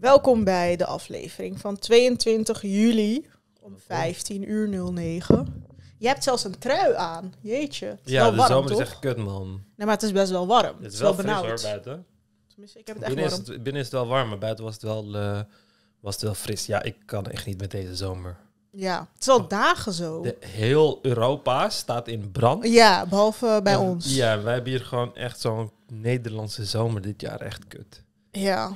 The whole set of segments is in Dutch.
Welkom bij de aflevering van 22 juli om 15 uur 09. Je hebt zelfs een trui aan. Jeetje. ja, de zomer is echt kut, man. Nee, maar het is best wel warm. Het is, wel, fris, hoor, buiten. Tenminste, ik heb het echt binnen, Is het, binnen is het wel warm, maar buiten was het wel, eh, was het wel fris. Ja, ik kan echt niet met deze zomer. Ja, het is al oh. dagen zo. De, heel Europa staat in brand. Ja, behalve bij ons. Ja, wij hebben hier gewoon echt zo'n Nederlandse zomer dit jaar. Echt kut. Ja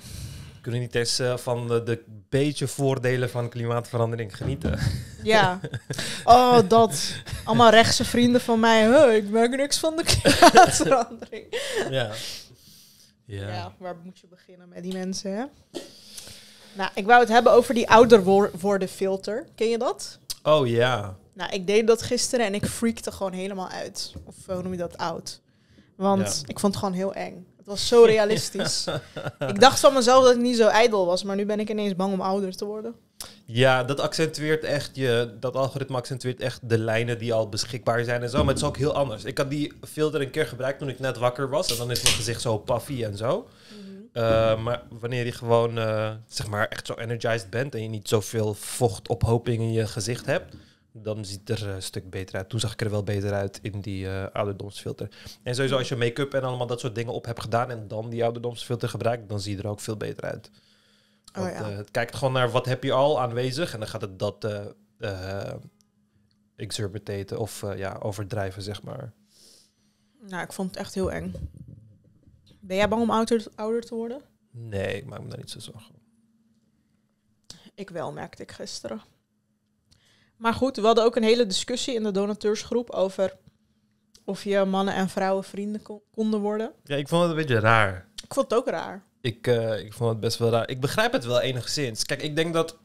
kunnen niet eens eh, van de, de, beetje voordelen van klimaatverandering genieten. Ja. Oh, dat. Allemaal rechtse vrienden van mij. Huh, ik merk niks van de klimaatverandering. Ja. ja. Ja. Waar moet je beginnen met die mensen, hè? Nou, ik wou het hebben over die ouder worden filter. Ken je dat? Oh ja. Nou, ik deed dat gisteren en ik freakte gewoon helemaal uit. Of hoe noem je dat, oud? Want ik vond het gewoon heel eng. Het was zo realistisch. ik dacht van mezelf dat ik niet zo ijdel was, maar nu ben ik ineens bang om ouder te worden. Ja, dat accentueert echt je, dat algoritme accentueert echt de lijnen die al beschikbaar zijn en zo. Maar het is ook heel anders. Ik had die filter een keer gebruikt toen ik net wakker was. En dan is mijn gezicht zo puffy en zo. Mhm. Eh, maar wanneer je gewoon, eh, zeg maar, echt zo energized bent en je niet zoveel ophoping in je gezicht hebt, dan ziet er eh, een stuk beter uit. Toen zag ik er wel beter uit in die eh, ouderdomsfilter. En sowieso als je make-up en allemaal dat soort dingen op hebt gedaan en dan die ouderdomsfilter gebruikt, dan zie je er ook veel beter uit. Oh, Want, oh ja. Eh, het kijkt gewoon naar wat heb je al aanwezig en dan gaat het dat uh, of ja, overdrijven, zeg maar. Nou, ik vond het echt heel eng. Ben jij bang om ouder, ouder te worden? Nee, ik maak me daar niet zo zorgen. Ik wel, merkte ik gisteren. Maar goed, we hadden ook een hele discussie in de donateursgroep over of je mannen en vrouwen vrienden konden worden. Ja, ik vond het een beetje raar. Ik vond het ook raar. Ik, eh, ik vond het best wel raar. Ik begrijp het wel enigszins. Kijk, ik denk dat.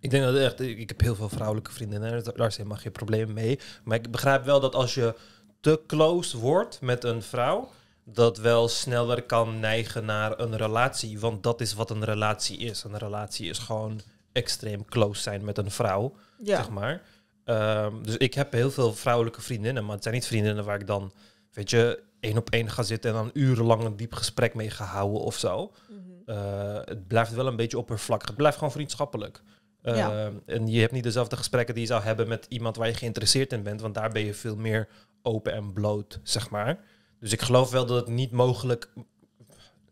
Ik denk dat echt. Ik heb heel veel vrouwelijke vriendinnen. Daar zijn mag geen probleem mee. Maar ik begrijp wel dat als je te close wordt met een vrouw. Dat wel sneller kan neigen naar een relatie. Want dat is wat een relatie is. Een relatie is gewoon extreem close zijn met een vrouw ja. zeg maar. Ehm, dus ik heb heel veel vrouwelijke vriendinnen, maar het zijn niet vriendinnen waar ik dan, weet je, één op één ga zitten en dan urenlang een diep gesprek mee ga houden of zo. Mhm. Eh, het blijft wel een beetje oppervlakkig. Het blijft gewoon vriendschappelijk. Ehm, en je hebt niet dezelfde gesprekken die je zou hebben met iemand waar je geïnteresseerd in bent, want daar ben je veel meer open en bloot, zeg maar. Dus ik geloof wel dat het niet mogelijk,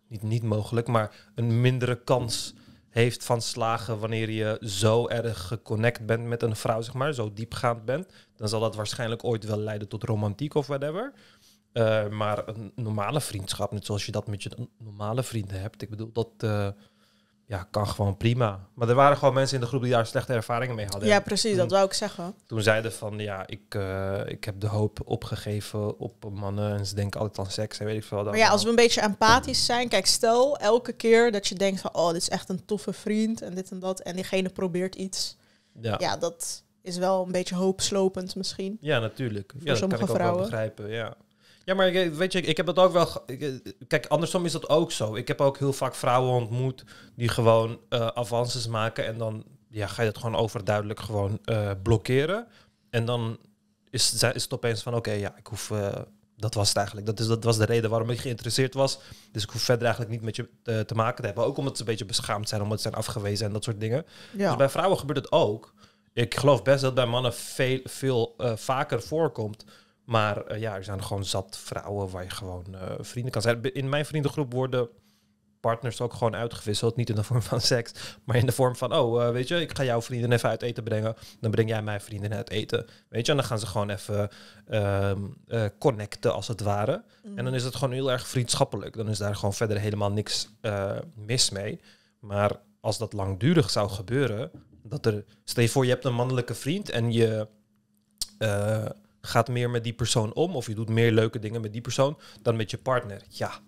niet, niet mogelijk, maar een mindere kans heeft van slagen wanneer je zo erg geconnect bent met een vrouw, zeg maar, zo diepgaand bent, dan zal dat waarschijnlijk ooit wel leiden tot romantiek of whatever. Eh, maar een normale vriendschap, net zoals je dat met je normale vrienden hebt, ik bedoel, dat, eh, ja, kan gewoon prima. Maar er waren gewoon mensen in de groep die daar slechte ervaringen mee hadden. Ja, precies, dat mm. wou ik zeggen. Toen zeiden van, ja, ik, eh, ik heb de hoop opgegeven op mannen en ze denken altijd aan seks en weet ik veel. Maar ja, als we een beetje empathisch zijn, kijk, stel elke keer dat je denkt van, oh, dit is echt een toffe vriend en dit en dat en diegene probeert iets. Ja, ja dat is wel een beetje hoopslopend misschien. Ja, natuurlijk. Voor ja, dat sommige kan ik ook vrouwen. wel begrijpen, ja. Ja, maar weet je, ik heb dat ook wel. Eh, kijk, andersom is dat ook zo. Ik heb ook heel vaak vrouwen ontmoet die gewoon eh, avances maken en dan ja, ga je dat gewoon overduidelijk gewoon eh, blokkeren. En dan is, is het opeens van oké, ja, ik hoef. dat was het eigenlijk. Dat, is, dat was de reden waarom ik geïnteresseerd was. Dus ik hoef verder eigenlijk niet met je te, te maken te hebben. Ook omdat ze een beetje beschaamd zijn, omdat ze zijn afgewezen en dat soort dingen. Ja. Dus bij vrouwen gebeurt het ook. Ik geloof best dat bij mannen veel, veel vaker voorkomt. Maar eh, ja, er zijn gewoon zat vrouwen waar je gewoon eh, vrienden kan zijn. In mijn vriendengroep worden partners ook gewoon uitgewisseld. Niet in de vorm van seks, maar in de vorm van... oh, eh, weet je, ik ga jouw vrienden even uit eten brengen. Dan breng jij mijn vrienden uit eten. Weet je, en dan gaan ze gewoon even ehm, connecten als het ware. En dan mm. is het gewoon heel erg vriendschappelijk. Dan is daar gewoon verder helemaal niks mis mee. Maar als dat langdurig zou gebeuren... dat er, stel je voor, je hebt een mannelijke vriend en je gaat meer met die persoon om of je doet meer leuke dingen met die persoon dan met je partner. Ja,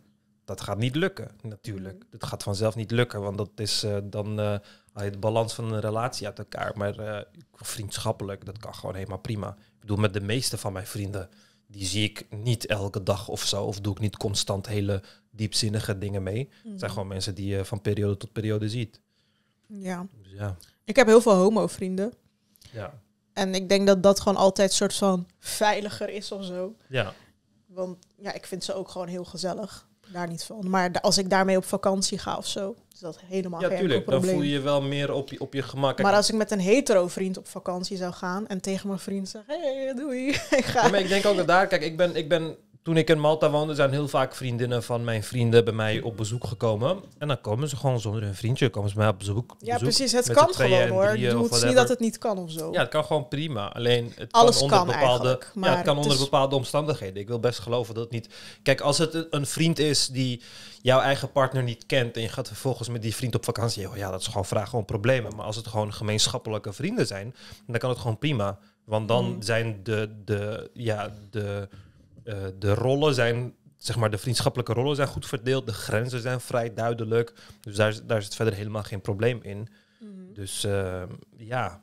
dat gaat niet lukken natuurlijk. Mhm. Dat gaat vanzelf niet lukken, want dat is uh, dan uh, de balans van een relatie uit elkaar. Maar eh, vriendschappelijk, dat kan gewoon helemaal prima. Ik bedoel, met de meeste van mijn vrienden, die zie ik niet elke dag of zo. Of doe ik niet constant hele diepzinnige dingen mee. Het zijn mhm. gewoon mensen die je van periode tot periode ziet. Ja. Dus ja. Ik heb heel veel homo-vrienden. Ja. En ik denk dat dat gewoon altijd soort van veiliger is of zo. Ja. Want ja, ik vind ze ook gewoon heel gezellig. Daar niet van. Maar als ik daarmee op vakantie ga of zo, is dat helemaal ja, geen tuurlijk, probleem. Dan voel je je wel meer op je, op je gemak. Maar als ik met een hetero vriend op vakantie zou gaan en tegen mijn vriend zeg, hey, doei. ik ga... Ja, maar ik denk ook dat daar, kijk, ik ben, ik ben toen ik in Malta woonde, zijn heel vaak vriendinnen van mijn vrienden bij mij op bezoek gekomen. En dan komen ze gewoon zonder hun vriendje, komen ze bij mij op bezoek. Ja, precies. Het kan gewoon hoor. Je moet niet dat het niet kan of zo. Ja, het kan gewoon prima. Alleen het Alles kan onder bepaalde, ja, het kan onder bepaalde omstandigheden. Ik wil best geloven dat het niet. Kijk, als het een vriend is die jouw eigen partner niet kent en je gaat vervolgens met die vriend op vakantie, ja, dat is gewoon vragen om problemen. Maar als het gewoon gemeenschappelijke vrienden zijn, dan kan het gewoon prima. Want dan mm. zijn de, de, ja, de eh, de rollen zijn, zeg maar, de vriendschappelijke rollen zijn goed verdeeld. De grenzen zijn vrij duidelijk. Dus daar, daar zit verder helemaal geen probleem in. Mhm. Dus ehm, ja.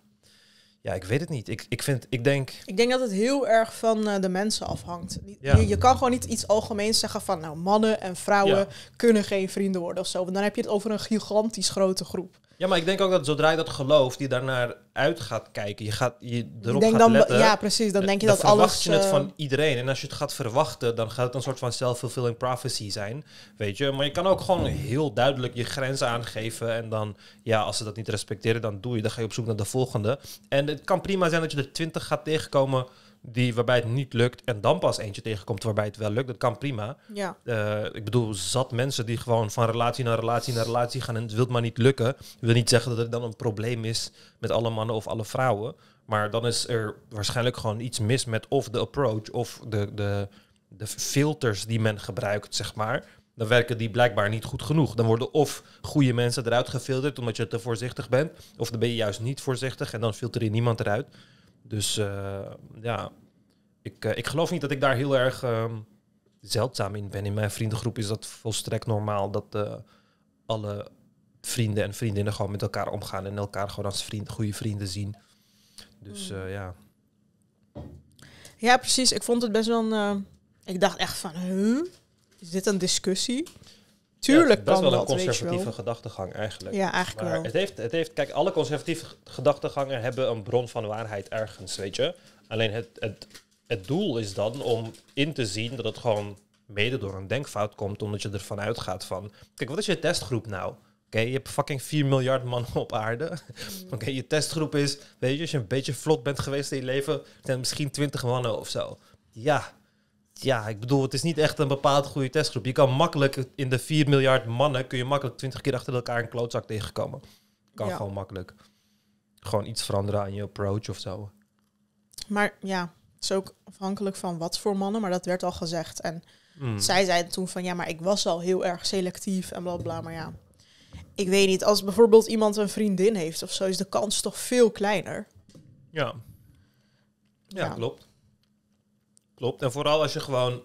Ja, ik weet het niet. Ik, ik, vind, ik denk... Ik denk dat het heel erg van eh, de mensen afhangt. Je, kan gewoon niet iets algemeens zeggen van... nou, mannen en vrouwen kunnen geen vrienden worden of zo. Want dan heb je het over een gigantisch grote groep. Ja, maar ik denk ook dat zodra je dat gelooft, je daarnaar uit gaat kijken. Je gaat je erop denk gaat dan, letten, Ja, precies. Dan eh, denk je dat alles. alles... verwacht je het eh, van iedereen. En als je het gaat verwachten, dan gaat het een soort van self-fulfilling prophecy zijn. Weet je? Maar je kan ook gewoon heel duidelijk je grenzen aangeven. En dan, ja, als ze dat niet respecteren, dan doe je. Dan ga je op zoek naar de volgende. En het kan prima zijn dat je er twintig gaat tegenkomen die, waarbij het niet lukt en dan pas eentje tegenkomt waarbij het wel lukt. Dat kan prima. Ja. Eh, ik bedoel, zat mensen die gewoon van relatie naar relatie naar relatie gaan en het wilt maar niet lukken. Dat wil niet zeggen dat er dan een probleem is met alle mannen of alle vrouwen. Maar dan is er waarschijnlijk gewoon iets mis met of de approach of de, de, de filters die men gebruikt, zeg maar dan werken die blijkbaar niet goed genoeg. Dan worden of goede mensen eruit gefilterd omdat je te voorzichtig bent, of dan ben je juist niet voorzichtig en dan filter je niemand eruit. Dus eh, ja, ik, eh, ik geloof niet dat ik daar heel erg ehm, zeldzaam in ben. In mijn vriendengroep is dat volstrekt normaal dat eh, alle vrienden en vriendinnen gewoon met elkaar omgaan en elkaar gewoon als vriend, goede vrienden zien. Dus hmm. ja. Ja, precies. Ik vond het best wel een. ik dacht echt van, is dit een discussie? Tuurlijk dat is wel een conservatieve gedachtegang eigenlijk. Ja, eigenlijk wel. Het heeft, het heeft, kijk, alle conservatieve gedachtegangen hebben een bron van waarheid ergens, weet je. Alleen het, het, het doel is dan om in te zien dat het gewoon mede door een denkfout komt, omdat je ervan uitgaat van... Kijk, wat is je testgroep nou? Oké, je hebt fucking 4 miljard mannen op aarde. Mm. Oké, je testgroep is, weet je, als je een beetje vlot bent geweest in je leven, zijn misschien 20 mannen of zo. Ja, ja, ik bedoel, het is niet echt een bepaald goede testgroep. Je kan makkelijk in de 4 miljard mannen, kun je makkelijk 20 keer achter elkaar een klootzak tegenkomen. Kan gewoon makkelijk. Gewoon iets veranderen aan je approach of zo. Maar ja, het is ook afhankelijk van wat voor mannen, maar dat werd al gezegd. En hmm. zij zeiden toen van ja, maar ik was al heel erg selectief en bla bla. Maar ja, ik weet niet, als bijvoorbeeld iemand een vriendin heeft of zo, is de kans toch veel kleiner. Ja, ja. ja. klopt. Klopt. En vooral als je gewoon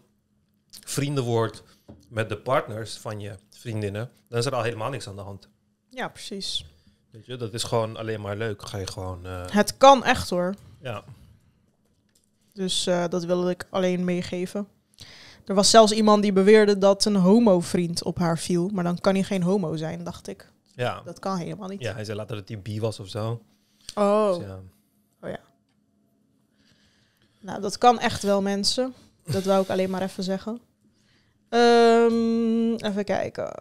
vrienden wordt met de partners van je vriendinnen, dan is er al helemaal niks aan de hand. Ja, precies. dat is gewoon alleen maar leuk. Ga je gewoon. Eh, Het kan echt hoor. Ja. Dus eh, dat wilde ik alleen meegeven. Er was zelfs iemand die beweerde dat een homo-vriend op haar viel. Maar dan kan hij geen homo zijn, dacht ik. Ja. Dat kan helemaal niet. Ja, hij zei later dat hij bi was of zo. Oh. Dus ja. Oh ja. Nou, dat kan echt wel, mensen. Dat wou ik alleen maar even zeggen. Ehm, even kijken.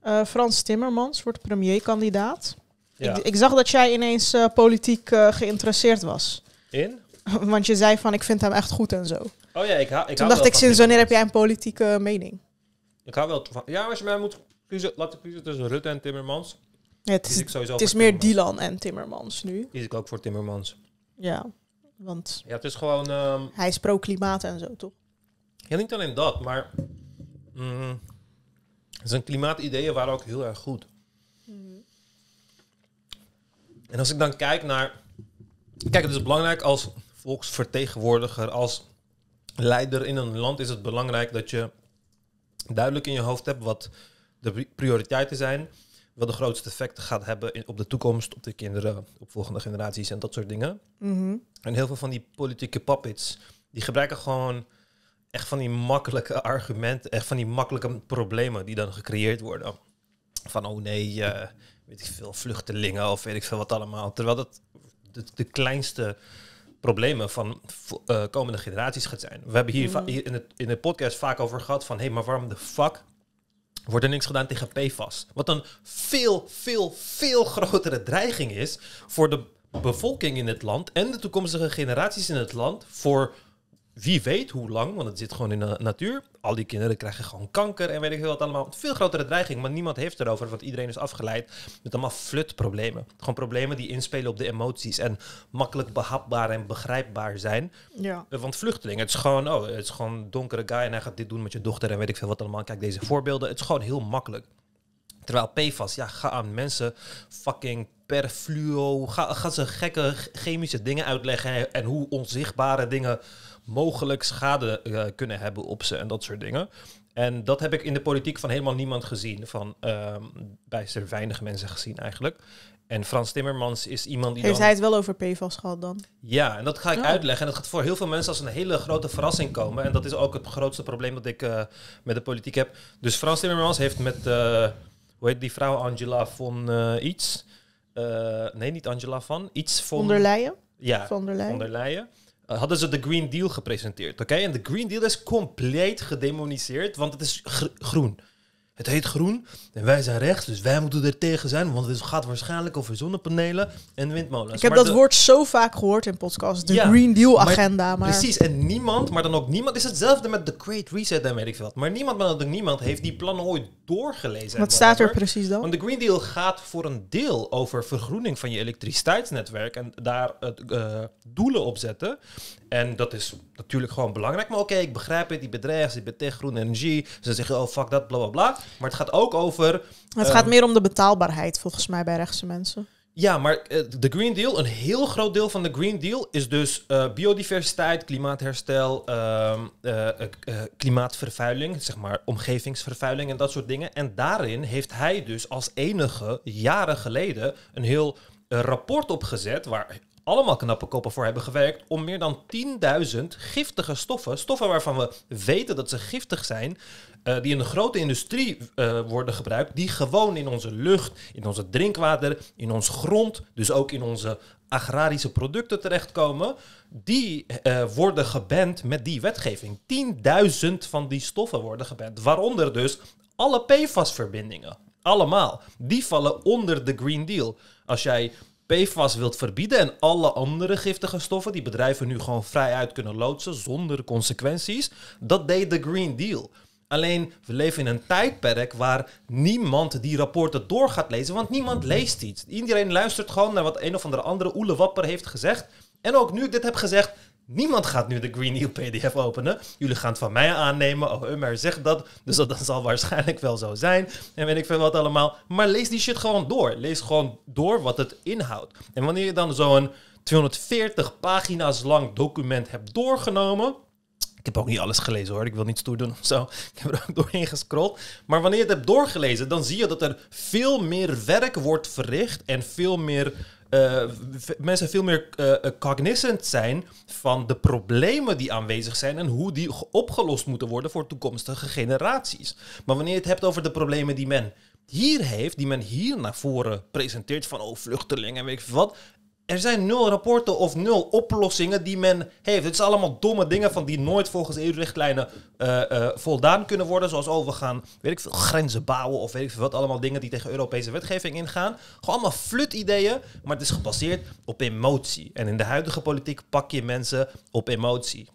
Eh, Frans Timmermans wordt premierkandidaat. Ja. Ik, zag dat jij ineens eh, politiek eh, geïnteresseerd was. In? Want je zei van ik vind hem echt goed en zo. Oh ja, ik, ha ik Toen dacht ik sinds wanneer heb jij een politieke mening? Ik hou wel van. Ja, als je mij moet kiezen, laat ik kiezen tussen Rutte en Timmermans het dus is, het is meer Dylan en Timmermans nu. Is ik ook voor Timmermans. Ja, want ja, het is gewoon, ehm, hij is pro-klimaat en zo, toch? Ja, niet alleen dat, maar mm, zijn klimaatideeën waren ook heel erg goed. Mhm. En als ik dan kijk naar... Kijk, het is belangrijk als volksvertegenwoordiger, als leider in een land is het belangrijk dat je duidelijk in je hoofd hebt wat de prioriteiten zijn wat de grootste effecten gaat hebben in, op de toekomst, op de kinderen, op volgende generaties en dat soort dingen. Mhm. En heel veel van die politieke puppets, die gebruiken gewoon echt van die makkelijke argumenten, echt van die makkelijke problemen die dan gecreëerd worden. Van oh nee, eh, weet ik veel, vluchtelingen of weet ik veel wat allemaal. Terwijl dat de, kleinste problemen van eh, komende generaties gaat zijn. We hebben hier, mhm. hier in, het, in de podcast vaak over gehad van hé, hey, maar waarom de fuck wordt er niks gedaan tegen PFAS. Wat een veel, veel, veel grotere dreiging is voor de bevolking in het land en de toekomstige generaties in het land voor wie weet hoe lang, want het zit gewoon in de natuur. Al die kinderen krijgen gewoon kanker en weet ik veel wat allemaal. Veel grotere dreiging, maar niemand heeft erover, want iedereen is afgeleid met allemaal flutproblemen. Gewoon problemen die inspelen op de emoties en makkelijk behapbaar en begrijpbaar zijn. Ja. Want vluchtelingen, het is gewoon, oh, het is gewoon een donkere guy en hij gaat dit doen met je dochter en weet ik veel wat allemaal. Kijk, deze voorbeelden, het is gewoon heel makkelijk. Terwijl PFAS, ja, ga aan mensen fucking perfluo, ga, ga ze gekke chemische dingen uitleggen en hoe onzichtbare dingen mogelijk schade eh, kunnen hebben op ze en dat soort dingen. En dat heb ik in de politiek van helemaal niemand gezien. Van ehm, bij zeer weinig mensen gezien eigenlijk. En Frans Timmermans is iemand die. Heeft dan... hij het wel over PFAS gehad dan? Ja, en dat ga ik oh. uitleggen. En dat gaat voor heel veel mensen als een hele grote verrassing komen. En dat is ook het grootste probleem dat ik eh, met de politiek heb. Dus Frans Timmermans heeft met. Eh, hoe heet die vrouw? Angela van iets. nee, niet Angela van. Iets van. Von Ja, van eh, hadden ze de Green Deal gepresenteerd. Oké, en de Green Deal is compleet gedemoniseerd, want het is gr groen. Het heet groen en wij zijn rechts, dus wij moeten er tegen zijn, want het gaat waarschijnlijk over zonnepanelen en windmolens. Ik heb dat woord zo vaak gehoord in podcasts, de Green Deal agenda. Precies, en niemand, maar dan ook niemand, is hetzelfde met de Great Reset en weet ik veel wat. Maar niemand, maar dan ook niemand, heeft die plannen ooit doorgelezen. Wat staat er precies dan? Want de Green Deal gaat voor een deel over vergroening van je elektriciteitsnetwerk en daar uh, doelen op zetten. En dat is natuurlijk gewoon belangrijk. Maar oké, ik begrijp het. Die bedreigt, die tegen groene energie. Ze zeggen, oh fuck dat, bla bla bla. Maar het gaat ook over... Het eh, gaat meer om de betaalbaarheid volgens mij bij rechtse mensen. Ja, maar eh, de Green Deal, een heel groot deel van de Green Deal is dus eh, biodiversiteit, klimaatherstel, ehm, klimaatvervuiling, zeg maar omgevingsvervuiling en dat soort dingen. En daarin heeft hij dus als enige jaren geleden een heel rapport opgezet waar allemaal knappe koppen voor hebben gewerkt om meer dan 10.000 giftige stoffen, stoffen waarvan we weten dat ze giftig zijn, eh, die in de grote industrie eh, worden gebruikt, die gewoon in onze lucht, in onze drinkwater, in ons grond, dus ook in onze agrarische producten terechtkomen, die eh, worden geband met die wetgeving. 10.000 van die stoffen worden geband, waaronder dus alle PFAS-verbindingen. Allemaal. Die vallen onder de Green Deal. Als jij PFAS wilt verbieden en alle andere giftige stoffen die bedrijven nu gewoon vrij uit kunnen loodsen zonder consequenties, dat deed de Green Deal. Alleen we leven in een tijdperk waar niemand die rapporten door gaat lezen, want niemand leest iets. Iedereen luistert gewoon naar wat een of andere andere oelewapper heeft gezegd. En ook nu ik dit heb gezegd, Niemand gaat nu de Green Deal PDF openen. Jullie gaan het van mij aannemen. Oh, maar zegt dat. Dus dat, zal waarschijnlijk wel zo zijn. En weet ik veel wat allemaal. Maar lees die shit gewoon door. Lees gewoon door wat het inhoudt. En wanneer je dan zo'n 240 pagina's lang document hebt doorgenomen. Ik heb ook niet alles gelezen hoor. Ik wil niet stoer doen of zo. Ik heb er ook doorheen gescrolld. Maar wanneer je het hebt doorgelezen, dan zie je dat er veel meer werk wordt verricht. En veel meer eh, mensen veel meer uh, cognizant zijn van de problemen die aanwezig zijn en hoe die opgelost moeten worden voor toekomstige generaties. Maar wanneer je het hebt over de problemen die men hier heeft, die men hier naar voren presenteert van oh vluchtelingen en weet ik wat, er zijn nul rapporten of nul oplossingen die men heeft. Het zijn allemaal domme dingen van die nooit volgens EU-richtlijnen eh, eh, voldaan kunnen worden. Zoals, oh, gaan, weet ik veel, grenzen bouwen of weet ik veel wat. Allemaal dingen die tegen Europese wetgeving ingaan. Gewoon allemaal flutideeën, maar het is gebaseerd op emotie. En in de huidige politiek pak je mensen op emotie.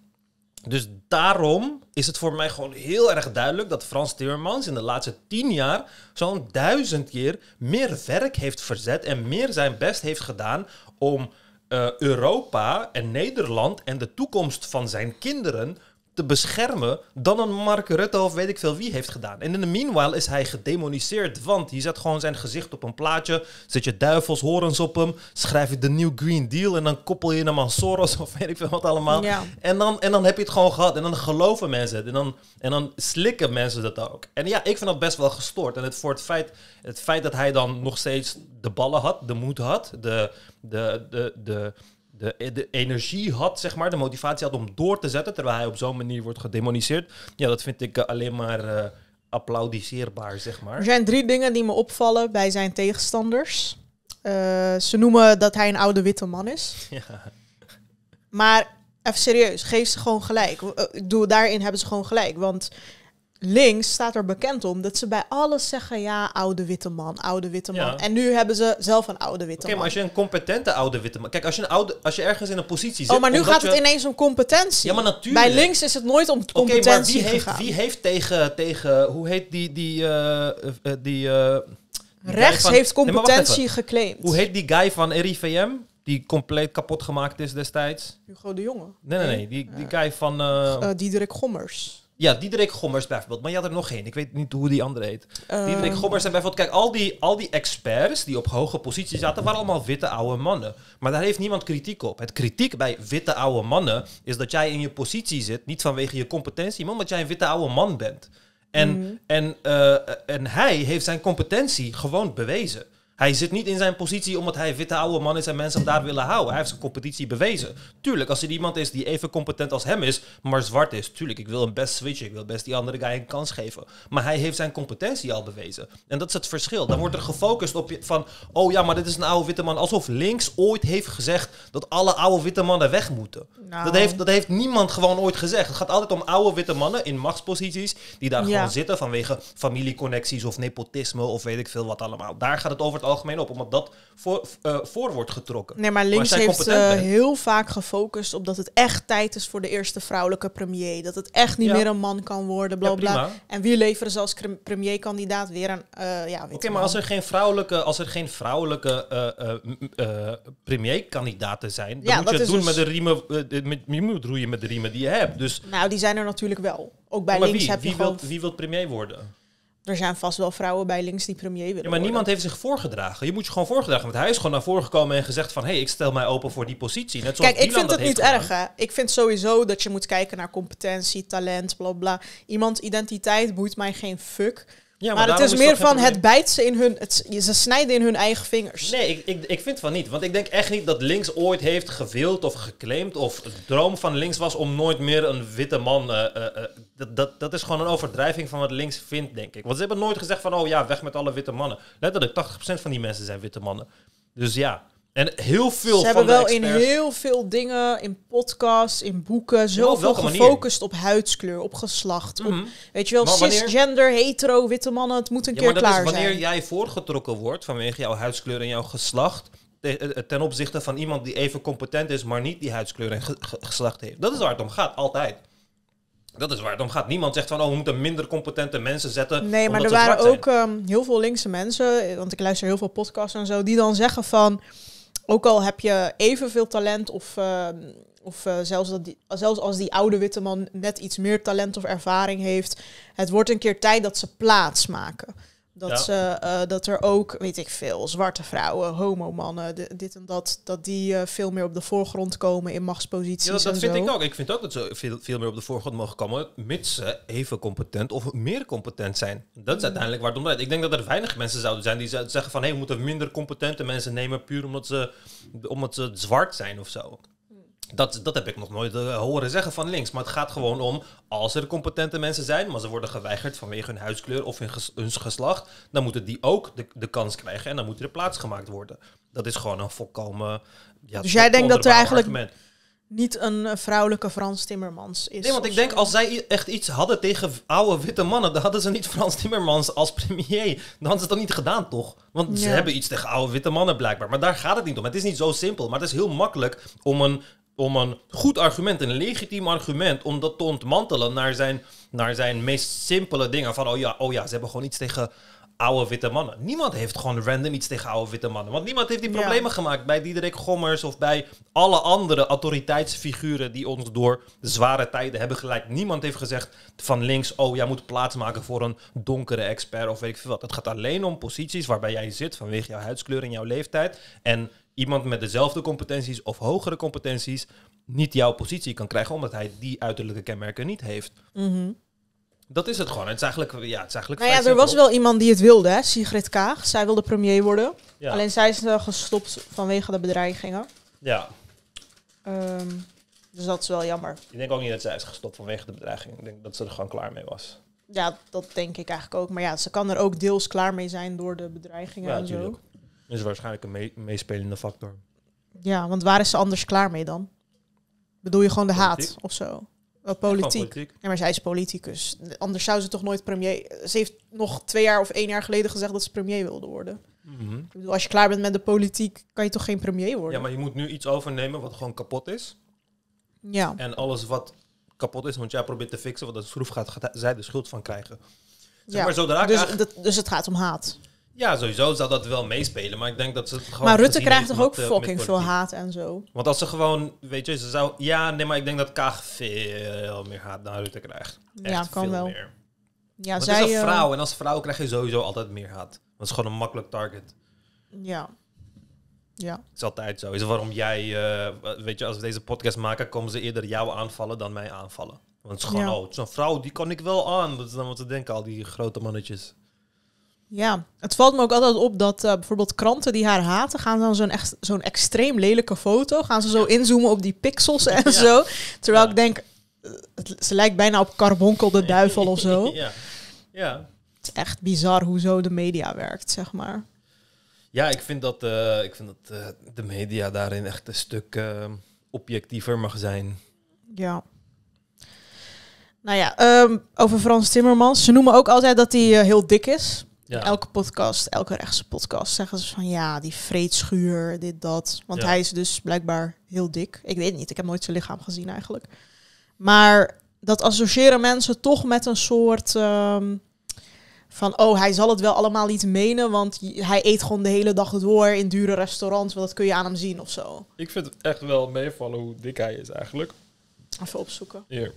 Dus daarom is het voor mij gewoon heel erg duidelijk dat Frans Timmermans in de laatste tien jaar zo'n duizend keer meer werk heeft verzet en meer zijn best heeft gedaan om eh, Europa en Nederland en de toekomst van zijn kinderen te beschermen dan een Mark Rutte of weet ik veel wie heeft gedaan. En in de meanwhile is hij gedemoniseerd, want hij zet gewoon zijn gezicht op een plaatje, zet je duivelshorens op hem, schrijf je de New Green Deal en dan koppel je hem aan Soros of weet ik veel wat allemaal. En, dan, en dan heb je het gewoon gehad en dan geloven mensen het en dan, en dan slikken mensen dat ook. En ja, ik vind dat best wel gestoord. En het, voor het feit, het feit dat hij dan nog steeds de ballen had, de moed had, de, de, de, de de, energie had, zeg maar, de motivatie had om door te zetten, terwijl hij op zo'n manier wordt gedemoniseerd. Ja, dat vind ik eh, alleen maar eh, applaudiseerbaar, zeg maar. Er zijn drie dingen die me opvallen bij zijn tegenstanders. Eh, ze noemen dat hij een oude witte man is. Maar even serieus, geef ze gewoon gelijk. daarin hebben ze gewoon gelijk. Want links staat er bekend om dat ze bij alles zeggen: ja, oude witte man, oude witte man. En nu hebben ze zelf een oude witte man. Oké, maar als je een competente oude witte man. Kijk, als je, een oude, als je ergens in een positie zit. Oh, maar nu gaat het ineens om competentie. Ja, maar natuurlijk. Bij links is het nooit om competentie. Oké, maar wie heeft, wie heeft, tegen, tegen. Hoe heet die. die, eh, eh, eh, die Rechts heeft competentie geclaimd. Hoe heet die guy van RIVM? die compleet kapot gemaakt is destijds. Hugo de Jonge. Nee, nee, nee. Die, die guy van... Uh... Uh, Diederik Gommers. Ja, Diederik Gommers bijvoorbeeld. Maar je had er nog geen. Ik weet niet hoe die andere heet. Ehm. Diederek Gommers en bijvoorbeeld... Kijk, al die, al die experts die op hoge posities zaten... waren allemaal witte oude mannen. Maar daar heeft niemand kritiek op. Het kritiek bij witte oude mannen... is dat jij in je positie zit... niet vanwege je competentie... maar omdat jij een witte oude man bent. En, mhm. en, eh, en hij heeft zijn competentie gewoon bewezen. Hij zit niet in zijn positie omdat hij witte oude man is en mensen daar willen houden. Hij heeft zijn competitie bewezen. Tuurlijk, als er iemand is die even competent als hem is, maar zwart is, tuurlijk, ik wil hem best switchen. Ik wil best die andere guy een kans geven. Maar hij heeft zijn competentie al bewezen. En dat is het verschil. Dan wordt er gefocust op je van, oh ja, maar dit is een oude witte man. Alsof links ooit heeft gezegd dat alle oude witte mannen weg moeten. Dat, nou. heeft, dat heeft niemand gewoon ooit gezegd. Het gaat altijd om oude witte mannen in machtsposities die daar gewoon zitten vanwege familieconnecties of nepotisme of weet ik veel wat allemaal. Daar gaat het over algemeen op, omdat dat voor, eh, voor wordt getrokken. Nee, maar links maar heeft eh, heel vaak gefocust op dat het echt tijd is voor de eerste vrouwelijke premier. Dat het echt niet meer een man kan worden, bla bla. en wie leveren ze als premierkandidaat weer een. Eh, ja, Oké, maar als er geen vrouwelijke, als er geen vrouwelijke premierkandidaten zijn, dan moet je het doen dus- met de riemen. met, je moet roeien met de riemen die je hebt. Dus... Nou, die zijn er natuurlijk wel. Ook bij links wie? heb je wie gewoon... wilt, Wie wil premier worden? Er zijn vast wel vrouwen bij links die premier willen. maar niemand heeft zich voorgedragen. Je moet je gewoon voorgedragen. Want hij is gewoon naar voren gekomen en gezegd van... hé, hey, ik stel mij open voor die positie. Net zoals Kijk, ik vind het niet erg. Hè? Ik vind sowieso dat je moet kijken naar competentie, talent, bla bla. Iemand identiteit boeit mij geen fuck. Ja, maar, het is meer van het bijt ze in hun. Het, ze snijden in hun eigen vingers. Nee, ik, ik, ik vind van niet. Want ik denk echt niet dat links ooit heeft gewild of geclaimd. of het droom van links was om nooit meer een witte man. Uh, dat, dat, dat is gewoon een overdrijving van wat links vindt, denk ik. Want ze hebben nooit gezegd van. oh ja, weg met alle witte mannen. Letterlijk, 80% van die mensen zijn witte mannen. Dus ja. En heel veel Ze hebben wel in heel veel dingen, in podcasts, in boeken, zoveel gefocust op huidskleur, op geslacht. op, mhm. weet je wel, cisgender, hetero, witte mannen, het moet een keer klaar is wanneer jij voorgetrokken wordt vanwege jouw huidskleur en jouw geslacht, eh, eh, ten opzichte van iemand die even competent is, maar niet die huidskleur en geslacht heeft. Dat is waar het om gaat, altijd. Dat is waar het om gaat. Niemand zegt van, oh, we moeten minder competente mensen zetten. Nee, maar er waren ook ehm, heel veel linkse mensen, eh, want ik luister heel veel podcasts en zo, die dan zeggen van, ook al heb je evenveel talent of, ehm, of eh, zelfs, dat zelfs als die oude witte man net iets meer talent of ervaring heeft, het wordt een keer tijd dat ze plaats maken. Dat, ze, eh, dat er ook, weet ik veel, zwarte vrouwen, homomannen, dit en dat, dat die eh, veel meer op de voorgrond komen in machtsposities. Ja, dat, dat vind ik ook. Ik vind ook dat ze veel, veel meer op de voorgrond mogen komen, mits ze even competent of meer competent zijn. Dat is hmm. uiteindelijk waar het om draait. Ik denk dat er weinig mensen zouden zijn die zeggen van hé, hey, we moeten minder competente mensen nemen puur omdat ze, omdat ze zwart zijn of zo. Dat, dat heb ik nog nooit eh, horen zeggen van links. Maar het gaat gewoon om, als er competente mensen zijn, maar ze worden geweigerd vanwege hun huidskleur of hun, geslacht, dan moeten die ook de, de kans krijgen en dan moet er plaats gemaakt worden. Dat is gewoon een volkomen... Ja, dus jij denkt dat er eigenlijk... niet een eh, vrouwelijke Frans Timmermans is. Nee, want ik denk als zij echt iets hadden tegen oude witte mannen, dan hadden ze niet Frans Timmermans als premier. Dan hadden ze dat niet gedaan, toch? Want ze hebben iets tegen oude witte mannen blijkbaar. Maar daar gaat het niet om. Het is niet zo simpel, maar het is heel makkelijk om een om een goed argument, een legitiem argument, om dat te ontmantelen naar zijn, naar zijn meest simpele dingen. Van, oh ja, oh ja, ze hebben gewoon iets tegen oude witte mannen. Niemand heeft gewoon random iets tegen oude witte mannen. Want niemand heeft die problemen gemaakt bij Diederik Gommers of bij alle andere autoriteitsfiguren die ons door zware tijden hebben geleid. Niemand heeft gezegd van links, oh jij moet plaatsmaken voor een donkere expert of weet ik veel wat. Het gaat alleen om posities waarbij jij zit vanwege jouw huidskleur en jouw leeftijd. En iemand met dezelfde competenties of hogere competenties niet jouw positie kan krijgen, omdat hij die uiterlijke kenmerken niet heeft. Mhm. Dat is het gewoon. Het is eigenlijk. Ja, het is eigenlijk nou ja, er was wel iemand die het wilde, hè? Sigrid Kaag. Zij wilde premier worden. Alleen zij is eh, gestopt vanwege de bedreigingen. Ja. Ehm, dus dat is wel jammer. Ik denk ook niet dat zij is gestopt vanwege de bedreigingen. Ik denk dat ze er gewoon klaar mee was. Ja, dat denk ik eigenlijk ook. Maar ja, ze kan er ook deels klaar mee zijn door de bedreigingen en zo is waarschijnlijk een meespelende factor. Ja, want waar is ze anders klaar mee dan? Bedoel je gewoon de haat of zo? politiek. Ja, maar zij is politicus. Anders zou ze toch nooit premier... Ze heeft nog twee jaar of één jaar geleden gezegd dat ze premier wilde worden. Mhm. Ik bedoel, als je klaar bent met de politiek, kan je toch geen premier worden? Ja, maar je moet nu iets overnemen wat gewoon kapot is. Ja. En alles wat kapot is, want jij probeert te fixen wat dat schroef gaat, zij de schuld van krijgen. ja. maar, zodra dus, dus het gaat om haat. Ja, sowieso zal dat wel meespelen, maar ik denk dat ze gewoon... Maar Rutte krijgt toch ook eh, fucking veel haat en zo? Want als ze gewoon, weet je, ze zou... Ja, nee, maar ik denk dat Kaag veel meer haat dan Rutte krijgt. Echt ja, kan veel wel. Meer. Ja, Want zij, is een eh, vrouw en als vrouw krijg je sowieso altijd meer haat. Dat is gewoon een makkelijk target. Ja. Ja. Het is altijd zo. Is waarom jij, eh, weet je, als we deze podcast maken, komen ze eerder jou aanvallen dan mij aanvallen. Want het is gewoon, ja. Oh, zo'n vrouw, die kan ik wel aan. Dat is dan wat ze denken, al die grote mannetjes. Ja, het valt me ook altijd op dat eh, bijvoorbeeld kranten die haar haten, gaan dan zo'n echt zo'n extreem lelijke foto, gaan ze zo inzoomen op die pixels en zo. Terwijl ik denk, eh, ze lijkt bijna op Carbonkel de duivel of zo. Ja. ja. Het is echt bizar hoe zo de media werkt, zeg maar. Ja, ik vind dat, eh, ik vind dat de media daarin echt een stuk objectiever mag zijn. Ja. Nou ja, ehm, over Frans Timmermans. Ze noemen ook altijd dat hij heel dik is. Elke podcast, elke rechtse podcast zeggen ze van ja, die vreedschuur, dit, dat. Want hij is dus blijkbaar heel dik. Ik weet niet, ik heb nooit zijn lichaam gezien eigenlijk. Maar dat associëren mensen toch met een soort ehm, van oh, hij zal het wel allemaal niet menen, want hij eet gewoon de hele dag door in dure restaurants, want dat kun je aan hem zien of zo. Ik vind het echt wel meevallen hoe dik hij is eigenlijk. Even opzoeken. Ja.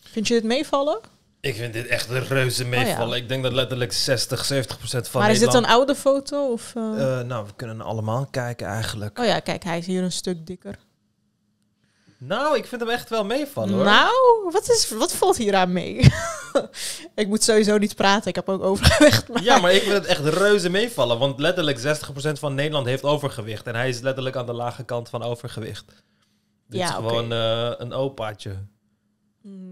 Vind je dit meevallen? Ik vind dit echt een reuze oh meevallen. Ik denk dat letterlijk 60, 70 procent van. Maar is dit een oude foto? Of, eh? Eh, nou, we kunnen allemaal kijken eigenlijk. Oh ja, kijk, hij is hier een stuk dikker. Nou, ik vind hem echt wel meevallen hoor. Nou, wat, is, wat valt hier aan mee? ik moet sowieso niet praten, ik heb ook overgewicht. Ja, maar ik vind het echt reuze meevallen. Want letterlijk 60% van Nederland heeft overgewicht. En hij is letterlijk aan de lage kant van overgewicht. Dit ja, is gewoon eh, een opaatje. Hmm.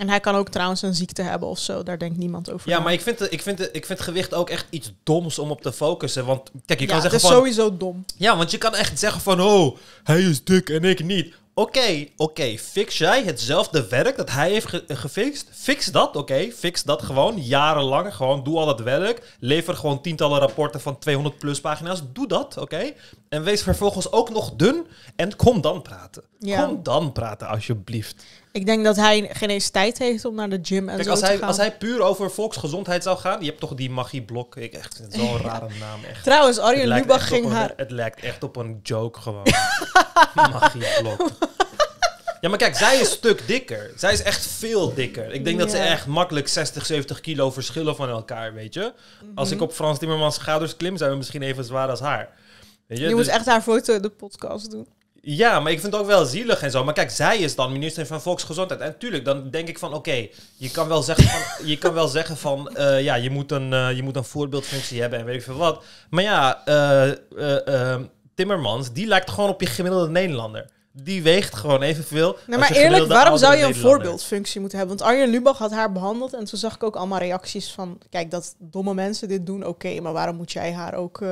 En hij kan ook trouwens een ziekte hebben of zo. Daar denkt niemand over. Ja, maar ik vind, ik, vind ik vind gewicht ook echt iets doms om op te focussen. Want kijk, je kan zeggen van... het is sowieso dom. Ja, want je kan echt zeggen van... Oh, hij is dik en ik niet. Oké, oké. fix jij hetzelfde werk dat hij heeft gefixt? Fix dat, oké. fix dat gewoon. Jarenlang. Gewoon doe al dat werk. Lever gewoon tientallen rapporten van 200 plus pagina's. Doe dat, oké. En wees vervolgens ook nog dun. En kom dan praten. Kom dan praten, alsjeblieft. Ik denk dat hij geen eens tijd heeft om naar de gym en zo te hij, gaan. Als hij puur over volksgezondheid zou gaan... Je hebt toch die magieblok. Ik echt zo'n rare naam. Echt. Trouwens, Arjen Lubach ging een, haar... het lijkt echt op een joke gewoon. Blok. Ja, maar kijk, zij is stuk dikker. Zij is echt veel dikker. Ik denk dat ze echt makkelijk 60, 70 kilo verschillen van elkaar, weet je. Als ik mhm. op Frans Timmermans schouders klim, zijn we misschien even zwaar als haar. Weet je? je moet dus- echt haar foto de podcast doen. Ja, maar ik vind het ook wel zielig en zo. Maar kijk, zij is dan minister van Volksgezondheid. En tuurlijk, dan denk ik van oké, je kan wel zeggen van, je, kan wel zeggen van eh, ja, je moet, een, eh, je moet een voorbeeldfunctie hebben en weet ik veel wat. Maar ja, eh, ehm, Timmermans, die lijkt gewoon op je gemiddelde Nederlander. Die weegt gewoon evenveel. Nee, maar eerlijk, waarom zou je een voorbeeldfunctie moeten hebben? Want Arjen Lubach had haar behandeld en toen zag ik ook allemaal reacties van: kijk, dat domme mensen dit doen, oké, maar waarom moet jij haar ook.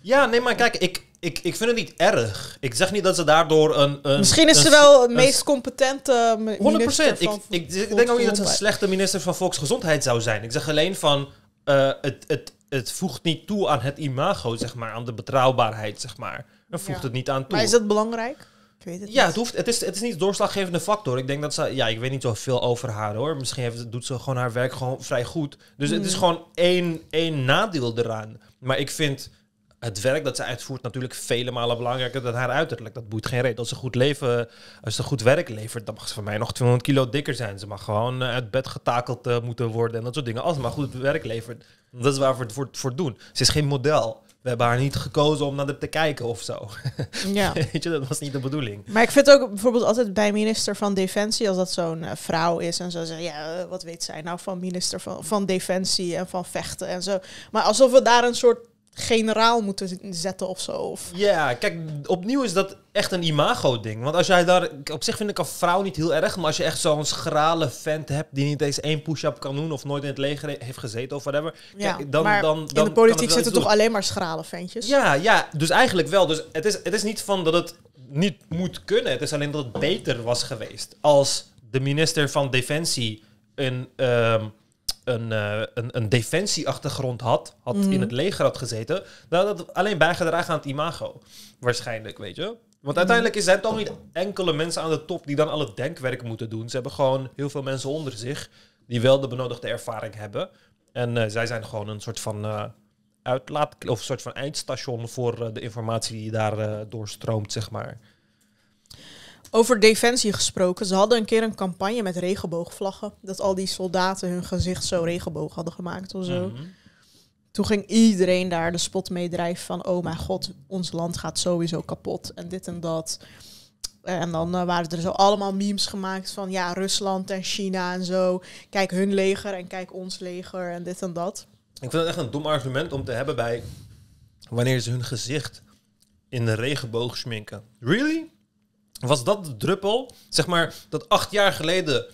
Ja, nee, maar kijk, ik, ik, ik vind het niet erg. Ik zeg niet dat ze daardoor een... een Misschien is ze wel het meest competente eh, minister 100%. Van ik, ik, ik denk ook niet dat ze een slechte minister van Volksgezondheid zou zijn. Ik zeg alleen van... Eh, het, het, het voegt niet toe aan het imago, zeg maar. Aan de betrouwbaarheid, zeg maar. Dan voegt het niet aan toe. Maar is dat belangrijk? Ik weet het ja, het, hoeft, het, is, het is niet doorslaggevende factor. Ik denk dat ze... Ja, ik weet niet zoveel over haar, hoor. Misschien heeft, doet ze gewoon haar werk gewoon vrij goed. Dus het is mm. gewoon één, één nadeel eraan. Maar ik vind het werk dat ze uitvoert natuurlijk vele malen belangrijker dan haar uiterlijk. Dat boeit geen reden Als ze goed leven, als ze goed werk levert, dan mag ze van mij nog 200 kilo dikker zijn. Ze mag gewoon eh, uit bed getakeld eh, moeten worden en dat soort dingen. Als ze maar goed werk levert, dat is waar we het voor, doen. Ze is geen model. We hebben haar niet gekozen om naar de te kijken of zo. Ja. Weet je, dat was niet de bedoeling. Maar ik vind ook bijvoorbeeld altijd bij minister van Defensie, als dat zo'n eh, vrouw is en zo zeggen: ja, wat weet zij nou van minister van, van Defensie en van vechten en zo. Maar alsof we daar een soort generaal moeten zetten of zo. Of... Ja, kijk, opnieuw is dat echt een imago-ding. Want als jij daar... Op zich vind ik een vrouw niet heel erg, maar als je echt zo'n schrale vent hebt... die niet eens één push-up kan doen of nooit in het leger heeft gezeten of whatever... ja, dan, dan, dan, in de politiek zitten toch alleen maar schrale ventjes? Ja, ja, dus eigenlijk wel. Dus het is, het is niet van dat het niet moet kunnen. Het is alleen dat het beter was geweest als de minister van Defensie een... Ehm, een, eh, een, een, defensieachtergrond had, had mm. in het leger had gezeten, dan had dat alleen bijgedragen aan het imago. Waarschijnlijk, weet je. Want mm. uiteindelijk zijn toch niet enkele mensen aan de top die dan al het denkwerk moeten doen. Ze hebben gewoon heel veel mensen onder zich die wel de benodigde ervaring hebben. En eh, zij zijn gewoon een soort van eh, uitlaat of een soort van eindstation voor de informatie die daar doorstroomt, zeg maar. Over defensie gesproken. Ze hadden een keer een campagne met regenboogvlaggen. Dat al die soldaten hun gezicht zo regenboog hadden gemaakt of zo. Mhm. Toen ging iedereen daar de spot mee drijven van... oh mijn god, ons land gaat sowieso kapot en dit en dat. En dan eh, waren er zo allemaal memes gemaakt van... ja, Rusland en China en zo. Kijk hun leger en kijk ons leger en dit en dat. Ik vind het echt een dom argument om te hebben bij... wanneer ze hun gezicht in de regenboog schminken. Really? was dat de druppel, zeg maar, dat acht jaar geleden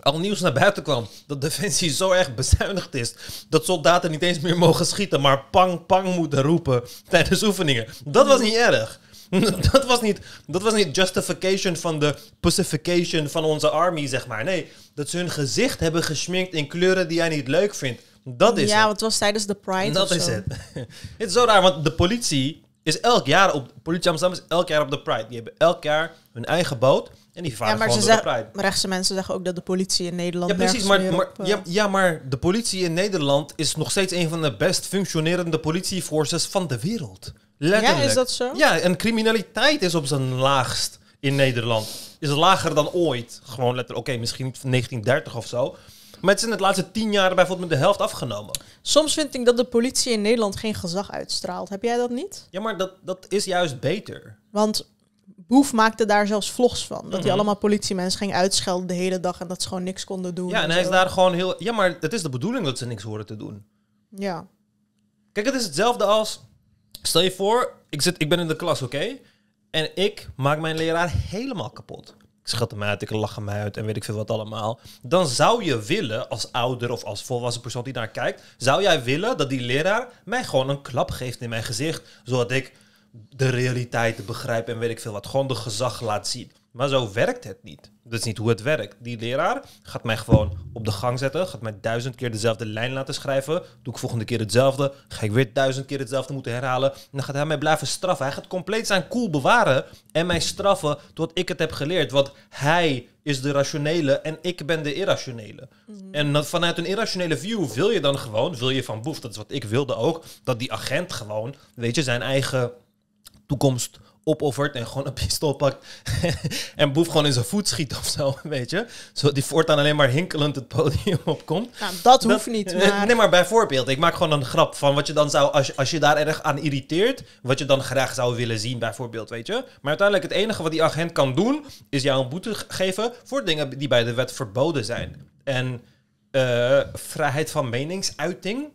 al nieuws naar buiten kwam dat Defensie zo erg bezuinigd is dat soldaten niet eens meer mogen schieten, maar pang pang moeten roepen tijdens oefeningen. Dat was niet erg. Dat was niet, dat was niet justification van de pacification van onze army, zeg maar. Nee, dat ze hun gezicht hebben gesminkt in kleuren die jij niet leuk vindt. Dat is ja, het. want het was tijdens de Pride. Dat is het. het is zo raar, want de politie is elk jaar op. Politie Amsterdam is elk jaar op de Pride. Die hebben elk jaar hun eigen boot. En die varen ja, gewoon de Pride. Maar rechtse mensen zeggen ook dat de politie in Nederland. Ja, precies. Maar, maar eh, ja, maar de politie in Nederland is nog steeds een van de best functionerende politieforces van de wereld. Letterlijk. Ja, is dat zo? Ja, en criminaliteit is op zijn laagst in Nederland. Is lager dan ooit. Gewoon letterlijk. Oké, misschien 1930 of zo. Maar het is in de laatste tien jaar bijvoorbeeld met de helft afgenomen. Soms vind ik dat de politie in Nederland geen gezag uitstraalt. Heb jij dat niet? Ja, maar dat, dat is juist beter. Want Boef maakte daar zelfs vlogs van. Dat hij mhm. allemaal politiemensen ging uitschelden de hele dag en dat ze gewoon niks konden doen. Ja, en, hij is daar gewoon heel. Ja, maar het is de bedoeling dat ze niks horen te doen. Ja. Kijk, het is hetzelfde als. Stel je voor, ik, zit, ik ben in de klas, oké? En ik maak mijn leraar helemaal kapot schat hem uit, ik lach hem uit en weet ik veel wat allemaal. Dan zou je willen, als ouder of als volwassen persoon die naar kijkt, zou jij willen dat die leraar mij gewoon een klap geeft in mijn gezicht, zodat ik de realiteit begrijp en weet ik veel wat. Gewoon de gezag laat zien. Maar zo werkt het niet. Dat is niet hoe het werkt. Die leraar gaat mij gewoon op de gang zetten, gaat mij duizend keer dezelfde lijn laten schrijven. Doe ik volgende keer hetzelfde, ga ik weer duizend keer hetzelfde moeten herhalen. En dan gaat hij mij blijven straffen. Hij gaat compleet zijn koel cool bewaren en mij straffen tot ik het heb geleerd. Want hij is de rationele en ik ben de irrationele. Mhm. En vanuit een irrationele view wil je dan gewoon, wil je van boef, dat is wat ik wilde ook, dat die agent gewoon, weet je, zijn eigen toekomst opoffert en gewoon een pistool pakt en Boef gewoon in zijn voet schiet of zo, weet je. Zodat die voortaan alleen maar hinkelend het podium opkomt. Nou, dat hoeft niet, maar... Nee, maar bijvoorbeeld, ik maak gewoon een grap van wat je dan zou, als je, als je daar erg aan irriteert, wat je dan graag zou willen zien bijvoorbeeld, weet je. Maar uiteindelijk het enige wat die agent kan doen, is jou een boete geven voor dingen die bij de wet verboden zijn. En eh, vrijheid van meningsuiting,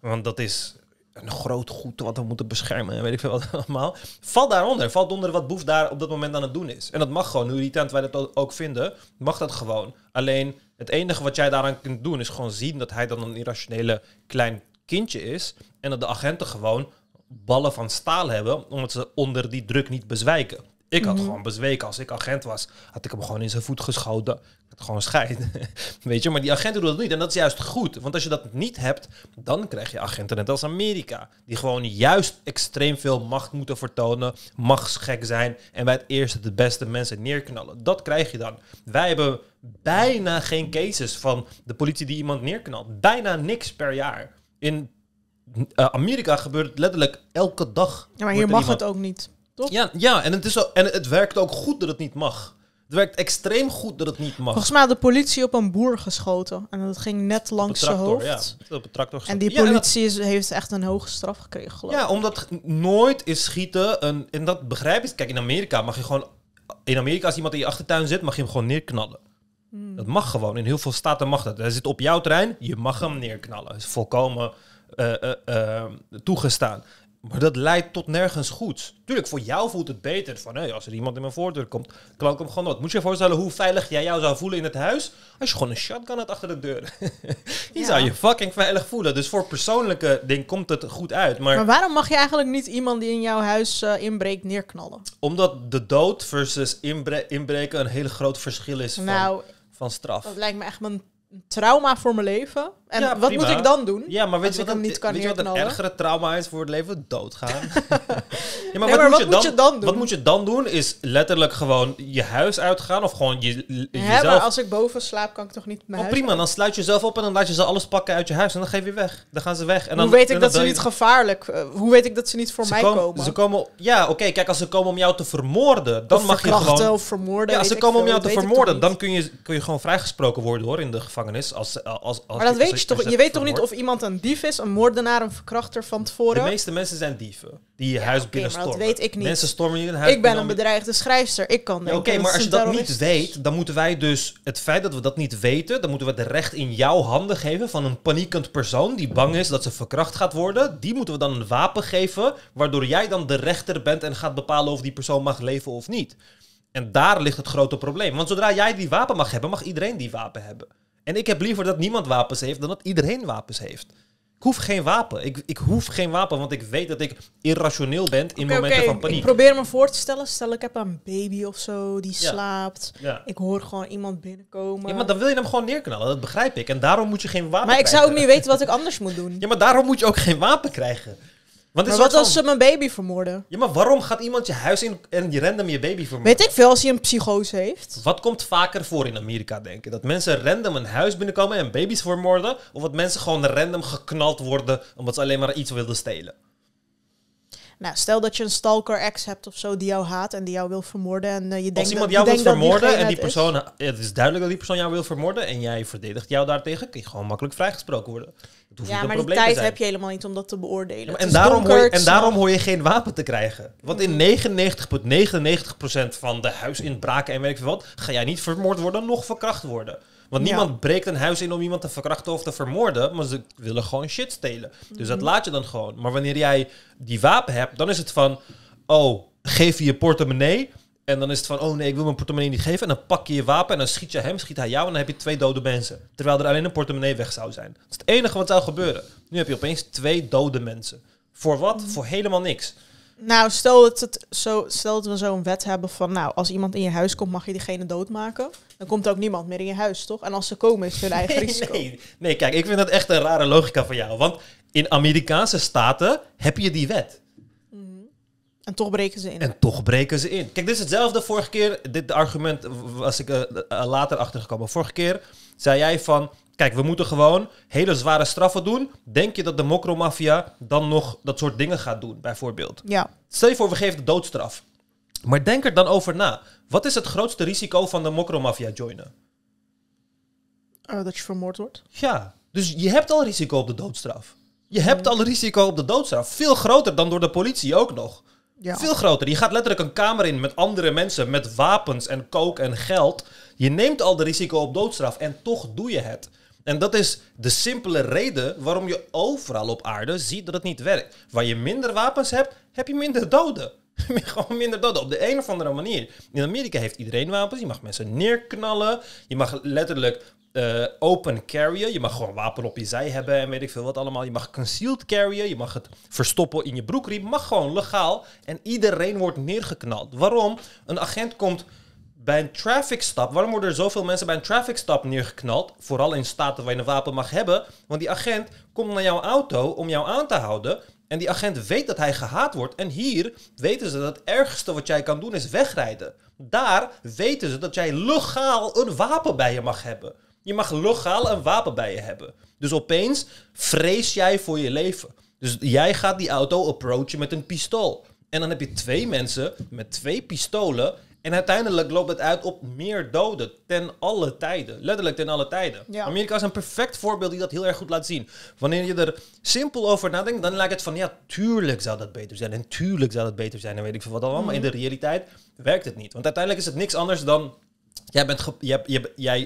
want dat is een groot goed wat we moeten beschermen en weet ik veel wat allemaal. Valt daaronder. Valt onder wat Boef daar op dat moment aan het doen is. En dat mag gewoon, hoe irritant wij dat ook vinden, mag dat gewoon. Alleen het enige wat jij daaraan kunt doen is gewoon zien dat hij dan een irrationele klein kindje is. En dat de agenten gewoon ballen van staal hebben, omdat ze onder die druk niet bezwijken. Ik had mhm. gewoon bezweken. Als ik agent was, had ik hem gewoon in zijn voet geschoten. Het gewoon scheiden, Weet je, maar die agenten doen dat niet. En dat is juist goed. Want als je dat niet hebt, dan krijg je agenten net als Amerika. Die gewoon juist extreem veel macht moeten vertonen. Machtsgek zijn. En bij het eerste de beste mensen neerknallen. Dat krijg je dan. Wij hebben bijna geen cases van de politie die iemand neerknalt. Bijna niks per jaar. In eh, Amerika gebeurt het letterlijk elke dag. Ja, maar hier mag het ook niet. Ja, ja en, het is en het werkt ook goed dat het niet mag. Het werkt extreem goed dat het niet mag. Volgens mij had de politie op een boer geschoten. En dat ging net langs zijn hoofd. Ja, op tractor ja. En die politie heeft echt een hoge straf gekregen, geloof ik. Ja, omdat nooit is schieten... Een, en dat begrijp ik. Kijk, in Amerika mag je gewoon... In Amerika, als iemand in je achtertuin zit, mag je hem gewoon neerknallen. Hmm. Dat mag gewoon. In heel veel staten mag dat. Hij zit op jouw terrein, je mag hem neerknallen. Dat is volkomen eh, eh, eh, toegestaan. Maar dat leidt tot nergens goed. Tuurlijk, voor jou voelt het beter. Van, als er iemand in mijn voordeur komt, klank ik hem gewoon dood. Moet je je voorstellen hoe veilig jij jou zou voelen in het huis... als je gewoon een shotgun had achter de deur. Die zou je fucking veilig voelen. Dus voor persoonlijke ding komt het goed uit. Maar, maar waarom mag je eigenlijk niet iemand die in jouw huis uh, inbreekt neerknallen? Omdat de dood versus inbreken een heel groot verschil is van, nou, van straf. Dat lijkt me echt een trauma voor mijn leven. En ja, wat moet ik dan doen? Ja, maar weet je wat, hem niet kan weet je wat een ergere trauma is voor het leven? Doodgaan. ja, maar, nee, wat, maar moet, wat je dan, moet, je dan, doen? Wat moet je dan doen is letterlijk gewoon je huis uitgaan of gewoon je, jezelf... Ja, maar als ik boven slaap kan ik toch niet mijn oh, prima, dan sluit je jezelf op en dan laat je ze alles pakken uit je huis en dan geef je weg. Dan gaan ze weg. En dan, hoe weet ik dat, ze niet gevaarlijk... Uh, hoe weet ik dat ze niet voor mij komen, komen? Ze komen... Ja, oké, kijk, als ze komen om jou te vermoorden, dan mag je gewoon... of vermoorden. Ja, als ze komen om jou te vermoorden, dan kun je, kun je gewoon vrijgesproken worden hoor in de gevangenis. Als, als, als, maar dat weet toch, je weet toch niet of iemand een dief is, een moordenaar, een verkrachter van tevoren? De meeste mensen zijn dieven. Die je huis binnenstormen. dat weet ik niet. Mensen stormen je huis Ik ben een bedreigde schrijfster. Ik kan Oké, maar als je dat niet weet, dan moeten wij dus... Het feit dat we dat niet weten, dan moeten we het recht in jouw handen geven... van een paniekend persoon die bang is dat ze verkracht gaat worden. Die moeten we dan een wapen geven, waardoor jij dan de rechter bent... en gaat bepalen of die persoon mag leven of niet. En daar ligt het grote probleem. Want zodra jij die wapen mag hebben, mag iedereen die wapen hebben. En ik heb liever dat niemand wapens heeft dan dat iedereen wapens heeft. Ik hoef geen wapen. Ik, ik hoef geen wapen, want ik weet dat ik irrationeel ben in momenten van paniek. Ik probeer me voor te stellen. Stel, ik heb een baby of zo die slaapt. Ik hoor gewoon iemand binnenkomen. Ja, maar dan wil je hem gewoon neerknallen. Dat begrijp ik. En daarom moet je geen wapen krijgen. Maar ik zou ook niet weten wat ik anders moet doen. Ja, maar daarom moet je ook geen wapen krijgen wat als ze mijn baby vermoorden? Ja, maar waarom gaat iemand je huis in en je random je baby vermoorden? Weet ik veel, als hij een psychose heeft. Wat komt vaker voor in Amerika, denk Dat mensen random een huis binnenkomen en baby's vermoorden? Of dat mensen gewoon random geknald worden omdat ze alleen maar iets wilden stelen? Nou, stel dat je een stalker ex hebt of zo die jou haat en die jou wil vermoorden. En, eh, je Als denkt Als iemand jou wil vermoorden en die persoon, het is duidelijk dat die persoon jou wil vermoorden en jij verdedigt jou daartegen, kun je gewoon makkelijk vrijgesproken worden. ja, maar die tijd heb je helemaal niet om dat te beoordelen. en, daarom hoor je, en daarom hoor je geen wapen te krijgen. Want in 99,99% mm. ,99 van de huisinbraken en weet ik veel wat, ga jij niet vermoord worden, nog verkracht worden. Want niemand breekt een huis in om iemand te verkrachten of te vermoorden, maar ze willen gewoon shit stelen. Dus dat mhm. laat je dan gewoon. Maar wanneer jij die wapen hebt, dan is het van, oh, geef je je portemonnee. En dan is het van, oh nee, ik wil mijn portemonnee niet geven. En dan pak je je wapen en dan schiet je hem, schiet hij jou en dan heb je twee dode mensen. Terwijl er alleen een portemonnee weg zou zijn. Dat is het enige wat zou gebeuren. Nu heb je opeens twee dode mensen. Voor wat? Mhm. Voor helemaal niks. Nou, stel dat, het zo, stel dat we zo'n wet hebben van, nou, als iemand in je huis komt, mag je diegene doodmaken. Dan komt er ook niemand meer in je huis, toch? En als ze komen, is het hun eigen nee, risico. Nee. nee, kijk, ik vind dat echt een rare logica van jou. Want in Amerikaanse staten heb je die wet. Mhm. En toch breken ze in. En toch breken ze in. Kijk, dit is hetzelfde vorige keer. Dit argument was ik uh, later achtergekomen. Vorige keer zei jij van... Kijk, we moeten gewoon hele zware straffen doen. Denk je dat de mokromafia dan nog dat soort dingen gaat doen, bijvoorbeeld? Ja. Stel je voor, we geven de doodstraf. Maar denk er dan over na. Wat is het grootste risico van de mokromafia joinen? Uh, oh, dat je vermoord wordt. Ja, dus je hebt al risico op de doodstraf. Je hebt al risico op de doodstraf. Veel groter dan door de politie ook nog. Ja. Veel groter. Je gaat letterlijk een kamer in met andere mensen, met wapens en kook en geld. Je neemt al de risico op doodstraf en toch doe je het. En dat is de simpele reden waarom je overal op aarde ziet dat het niet werkt. Waar je minder wapens hebt, heb je minder doden. Je gewoon minder doden. Op de een of andere manier. In Amerika heeft iedereen wapens. Je mag mensen neerknallen. Je mag letterlijk eh, open carryen. Je mag gewoon wapen op je zij hebben en weet ik veel wat allemaal. Je mag concealed carryen. Je mag het verstoppen in je broekriem. Mag gewoon legaal. En iedereen wordt neergeknald. Waarom? Een agent komt bij een traffic stop. Waarom worden er zoveel mensen bij een traffic stop neergeknald? Vooral in staten waar je een wapen mag hebben. Want die agent komt naar jouw auto om jou aan te houden. En die agent weet dat hij gehaat wordt. En hier weten ze dat het ergste wat jij kan doen is wegrijden. Daar weten ze dat jij legaal een wapen bij je mag hebben. Je mag legaal een wapen bij je hebben. Dus opeens vrees jij voor je leven. Dus jij gaat die auto approachen met een pistool. En dan heb je twee mensen met twee pistolen en uiteindelijk loopt het uit op meer doden ten alle tijden. Letterlijk ten alle tijden. Amerika is een perfect voorbeeld die dat heel erg goed laat zien. Wanneer je er simpel over nadenkt, dan lijkt het van ja, tuurlijk zou dat beter zijn. En tuurlijk zou dat beter zijn. En weet ik veel wat allemaal. Mhm. Maar in de realiteit werkt het niet. Want uiteindelijk is het niks anders dan Jij, bent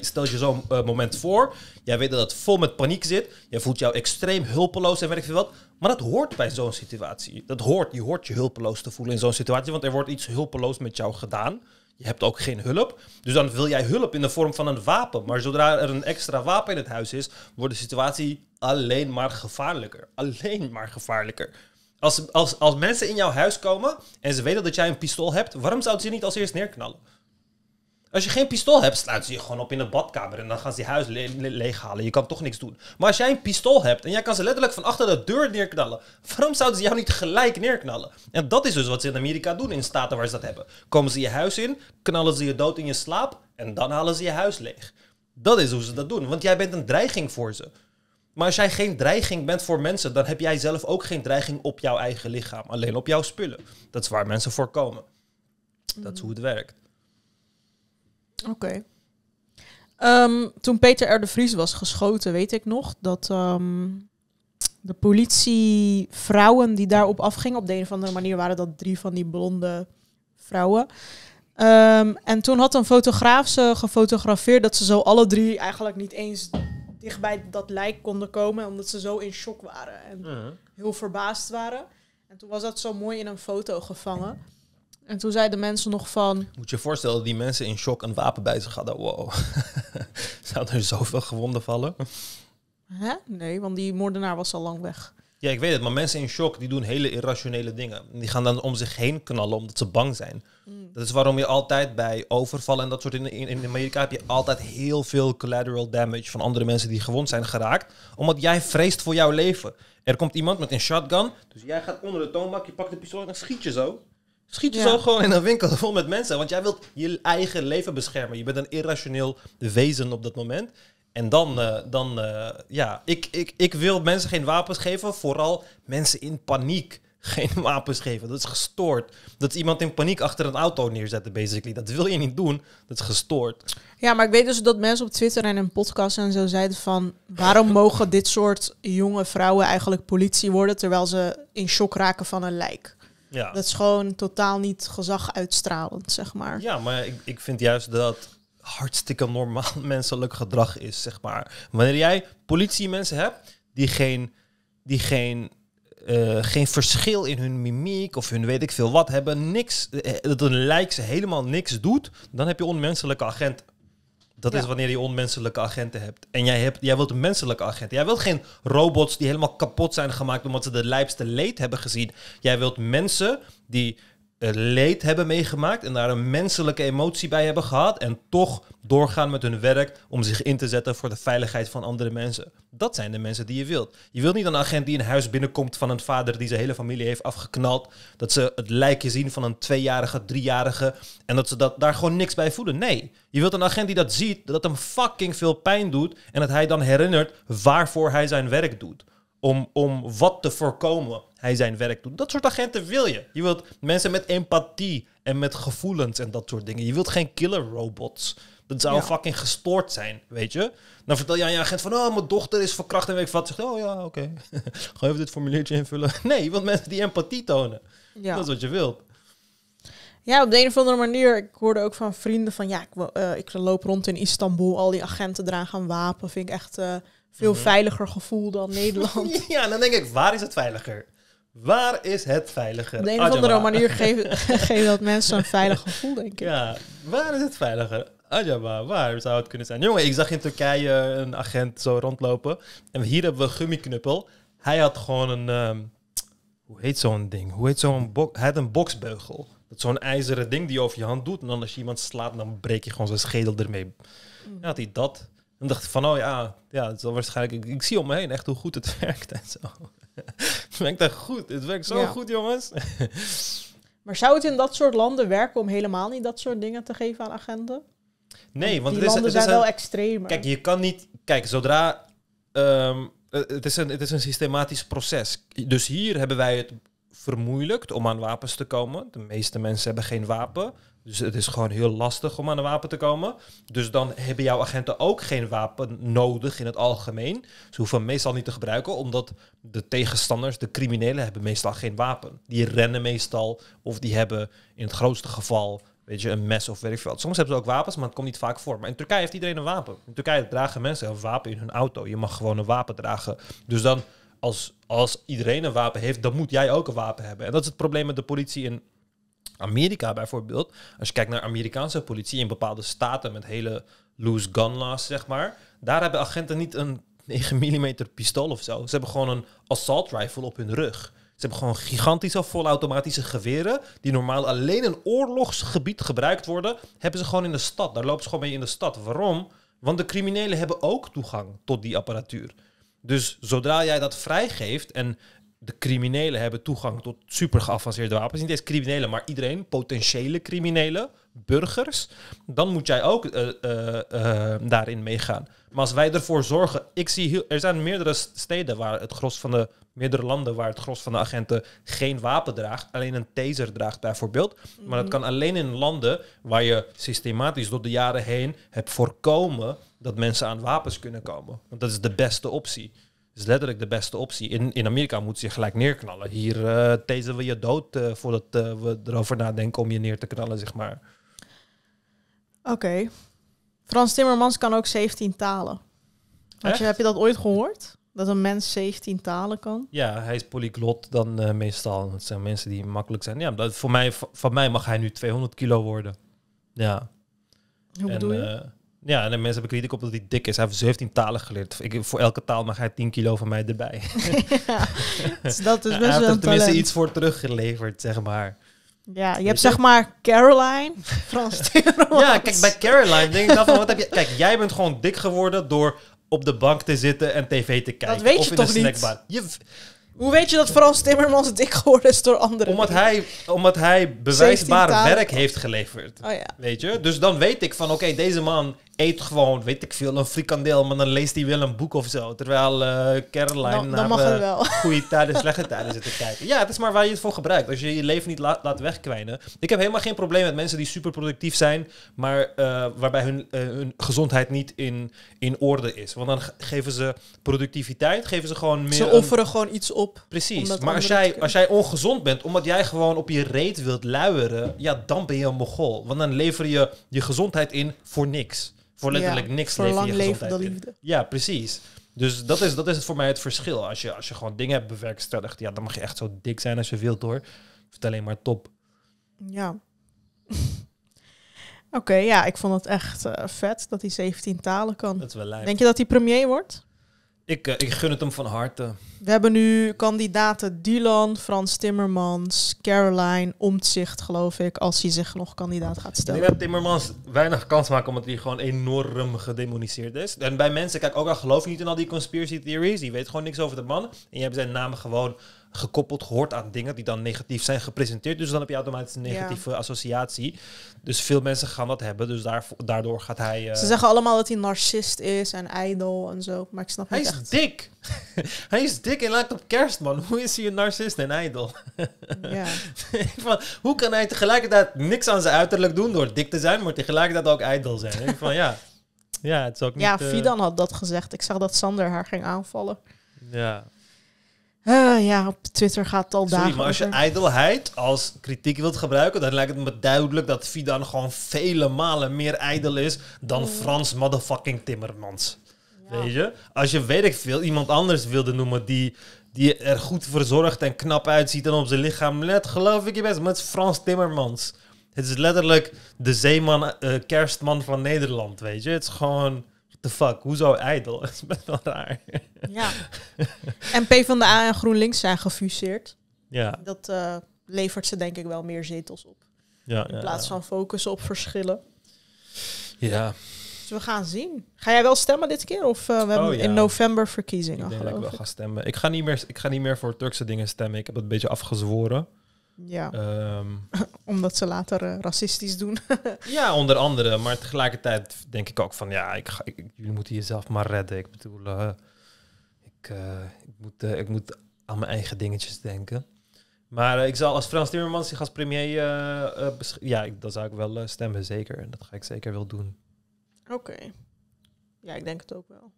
stelt je zo'n eh, moment voor. Jij weet dat het vol met paniek zit. Jij voelt jou extreem hulpeloos en ik veel wat. Maar dat hoort bij zo'n situatie. Dat hoort. Je hoort je hulpeloos te voelen in zo'n situatie. Want er wordt iets hulpeloos met jou gedaan. Je hebt ook geen hulp. Dus dan wil jij hulp in de vorm van een wapen. Maar zodra er een extra wapen in het huis is, wordt de situatie alleen maar gevaarlijker. Alleen maar gevaarlijker. Als, als, als mensen in jouw huis komen en ze weten dat jij een pistool hebt, waarom zouden ze niet als eerst neerknallen? Als je geen pistool hebt, sluiten ze je gewoon op in een badkamer en dan gaan ze je huis le le leeghalen. Je kan toch niks doen. Maar als jij een pistool hebt en jij kan ze letterlijk van achter de deur neerknallen, waarom zouden ze jou niet gelijk neerknallen? En dat is dus wat ze in Amerika doen in staten waar ze dat hebben. Komen ze je huis in, knallen ze je dood in je slaap en dan halen ze je huis leeg. Dat is hoe ze dat doen, want jij bent een dreiging voor ze. Maar als jij geen dreiging bent voor mensen, dan heb jij zelf ook geen dreiging op jouw eigen lichaam, alleen op jouw spullen. Dat is waar mensen voor komen. Dat is hoe het werkt. Oké. Ehm, toen Peter R. de Vries was geschoten, weet ik nog dat um, de vrouwen die daarop afgingen, op de een of andere manier waren dat drie van die blonde vrouwen. Ehm, en toen had een fotograaf ze gefotografeerd dat ze zo alle drie eigenlijk niet eens dichtbij dat lijk konden komen, omdat ze zo in shock waren en heel verbaasd waren. En toen was dat zo mooi in een foto gevangen. En toen zeiden mensen nog van... Moet je je voorstellen, die mensen in shock een wapen bij zich hadden. Wow. Zouden er zoveel gewonden vallen? Hè? Nee, want die moordenaar was al lang weg. Ja, ik weet het, maar mensen in shock die doen hele irrationele dingen. Die gaan dan om zich heen knallen omdat ze bang zijn. Hmm. Dat is waarom je altijd bij overvallen en dat soort dingen in, in Amerika heb je altijd heel veel collateral damage van andere mensen die gewond zijn geraakt. Omdat jij vreest voor jouw leven. Er komt iemand met een shotgun, dus jij gaat onder de toonbak, je pakt de pistool en schiet je zo. Schiet dus je zo gewoon in een winkel vol met mensen. Want jij wilt je eigen leven beschermen. Je bent een irrationeel wezen op dat moment. En dan, eh, dan eh, ja, ik, ik, ik wil mensen geen wapens geven. Vooral mensen in paniek geen wapens geven. Dat is gestoord. Dat iemand in paniek achter een auto neerzetten, basically. Dat wil je niet doen. Dat is gestoord. Ja, maar ik weet dus dat mensen op Twitter en in podcasts en zo zeiden van... waarom mogen dit soort jonge vrouwen eigenlijk politie worden... terwijl ze in shock raken van een lijk? Ja. Dat is gewoon totaal niet gezag uitstralend, zeg maar. Ja, maar ik, ik vind juist dat hartstikke normaal menselijk gedrag is, zeg maar. Wanneer jij politiemensen hebt die geen, die geen, eh, geen verschil in hun mimiek of hun weet ik veel wat hebben, niks, eh, eh, dat een lijk ze helemaal niks doet, dan heb je onmenselijke agenten. Dat is wanneer je onmenselijke agenten hebt. En jij, hebt, jij wilt een menselijke agent. Jij wilt geen robots die helemaal kapot zijn gemaakt omdat ze de lijpste leed hebben gezien. Jij wilt mensen die eh, leed hebben meegemaakt en daar een menselijke emotie bij hebben gehad en toch doorgaan met hun werk om zich in te zetten voor de veiligheid van andere mensen. Dat zijn de mensen die je wilt. Je wilt niet een agent die in huis binnenkomt van een vader die zijn hele familie heeft afgeknald. Dat ze het lijkje zien van een tweejarige, driejarige en dat ze dat, daar gewoon niks bij voelen. Nee, je wilt een agent die dat ziet, dat hem fucking veel pijn doet en dat hij dan herinnert waarvoor hij zijn werk doet. Om, om wat te voorkomen hij zijn werk doet. Dat soort agenten wil je. Je wilt mensen met empathie en met gevoelens en dat soort dingen. Je wilt geen killer robots het zou fucking gestoord zijn, weet je. Dan vertel je aan je agent van, oh, mijn dochter is verkracht en weet wat. Zegt, oh ja, oké. Okay. Gewoon even dit formuliertje invullen. Nee, want mensen die empathie tonen. Dat is wat je wilt. Ja, op de een of andere manier. Ik hoorde ook van vrienden van, ja, ik, eh, ik loop rond in Istanbul. Al die agenten eraan gaan wapen. Vind ik echt uh, veel mhm. veiliger gevoel dan Nederland. ja, dan denk ik, waar is het veiliger? Waar is het veiliger? Op de een of andere manier geven geven dat mensen een veilig gevoel, denk ik. Ja, waar is het veiliger? Ajaba, waar zou het kunnen zijn? Jongen, ik zag in Turkije een agent zo rondlopen. En hier hebben we een gummiknuppel. Hij had gewoon een... Ehm, hoe heet zo'n ding? Hoe heet zo'n... Hij had een boksbeugel. Dat zo'n ijzeren ding die je over je hand doet. En dan als je iemand slaat, dan breek je gewoon zijn schedel ermee. Ja, mm. had hij dat. En dacht van, oh ja, ja zo waarschijnlijk... Ik, zie om me heen echt hoe goed het werkt en zo. het werkt echt goed. Het werkt zo goed, jongens. maar zou het in dat soort landen werken om helemaal niet dat soort dingen te geven aan agenten? Nee, want die het is, landen is zijn wel extremer. Kijk, je kan niet. Kijk, zodra. Ehm, eh, het, is een, het is een systematisch proces. Dus hier hebben wij het vermoeilijkt om aan wapens te komen. De meeste mensen hebben geen wapen. Dus het is gewoon heel lastig om aan een wapen te komen. Dus dan hebben jouw agenten ook geen wapen nodig in het algemeen. Ze hoeven meestal niet te gebruiken, omdat de tegenstanders, de criminelen, hebben meestal geen wapen. Die rennen meestal of die hebben in het grootste geval Weet je, een mes of weet ik Soms hebben ze ook wapens, maar het komt niet vaak voor. Maar in Turkije heeft iedereen een wapen. In Turkije dragen mensen een wapen in hun auto. Je mag gewoon een wapen dragen. Dus dan, als, als iedereen een wapen heeft, dan moet jij ook een wapen hebben. En dat is het probleem met de politie in Amerika bijvoorbeeld. Als je kijkt naar Amerikaanse politie in bepaalde staten met hele loose gun laws, zeg maar. Daar hebben agenten niet een 9 mm pistool of zo. Ze hebben gewoon een assault rifle op hun rug hebben gewoon gigantische volautomatische geweren. Die normaal alleen in oorlogsgebied gebruikt worden. Hebben ze gewoon in de stad. Daar lopen ze gewoon mee in de stad. Waarom? Want de criminelen hebben ook toegang tot die apparatuur. Dus zodra jij dat vrijgeeft en de criminelen hebben toegang tot super geavanceerde wapens, niet eens criminelen, maar iedereen, potentiële criminelen, burgers, dan moet jij ook eh, eh, eh, daarin meegaan. Maar als wij ervoor zorgen, ik zie er zijn meerdere steden waar het gros van de meerdere landen waar het gros van de agenten geen wapen draagt, alleen een taser draagt bijvoorbeeld. Maar dat mhm. kan alleen in landen waar je systematisch door de jaren heen hebt voorkomen dat mensen aan wapens kunnen komen. Want dat is de beste optie. is letterlijk de beste optie. In, in Amerika moet ze je gelijk neerknallen. Hier uh, eh, tasen we je dood eh, voordat eh, we erover nadenken om je neer te knallen, zeg maar. Oké. Frans Timmermans kan ook 17 talen. heb je dat ooit gehoord? Dat een mens 17 talen kan? Ja, hij is polyglot dan eh, meestal. Het zijn mensen die makkelijk zijn. Ja, voor mij, van mij mag hij nu 200 kilo worden. Ja. Hoe en, bedoel je? Eh, ja, en de mensen hebben kritiek op dat hij dik is. Hij heeft 17 talen geleerd. Ik, voor elke taal mag hij 10 kilo van mij erbij. ja, dus dat is best ja, hij er iets voor teruggeleverd, zeg maar. Ja, je hebt zeg maar Caroline, Frans Ja, kijk, bij Caroline denk ik dan van, wat heb je... Kijk, jij bent gewoon dik geworden door op de bank te zitten en tv te kijken. Dat of in de snackbar. Je... Hoe weet je dat Frans Timmermans dik geworden is door anderen? Omdat hij, omdat hij bewijsbaar werk heeft geleverd. Oh weet je? Dus dan weet ik van oké, deze man eet gewoon, weet ik veel, een frikandeel. maar dan leest hij wel een boek of zo. Terwijl uh, Caroline nou, naar eh, goede tijden, slechte tijden zit te kijken. Ja, het is maar waar je het voor gebruikt. Als je je leven niet laat, wegkwijnen. Ik heb helemaal geen probleem met mensen die super productief zijn, maar eh, waarbij hun, hun gezondheid niet in, in orde is. Want dan geven ze productiviteit, geven ze gewoon meer... Ze offeren gewoon iets op. Precies, maar als jij, als jij ongezond bent, omdat jij gewoon op je reet wilt luieren, ja, dan ben je een mogol. Want dan lever je je gezondheid in voor niks. Voor letterlijk niks voor lang leven liefde. Ja, precies. Dus dat is, dat is het voor mij het verschil. Als je, als je gewoon dingen hebt bewerkstelligd, ja, dan mag je echt zo dik zijn als je wilt hoor. vertel alleen maar top. Ja. Oké, ja, ik vond het echt eh, vet dat hij 17 talen kan. Denk je dat hij premier wordt? Ik, eh, ik gun het hem van harte. We hebben nu kandidaten Dylan, Frans Timmermans, Caroline, Omtzigt, geloof ik, als hij zich nog kandidaat gaat stellen. Ik denk Timmermans weinig kans maken omdat hij gewoon enorm gedemoniseerd is. En bij mensen, kijk, ook al geloof je niet in al die conspiracy theories, die weet gewoon niks over de man. En je hebt zijn naam gewoon gekoppeld gehoord aan dingen die dan negatief zijn gepresenteerd. Dus dan heb je automatisch een negatieve associatie. Dus veel mensen gaan dat hebben. Dus daardoor gaat hij. Eh, Ze zeggen allemaal dat hij narcist is en ijdel en zo. Maar ik snap hij niet. Hij is dik. hij is dik en lijkt op kerstman. Hoe is hij een narcist en ijdel? ja. van, hoe kan hij tegelijkertijd niks aan zijn uiterlijk doen door dik te zijn, maar tegelijkertijd ook ijdel zijn? Ik van ja. Ja, het is ook niet. Ja, eh, Fidan had dat gezegd. Ik zag dat Sander haar ging aanvallen. Ja. Ah, ja, op Twitter gaat het al Sorry, maar als je ijdelheid als kritiek wilt gebruiken, dan lijkt het me duidelijk dat Fidan gewoon vele malen meer ijdel is dan mm. Frans motherfucking Timmermans. Weet je? Als je, weet ik veel, iemand anders wilde noemen die, die er goed verzorgd en knap uitziet en op zijn lichaam let, geloof ik je best, maar het is Frans Timmermans. Het is letterlijk de zeeman, uh, kerstman van Nederland, weet je? Het is gewoon the fuck, hoezo ijdel? Dat is best wel raar. Ja. En PvdA en GroenLinks zijn gefuseerd. Ja. Dat eh, levert ze denk ik wel meer zetels op. Ja, in plaats van focussen op verschillen. Ja. Dus we gaan zien. Ga jij wel stemmen dit keer? Of uh, we hebben oh, in november verkiezingen? Ik denk dat ik wel ga stemmen. Ik ga, niet meer, ik ga niet meer voor Turkse dingen stemmen. Ik heb het een beetje afgezworen. Ja. Ehm, Omdat ze later eh, racistisch doen. ja, onder andere. Maar tegelijkertijd denk ik ook van ja, ik jullie moeten jezelf maar redden. Ik bedoel, eh, ik, eh, ik, moet, ik moet aan mijn eigen dingetjes denken. Maar ik zal als Frans Timmermans zich als premier ja, dan zou ik wel stemmen, zeker. En dat ga ik zeker wel doen. Oké. Ja, ik denk het ook wel.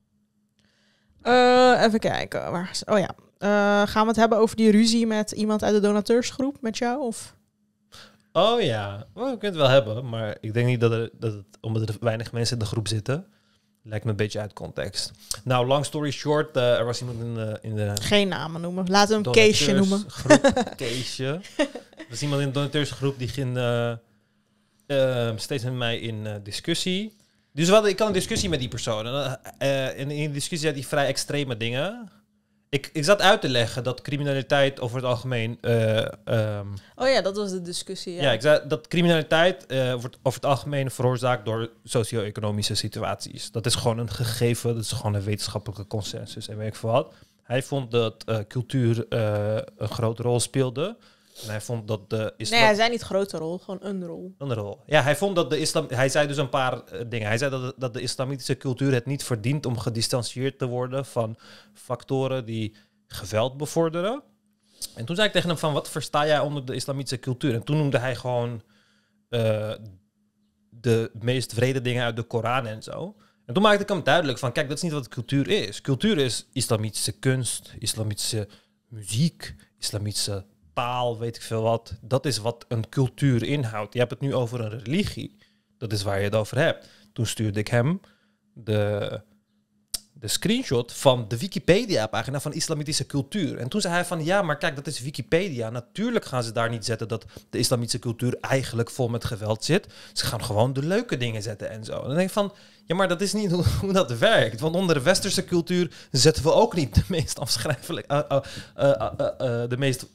even kijken. Waar, oh ja, eh, gaan we het hebben over die ruzie met iemand uit de donateursgroep, met jou? Of? Oh ja, well, we kunnen het wel hebben, maar ik denk niet dat, er, dat het, omdat er weinig mensen in de groep zitten, lijkt me een beetje uit context. Nou, long story short, eh, er was iemand in de, in de... Geen namen noemen, laten we hem Keesje noemen. Keesje. Er was iemand in de donateursgroep die ging eh, steeds met mij in discussie. Dus wat, ik had een discussie met die persoon. En, in discussie had hij vrij extreme dingen. Ik, ik zat uit te leggen dat criminaliteit over het algemeen. Eh, ehm, oh ja, dat was de discussie. Ja, ja ik zei dat criminaliteit wordt eh, over het algemeen veroorzaakt door socio-economische situaties. Dat is gewoon een gegeven, dat is gewoon een wetenschappelijke consensus en weet ik veel wat. Hij vond dat eh, cultuur een grote rol speelde. En hij vond dat de islam... Nee, hij zei niet grote rol, gewoon een rol. Een rol. Ja, hij vond dat de islam... Hij zei dus een paar eh, dingen. Hij zei dat de, dat de islamitische cultuur het niet verdient om gedistanceerd te worden van factoren die geweld bevorderen. En toen zei ik tegen hem van, wat versta jij onder de islamitische cultuur? En toen noemde hij gewoon eh, de meest vrede dingen uit de Koran en zo. En toen maakte ik hem duidelijk van, kijk, dat is niet wat cultuur is. Cultuur is islamitische kunst, islamitische muziek, islamitische taal, weet ik veel wat. Dat is wat een cultuur inhoudt. Je hebt het nu over een religie. Dat is waar je het over hebt. Toen stuurde ik hem de, de screenshot van de Wikipedia-pagina van islamitische cultuur. En toen zei hij van ja, maar kijk, dat is Wikipedia. Natuurlijk gaan ze daar niet zetten dat de islamitische cultuur eigenlijk vol met geweld zit. Ze gaan gewoon de leuke dingen zetten en zo. En dan denk ik van ja, maar dat is niet hoe, dat werkt. Want onder de westerse cultuur zetten we ook niet de meest afschrijfelijk, uh, de meest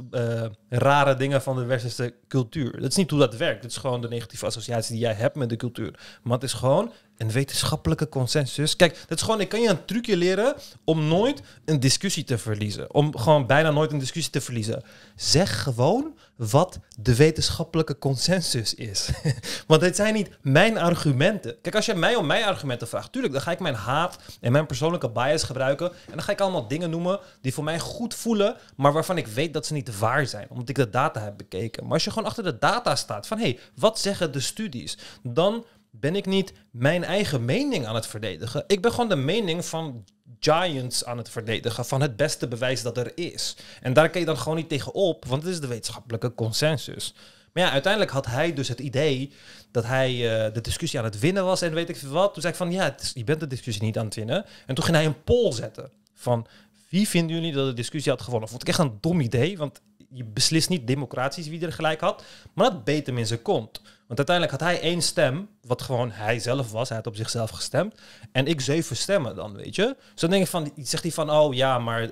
rare dingen van de westerse cultuur. Dat is niet hoe dat werkt. Het is gewoon de negatieve associatie die jij hebt met de cultuur. Maar het is gewoon een wetenschappelijke consensus. Kijk, dat is gewoon, ik kan je een trucje leren om nooit een discussie te verliezen. Om gewoon bijna nooit een discussie te verliezen. Zeg gewoon wat de wetenschappelijke consensus is. Want dit zijn niet mijn argumenten. Kijk, als je mij om mijn argumenten vraagt, tuurlijk, dan ga ik mijn haat en mijn persoonlijke bias gebruiken. En dan ga ik allemaal dingen noemen die voor mij goed voelen, maar waarvan ik weet dat ze niet waar zijn, omdat ik de data heb bekeken. Maar als je gewoon achter de data staat van hé, hey, wat zeggen de studies? Dan ben ik niet mijn eigen mening aan het verdedigen. Ik ben gewoon de mening van giants aan het verdedigen van het beste bewijs dat er is. En daar kan je dan gewoon niet tegen op, want het is de wetenschappelijke consensus. Maar ja, uiteindelijk had hij dus het idee dat hij eh, de discussie aan het winnen was en weet ik veel wat. Toen zei ik van, ja, je bent de discussie niet aan het winnen. En toen ging hij een poll zetten van, wie vinden jullie dat de discussie had gewonnen? Vond ik echt een dom idee, want je beslist niet democratisch wie er gelijk had. Maar dat beter hem in zijn kont. Want uiteindelijk had hij één stem, wat gewoon hij zelf was. Hij had op zichzelf gestemd. En ik zeven stemmen dan, weet je. Dus dan denk ik van, zegt hij van, oh ja, maar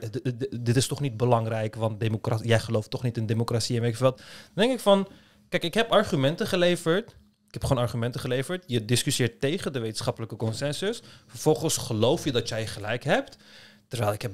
dit is toch niet belangrijk, want democratie, jij gelooft toch niet in democratie en weet ik wat. Dan denk ik van, kijk, ik heb argumenten geleverd. Ik heb gewoon argumenten geleverd. Je discussieert tegen de wetenschappelijke consensus. Vervolgens geloof je dat jij gelijk hebt. Terwijl ik heb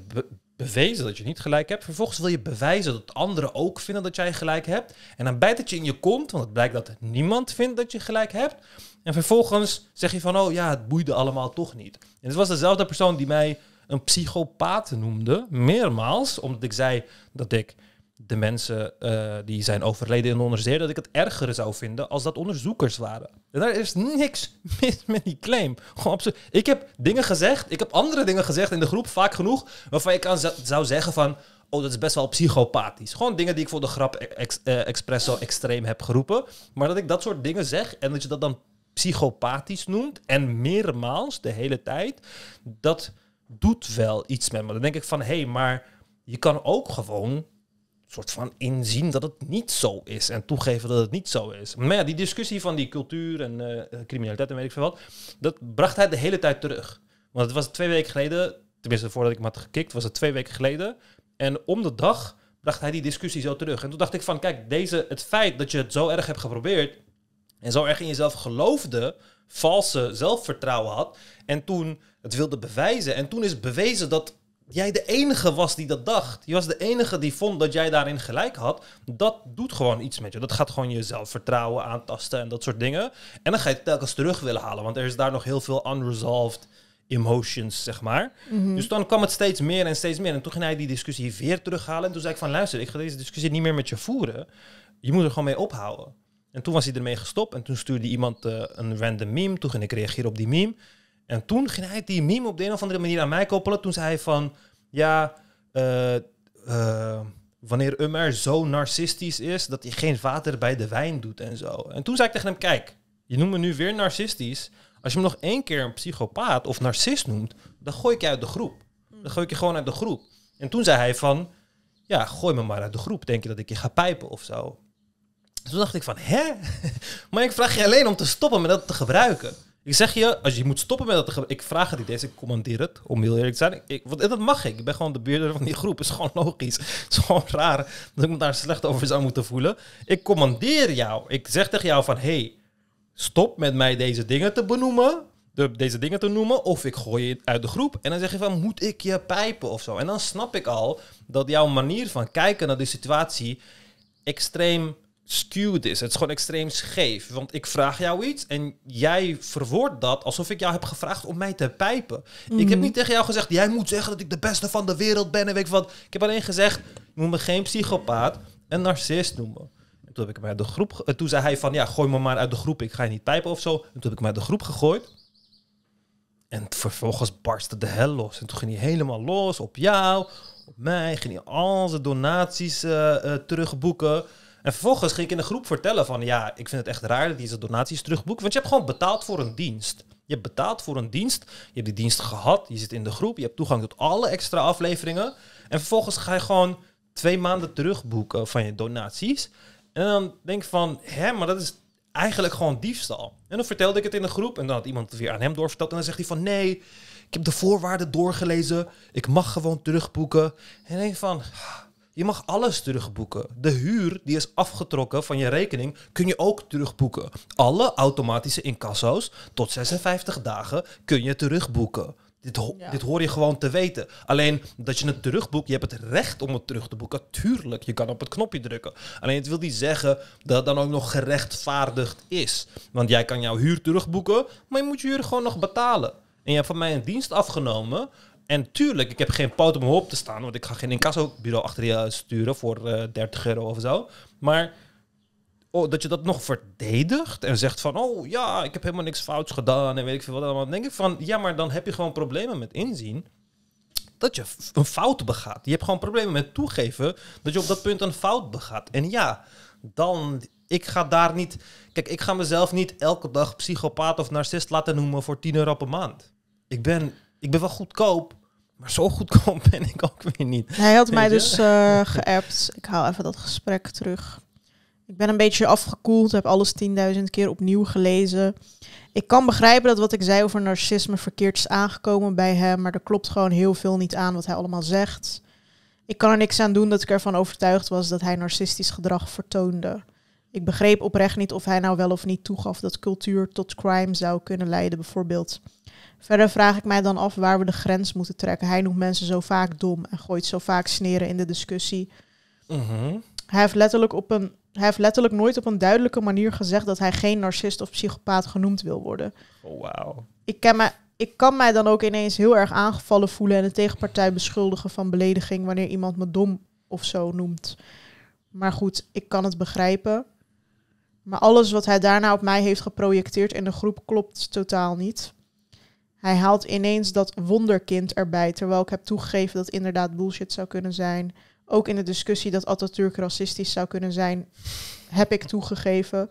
bewezen dat je niet gelijk hebt. Vervolgens wil je bewijzen dat anderen ook vinden dat jij gelijk hebt. En dan bijt het je in je kont, want het blijkt dat niemand vindt dat je gelijk hebt. En vervolgens zeg je van, oh ja, het boeide allemaal toch niet. En het was dezelfde persoon die mij een psychopaat noemde, meermaals, omdat ik zei dat ik de mensen eh, die zijn overleden in onderzeer, dat ik het erger zou vinden als dat onderzoekers waren. En daar is niks mis met die claim. Gewoon Ik heb dingen gezegd, ik heb andere dingen gezegd in de groep, vaak genoeg, waarvan ik aan zou zeggen van, oh, dat is best wel psychopathisch. Gewoon dingen die ik voor de grap e-, ex eh, expres zo extreem heb geroepen. Maar dat ik dat soort dingen zeg en dat je dat dan psychopathisch noemt en meermaals de hele tijd, dat doet wel iets met me. Dan denk ik van, hé, hey, maar je kan ook gewoon soort van inzien dat het niet zo is en toegeven dat het niet zo is. Maar ja, die discussie van die cultuur en eh, eh, criminaliteit en weet ik veel wat, dat bracht hij de hele tijd terug. Want het was twee weken geleden, tenminste voordat ik hem had gekikt, was het twee weken geleden. En om de dag bracht hij die discussie zo terug. En toen dacht ik van, kijk, deze, het feit dat je het zo erg hebt geprobeerd en zo erg in jezelf geloofde, valse zelfvertrouwen had en toen het wilde bewijzen en toen is bewezen dat jij de enige was die dat dacht. Je was de enige die vond dat jij daarin gelijk had. Dat doet gewoon iets met je. Dat gaat gewoon je zelfvertrouwen aantasten en dat soort dingen. En dan ga je het telkens terug willen halen, want er is daar nog heel veel unresolved emotions, zeg maar. Mhm. Dus dan kwam het steeds meer en steeds meer. En toen ging hij die discussie weer terughalen. En toen zei ik van, luister, ik ga deze discussie niet meer met je voeren. Je moet er gewoon mee ophouden. En toen was hij ermee gestopt. En toen stuurde iemand eh, een random meme. Toen ging ik reageren op die meme. En toen ging hij die meme op de een of andere manier aan mij koppelen. Toen zei hij van, ja, eh, eh, wanneer Umer zo narcistisch is dat hij geen water bij de wijn doet en zo. En toen zei ik tegen hem, kijk, je noemt me nu weer narcistisch. Als je me nog één keer een psychopaat of narcist noemt, dan gooi ik je uit de groep. Dan gooi ik je gewoon uit de groep. En toen zei hij van, ja, gooi me maar uit de groep. Denk je dat ik je ga pijpen of zo? Toen dacht ik van, hè? maar ik vraag je alleen om te stoppen met dat te gebruiken. Ik zeg je, als je moet stoppen met dat Ik vraag het niet eens, ik commandeer het, om heel eerlijk te zijn. Ik, want dat mag ik. Ik ben gewoon de beheerder van die groep. is gewoon logisch. Het is gewoon raar dat ik me daar slecht over zou moeten voelen. Ik commandeer jou. Ik zeg tegen jou van, hey, stop met mij deze dingen te benoemen. De, deze dingen te noemen. Of ik gooi je uit de groep. En dan zeg je van, moet ik je pijpen of zo? En dan snap ik al dat jouw manier van kijken naar de situatie extreem skewed is. Het is gewoon extreem scheef. Want ik vraag jou iets en jij verwoordt dat alsof ik jou heb gevraagd om mij te pijpen. Ik heb mhm. niet tegen jou gezegd, jij moet zeggen dat ik de beste van de wereld ben en weet ik wat. Ik heb alleen gezegd, noem moet me geen psychopaat en narcist noemen. En toen, heb ik hem uit de groep eh, toen zei hij van, ja, gooi me maar uit de groep, ik ga je niet pijpen of zo. En toen heb ik hem uit de groep gegooid. En vervolgens barstte de hel los. En toen ging hij helemaal los op jou, op mij. Ging hij al zijn donaties eh, eh, terugboeken. En vervolgens ging ik in de groep vertellen van ja, ik vind het echt raar dat die zijn donaties terugboekt. Want je hebt gewoon betaald voor een dienst. Je hebt betaald voor een dienst. Je hebt die dienst gehad. Je zit in de groep. Je hebt toegang tot alle extra afleveringen. En vervolgens ga je gewoon twee maanden terugboeken van je donaties. En dan denk ik van, hè, maar dat is eigenlijk gewoon diefstal. En dan vertelde ik het in de groep en dan had iemand het weer aan hem doorverteld. En dan zegt hij van, nee, ik heb de voorwaarden doorgelezen. Ik mag gewoon terugboeken. En dan denk ik van, je mag alles terugboeken. De huur die is afgetrokken van je rekening kun je ook terugboeken. Alle automatische incasso's tot 56 dagen kun je terugboeken. Dit, dit hoor je gewoon te weten. Alleen dat je het terugboekt, je hebt het recht om het terug te boeken. Tuurlijk, je kan op het knopje drukken. Alleen het wil niet zeggen dat het dan ook nog gerechtvaardigd is. Want jij kan jouw huur terugboeken, maar je moet je huur gewoon nog betalen. En je hebt van mij een dienst afgenomen en tuurlijk, ik heb geen poot om op te staan, want ik ga geen incassobureau achter je sturen voor uh, eh, 30 euro of zo. Maar oh, dat je dat nog verdedigt en zegt van, oh ja, ik heb helemaal niks fouts gedaan en weet ik veel wat allemaal. Dan denk ik van, ja, maar dan heb je gewoon problemen met inzien dat je een fout begaat. Je hebt gewoon problemen met toegeven dat je op dat punt een fout begaat. En ja, dan, ik ga daar niet, kijk, ik ga mezelf niet elke dag psychopaat of narcist laten noemen voor 10 euro per maand. Ik ben ik ben wel goedkoop, maar zo goedkoop ben ik ook weer niet. Hij had mij dus uh, geappt. Ik haal even dat gesprek terug. Ik ben een beetje afgekoeld, heb alles 10.000 keer opnieuw gelezen. Ik kan begrijpen dat wat ik zei over narcisme verkeerd is aangekomen bij hem, maar er klopt gewoon heel veel niet aan wat hij allemaal zegt. Ik kan er niks aan doen dat ik ervan overtuigd was dat hij narcistisch gedrag vertoonde. Ik begreep oprecht niet of hij nou wel of niet toegaf dat cultuur tot crime zou kunnen leiden, bijvoorbeeld Verder vraag ik mij dan af waar we de grens moeten trekken. Hij noemt mensen zo vaak dom en gooit zo vaak sneren in de discussie. Mhm. Hij, heeft letterlijk op een, hij heeft letterlijk nooit op een duidelijke manier gezegd dat hij geen narcist of psychopaat genoemd wil worden. Oh, wow. Ik, ken me, ik kan mij dan ook ineens heel erg aangevallen voelen en de tegenpartij beschuldigen van belediging wanneer iemand me dom of zo noemt. Maar goed, ik kan het begrijpen. Maar alles wat hij daarna op mij heeft geprojecteerd in de groep klopt totaal niet. Hij haalt ineens dat wonderkind erbij, terwijl ik heb toegegeven dat inderdaad bullshit zou kunnen zijn. Ook in de discussie dat Atatürk racistisch zou kunnen zijn, heb ik toegegeven.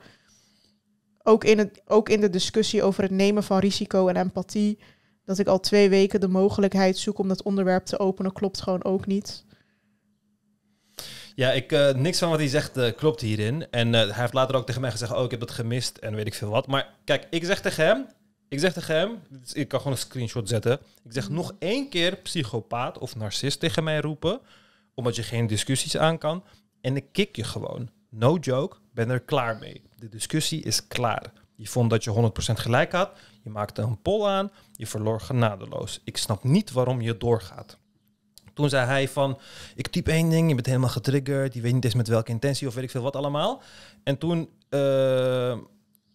Ook in, het, ook in de discussie over het nemen van risico en empathie, dat ik al twee weken de mogelijkheid zoek om dat onderwerp te openen, klopt gewoon ook niet. Ja, ik, eh, niks van wat hij zegt eh, klopt hierin. En eh, hij heeft later ook tegen mij gezegd, oh, ik heb het gemist en weet ik veel wat. Maar kijk, ik zeg tegen hem, ik zeg tegen hem, ik kan gewoon een screenshot zetten. Ik zeg nog één keer psychopaat of narcist tegen mij roepen, omdat je geen discussies aan kan. En ik kick je gewoon. No joke, ben er klaar mee. De discussie is klaar. Je vond dat je 100% gelijk had, je maakte een poll aan, je verloor genadeloos. Ik snap niet waarom je doorgaat. Toen zei hij van, ik typ één ding, je bent helemaal getriggerd, je weet niet eens met welke intentie of weet ik veel wat allemaal. En toen, eh,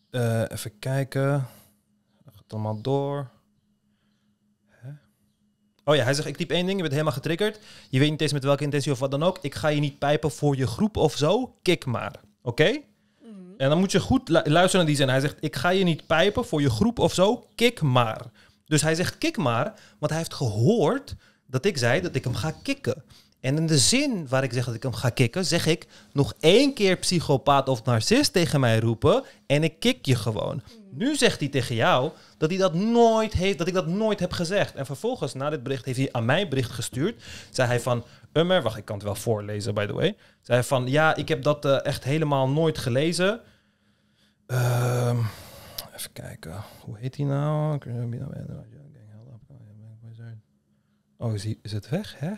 eh, even kijken, het allemaal door. Oh ja, hij zegt, ik type één ding, je bent helemaal getriggerd. Je weet niet eens met welke intentie of wat dan ook. Ik ga je niet pijpen voor je groep of zo. Kik maar. Oké? Mhm. En dan moet je goed luisteren naar die zin. Hij zegt, ik ga je niet pijpen voor je groep of zo. Kik maar. Dus hij zegt, kik maar, want hij heeft gehoord dat ik zei dat ik hem ga kikken. En in de zin waar ik zeg dat ik hem ga kikken, zeg ik nog één keer psychopaat of narcist tegen mij roepen en ik kick je gewoon. Mhm. Nu zegt hij tegen jou dat hij dat nooit heeft, dat ik dat nooit heb gezegd. En vervolgens, na dit bericht, heeft hij aan mij bericht gestuurd. Zei hij van, Ummer, wacht, ik kan het wel voorlezen, by the way. Zei hij van, ja, ik heb dat eh, echt helemaal nooit gelezen. Ehm, even kijken, hoe heet hij nou? nou oh, is, hij, is het weg, hè?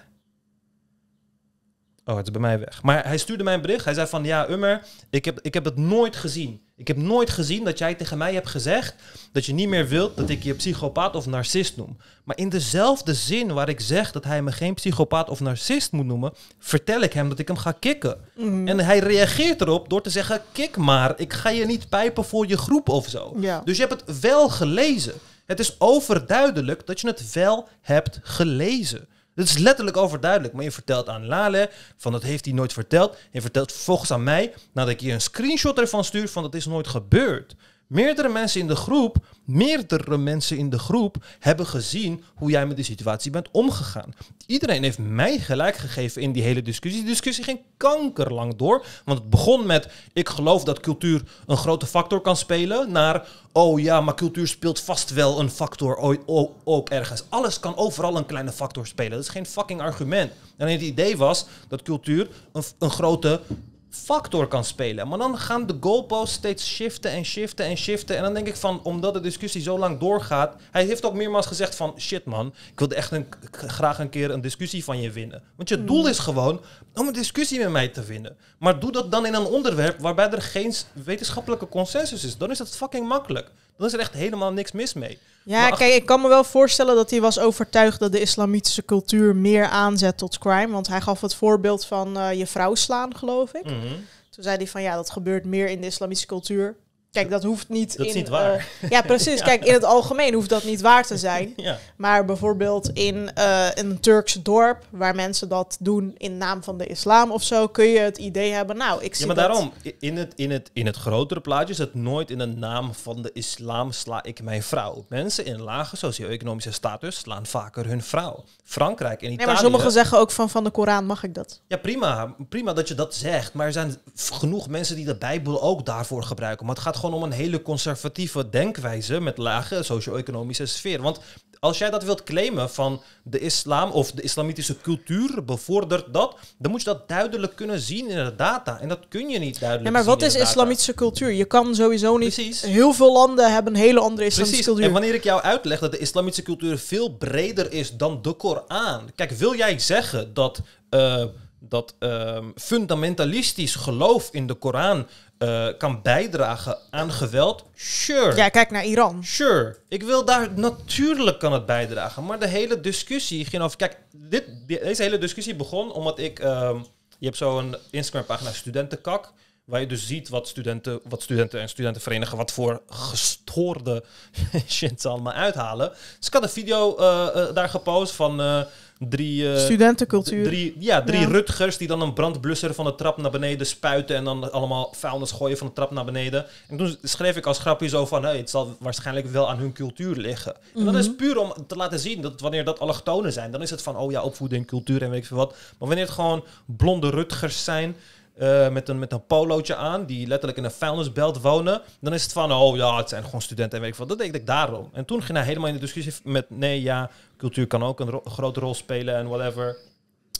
Oh, het is bij mij weg. Maar hij stuurde mij een bericht. Hij zei van, ja, Ummer, ik heb, ik heb het nooit gezien. Ik heb nooit gezien dat jij tegen mij hebt gezegd dat je niet meer wilt dat ik je psychopaat of narcist noem. Maar in dezelfde zin waar ik zeg dat hij me geen psychopaat of narcist moet noemen, vertel ik hem dat ik hem ga kicken. Mhm. En hij reageert erop door te zeggen: kik maar, ik ga je niet pijpen voor je groep of zo. Dus je hebt het wel gelezen. Het is overduidelijk dat je het wel hebt gelezen. Dit is letterlijk overduidelijk. Maar je vertelt aan Lale, van dat heeft hij nooit verteld. Je vertelt volgens aan mij, nadat ik je een screenshot ervan stuur, van dat is nooit gebeurd. Meerdere mensen in de groep, meerdere mensen in de groep hebben gezien hoe jij met de situatie bent omgegaan. Iedereen heeft mij gelijk gegeven in die hele discussie. Die discussie ging kankerlang door, want het begon met ik geloof dat cultuur een grote factor kan spelen naar oh ja, maar cultuur speelt vast wel een factor ook ergens. Alles kan overal een kleine factor spelen. Dat is geen fucking argument. En het idee was dat cultuur een, een grote factor kan spelen. Maar dan gaan de goalposts steeds shiften en shiften en shiften. En dan denk ik van, omdat de discussie zo lang doorgaat... Hij heeft ook meermaals gezegd van, shit man, ik wilde echt een, graag een keer een discussie van je winnen. Want je hmm. doel is gewoon om een discussie met mij te winnen. Maar doe dat dan in een onderwerp waarbij er geen wetenschappelijke consensus is. Dan is dat fucking makkelijk. Dan is er echt helemaal niks mis mee. Ja, kijk, ik kan me wel voorstellen dat hij was overtuigd dat de islamitische cultuur meer aanzet tot crime. Want hij gaf het voorbeeld van eh, je vrouw slaan, geloof ik. Mhm. Toen zei hij van ja, dat gebeurt meer in de islamitische cultuur. Kijk, dat hoeft niet. Dat is niet waar. Eh, ja, precies. Kijk, in het algemeen hoeft dat niet waar te zijn. ja. Maar bijvoorbeeld in eh, een Turks dorp, waar mensen dat doen in naam van de islam of zo, kun je het idee hebben. Nou, ik zie. Ja, maar daarom, in het, in, het, in het grotere plaatje is het nooit in de naam van de islam sla ik mijn vrouw. Mensen in lage socio-economische status slaan vaker hun vrouw. Frankrijk en Italië. Nee, maar sommigen zeggen ook van van de Koran mag ik dat. Ja, prima. Prima dat je dat zegt. Maar er zijn genoeg mensen die de Bijbel ook daarvoor gebruiken. Maar het gaat gewoon om een hele conservatieve denkwijze met lage socio-economische sfeer. Want als jij dat wilt claimen van de islam of de islamitische cultuur bevordert dat, dan moet je dat duidelijk kunnen zien in de data. En dat kun je niet duidelijk Ja, maar wat is islamitische cultuur? Je kan sowieso niet... Heel veel landen hebben een hele andere islamitische Precies. cultuur. En wanneer ik jou uitleg dat de islamitische cultuur veel breder is dan de Koran. Kijk, wil jij zeggen dat... Eh, dat ehm, fundamentalistisch geloof in de Koran eh, kan bijdragen aan geweld, sure. Ja, kijk naar Iran. Sure. Ik wil daar, natuurlijk kan het bijdragen. Maar de hele discussie ging over, kijk, dit, deze hele discussie begon omdat ik, ehm, je hebt zo'n Instagram pagina Studentenkak, waar je dus ziet wat studenten, wat studenten en studentenverenigen, wat voor gestoorde shit ze allemaal uithalen. Dus ik had een video eh, eh, daar gepost van drie... Eh, Studentencultuur. Drie, ja, drie Rutgers die dan een brandblusser van de trap naar beneden spuiten en dan allemaal vuilnis gooien van de trap naar beneden. En toen schreef ik als grapje zo van, hey, het zal waarschijnlijk wel aan hun cultuur liggen. En dat mhm. is puur om te laten zien dat wanneer dat allochtonen zijn, dan is het van, oh ja, opvoeding cultuur en weet ik veel wat. Maar wanneer het gewoon blonde Rutgers zijn eh, met, een, met een polootje aan, die letterlijk in een vuilnisbelt wonen, dan is het van, oh ja, het zijn gewoon studenten en weet ik wat. Dat denk ik daarom. En toen ging hij helemaal in de discussie met, nee, ja, cultuur kan ook een grote rol spelen en whatever.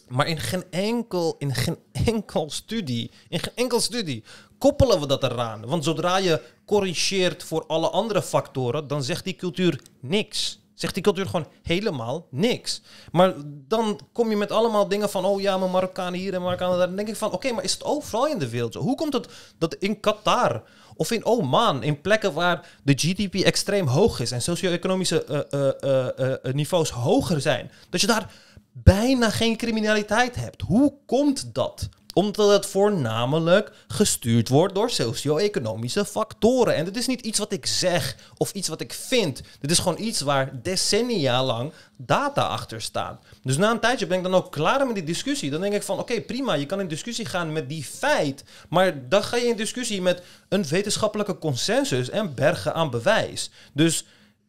Maar in geen, enkel, in geen enkel studie, in geen enkel studie koppelen we dat eraan. Want zodra je corrigeert voor alle andere factoren, dan zegt die cultuur niks. Zegt die cultuur gewoon helemaal niks. Maar dan kom je met allemaal dingen van, oh ja, maar Marokkanen hier en Marokkanen daar. Dan denk ik van, oké, maar is het overal in de wereld zo? Hoe komt het dat in Qatar of in Oman, in plekken waar de GDP extreem hoog is en socio-economische eh, eh, eh, niveaus hoger zijn, dat je daar bijna geen criminaliteit hebt? Hoe komt dat? Omdat het voornamelijk gestuurd wordt door socio-economische factoren. En dit is niet iets wat ik zeg of iets wat ik vind. Dit is gewoon iets waar decennia lang data achter staat. Dus na een tijdje ben ik dan ook klaar met die discussie. Dan denk ik van oké, prima, je kan in discussie gaan met die feit. Maar dan ga je in discussie met een wetenschappelijke consensus en bergen aan bewijs. Dus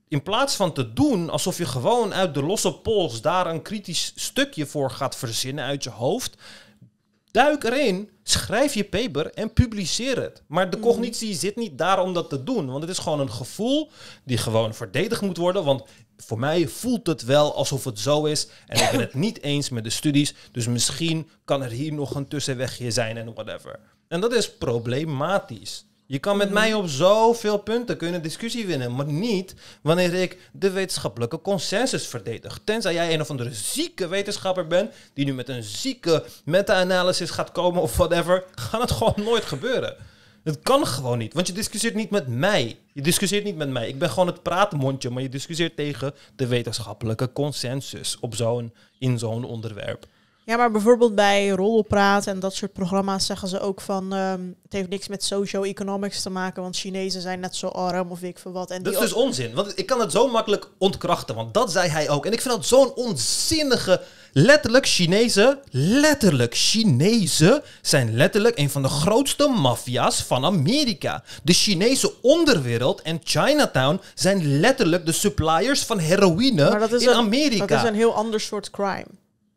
in plaats van te doen alsof je gewoon uit de losse pols daar een kritisch stukje voor gaat verzinnen uit je hoofd, Duik erin, schrijf je paper en publiceer het. Maar de mhm. cognitie zit niet daar om dat te doen. Want het is gewoon een gevoel die gewoon verdedigd moet worden. Want voor mij voelt het wel alsof het zo is. En ik ben het niet eens met de studies. Dus misschien kan er hier nog een tussenwegje zijn en whatever. En dat is problematisch. Je kan met mij op zoveel punten kunnen discussie winnen, maar niet wanneer ik de wetenschappelijke consensus verdedig. Tenzij jij een of andere zieke wetenschapper bent, die nu met een zieke meta-analysis gaat komen of whatever, gaat het gewoon nooit gebeuren. Het kan gewoon niet, want je discussieert niet met mij. Je discussieert niet met mij. Ik ben gewoon het praatmondje, maar je discussieert tegen de wetenschappelijke consensus op zo'n in zo'n onderwerp. Ja, maar bijvoorbeeld bij rollenpraat en dat soort programma's zeggen ze ook van ehm, het heeft niks met socio-economics te maken, want Chinezen zijn net zo arm of ik voor wat. En dat is dus onzin, want ik kan het zo makkelijk ontkrachten, want dat zei hij ook. En ik vind dat zo'n onzinnige, letterlijk Chinezen, letterlijk Chinezen zijn letterlijk een van de grootste maffia's van Amerika. De Chinese onderwereld en Chinatown zijn letterlijk de suppliers van heroïne in een, Amerika. Dat is een heel ander soort crime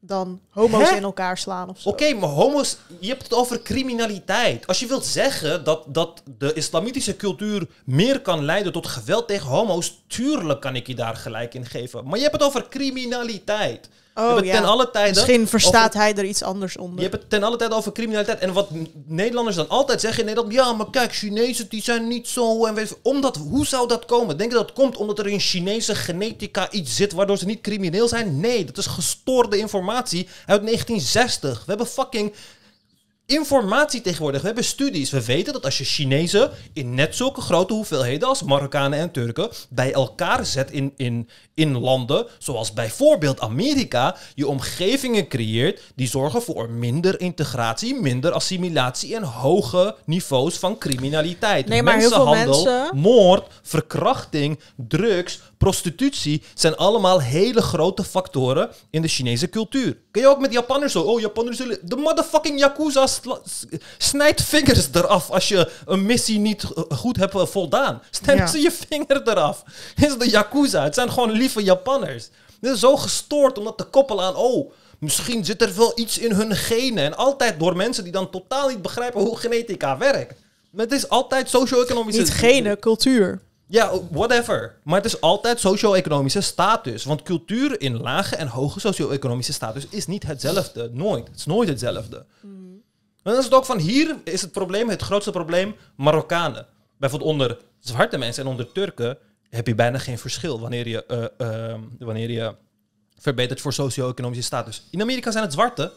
dan homo's in elkaar slaan of zo. Oké, maar homo's, je hebt het over criminaliteit. Als je wilt zeggen dat, dat de islamitische cultuur meer kan leiden tot geweld tegen homo's, tuurlijk kan ik je daar gelijk in geven. Maar je hebt het over criminaliteit. Oh, ten alle tijden Misschien verstaat hij er iets anders onder. Je hebt het ten alle tijde over criminaliteit. En wat Nederlanders dan altijd zeggen in Nederland... Ja, maar kijk, Chinezen die zijn niet zo... En weet, omdat, hoe zou dat komen? Denk je dat komt omdat er in Chinese genetica iets zit... waardoor ze niet crimineel zijn? Nee, dat is gestoorde informatie uit 1960. We hebben fucking informatie tegenwoordig. We hebben studies. We weten dat als je Chinezen in net zulke grote hoeveelheden als Marokkanen en Turken bij elkaar zet in, in, in landen zoals bijvoorbeeld Amerika je omgevingen creëert die zorgen voor minder integratie, minder assimilatie en hoge niveaus van criminaliteit. Mensenhandel, moord, verkrachting, drugs, prostitutie zijn allemaal hele grote factoren in de Chinese cultuur. Kun je ook met Japanners zo? Oh, Japanners zullen. De motherfucking Yakuza snijdt vingers eraf als je een missie niet eh, goed hebt voldaan. Snijd ze je vinger eraf. is de Yakuza. Het zijn gewoon van Japanners. Dit is zo gestoord om dat te koppelen aan, oh, misschien zit er wel iets in hun genen. En altijd door mensen die dan totaal niet begrijpen hoe genetica werkt. Maar het is altijd socio-economische... Niet genen, cultuur. Ja, whatever. Maar het is altijd socio-economische status. Want cultuur in lage en hoge socio-economische status is niet hetzelfde. Nooit. Het is nooit hetzelfde. En mhm. dan is het ook van hier is het probleem, het grootste probleem, Marokkanen. Bijvoorbeeld onder zwarte mensen en onder Turken heb je bijna geen verschil wanneer je, eh, ehm, wanneer je verbetert voor socio-economische status. In Amerika zijn het zwarte.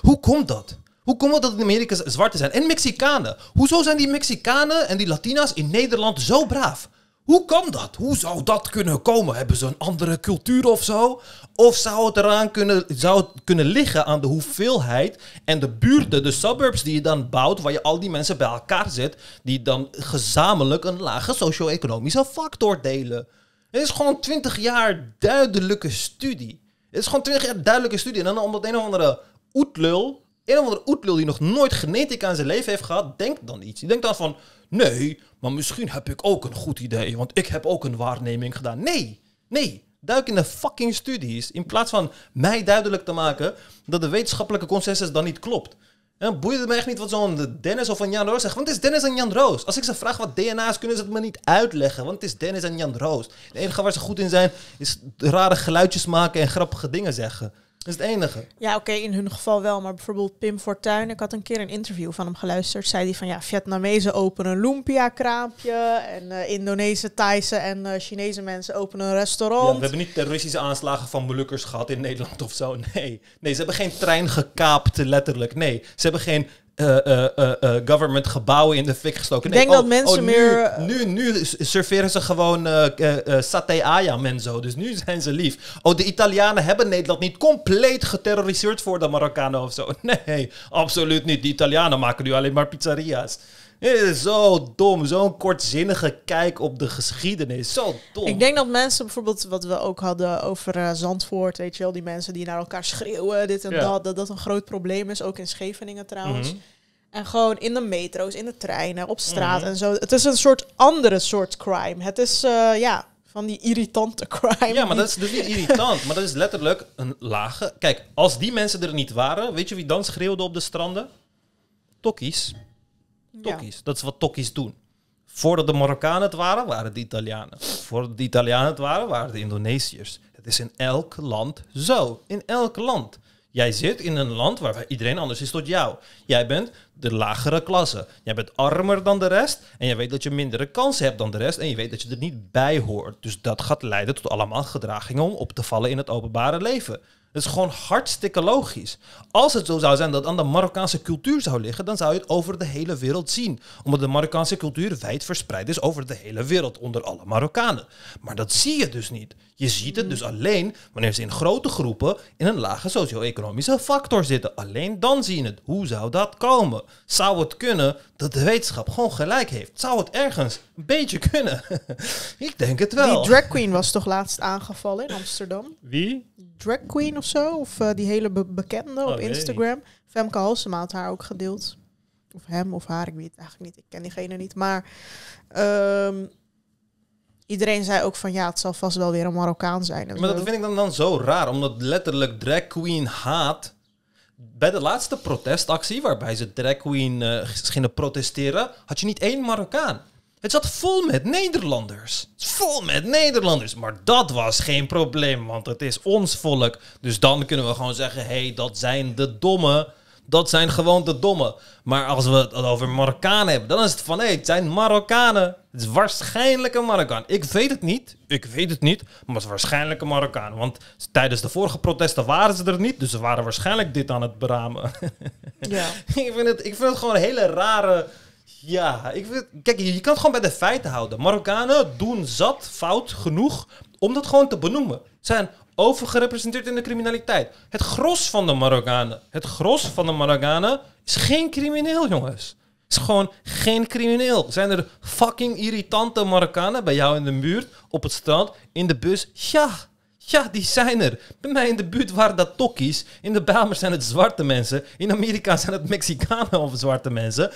Hoe komt dat? Hoe komt het dat in Amerika zwarte zijn? En Mexicanen. Hoezo zijn die Mexicanen en die Latina's in Nederland zo braaf? Hoe kan dat? Hoe zou dat kunnen komen? Hebben ze een andere cultuur of zo? Of zou het eraan kunnen, zou het kunnen liggen aan de hoeveelheid en de buurten, de suburbs die je dan bouwt, waar je al die mensen bij elkaar zet, die dan gezamenlijk een lage socio-economische factor delen? Het is gewoon 20 jaar duidelijke studie. Het is gewoon 20 jaar duidelijke studie. En dan omdat een of andere oetlul, een of andere oetlul die nog nooit genetica aan zijn leven heeft gehad, denkt dan iets. Die denkt dan van, Nee, maar misschien heb ik ook een goed idee, want ik heb ook een waarneming gedaan. Nee, nee. Duik in de fucking studies. In plaats van mij duidelijk te maken dat de wetenschappelijke consensus dan niet klopt. En boeit het me echt niet wat zo'n Dennis of een Jan Roos zegt. Want het is Dennis en Jan Roos. Als ik ze vraag wat DNA is, kunnen ze het me niet uitleggen. Want het is Dennis en Jan Roos. Het enige waar ze goed in zijn, is rare geluidjes maken en grappige dingen zeggen. Dat is het enige. Ja, oké, in hun geval wel. Maar bijvoorbeeld Pim Fortuyn, ik had een keer een interview van hem geluisterd. Zei hij van ja, Vietnamezen openen een lumpia-kraampje. En uh, eh, Indonesische, Thaise en uh, Chinese mensen openen een restaurant. Ja, we hebben niet terroristische aanslagen van Molukkers gehad in Nederland of zo. Nee. nee, ze hebben geen trein gekaapt, letterlijk. Nee, ze hebben geen uh, government gebouwen in de fik gestoken. ik denk dat oh, mensen oh, nu, meer. Nu, nu serveren ze gewoon satay ayam en zo. Dus nu zijn ze lief. Oh, de Italianen hebben Nederland niet compleet geterroriseerd voor de Marokkanen of zo. Nee, absoluut niet. De Italianen maken nu alleen maar pizzeria's. Zo dom, zo'n kortzinnige kijk op de geschiedenis. Zo dom. Ik denk dat mensen bijvoorbeeld, wat we ook hadden over eh, Zandvoort, weet je wel, die mensen die naar elkaar schreeuwen, dit en dat, dat dat een groot probleem is, ook in Scheveningen trouwens. Mhm. En gewoon in de metro's, in de treinen, op straat mhm. en zo. Het is een soort andere soort crime. Het is, eh, ja, van die irritante crime. Ja, maar dat is dus niet irritant, maar dat is letterlijk een lage... Kijk, als die mensen er niet waren, weet je wie dan schreeuwde op de stranden? Tokkies. Tokkies. Dat is wat Tokkies doen. Voordat de Marokkanen het waren, waren de Italianen. Voordat de Italianen het waren, waren de Indonesiërs. Het is in elk land zo. In elk land. Jij zit in een land waar iedereen anders is tot jou. Jij bent de lagere klasse. Jij bent armer dan de rest. En je weet dat je mindere kansen hebt dan de rest. En je weet dat je er niet bij hoort. Dus dat gaat leiden tot allemaal gedragingen om op te vallen in het openbare leven. Het is gewoon hartstikke logisch. Als het zo zou zijn dat aan de Marokkaanse cultuur zou liggen, dan zou je het over de hele wereld zien. Omdat de Marokkaanse cultuur wijd verspreid is over de hele wereld, onder alle Marokkanen. Maar dat zie je dus niet. Je ziet het dus alleen wanneer ze in grote groepen in een lage socio-economische factor zitten. Alleen dan zien het. Hoe zou dat komen? Zou het kunnen dat de wetenschap gewoon gelijk heeft? Zou het ergens een beetje kunnen? Ik denk het wel. Die drag queen was toch laatst aangevallen in Amsterdam? Wie? drag queen of zo. Of eh, die hele bekende op oh, Instagram. Femke Halsema had haar ook gedeeld. Of hem of haar, ik weet het eigenlijk niet. Ik ken diegene niet. Maar ehm, iedereen zei ook van ja, het zal vast wel weer een Marokkaan zijn. Maar dat vind ik dan, dan zo raar, omdat letterlijk drag queen haat. Bij de laatste protestactie waarbij ze drag queen uh, gingen protesteren, had je niet één Marokkaan. Het zat vol met Nederlanders. Vol met Nederlanders. Maar dat was geen probleem, want het is ons volk. Dus dan kunnen we gewoon zeggen: hé, hey, dat zijn de dommen. Dat zijn gewoon de dommen. Maar als we het over Marokkanen hebben, dan is het van hé, hey, het zijn Marokkanen. Het is waarschijnlijk een Marokkaan. Ik weet het niet. Ik weet het niet. Maar het is waarschijnlijk een Marokkaan. Want tijdens de vorige protesten waren ze er niet. Dus ze waren waarschijnlijk dit aan het beramen. Ja. ik, vind het, ik vind het gewoon een hele rare ja, ik kijk, je kan het gewoon bij de feiten houden. Marokkanen doen zat fout genoeg om dat gewoon te benoemen. ze Zijn overgerepresenteerd in de criminaliteit. Het gros van de Marokkanen, het gros van de Marokkanen is geen crimineel, jongens. Is gewoon geen crimineel. Zijn er fucking irritante Marokkanen bij jou in de buurt, op het strand, in de bus? Ja, ja, die zijn er. Bij mij in de buurt waren dat tokkies. In de Bijlmer zijn het zwarte mensen. In Amerika zijn het Mexicanen of zwarte mensen.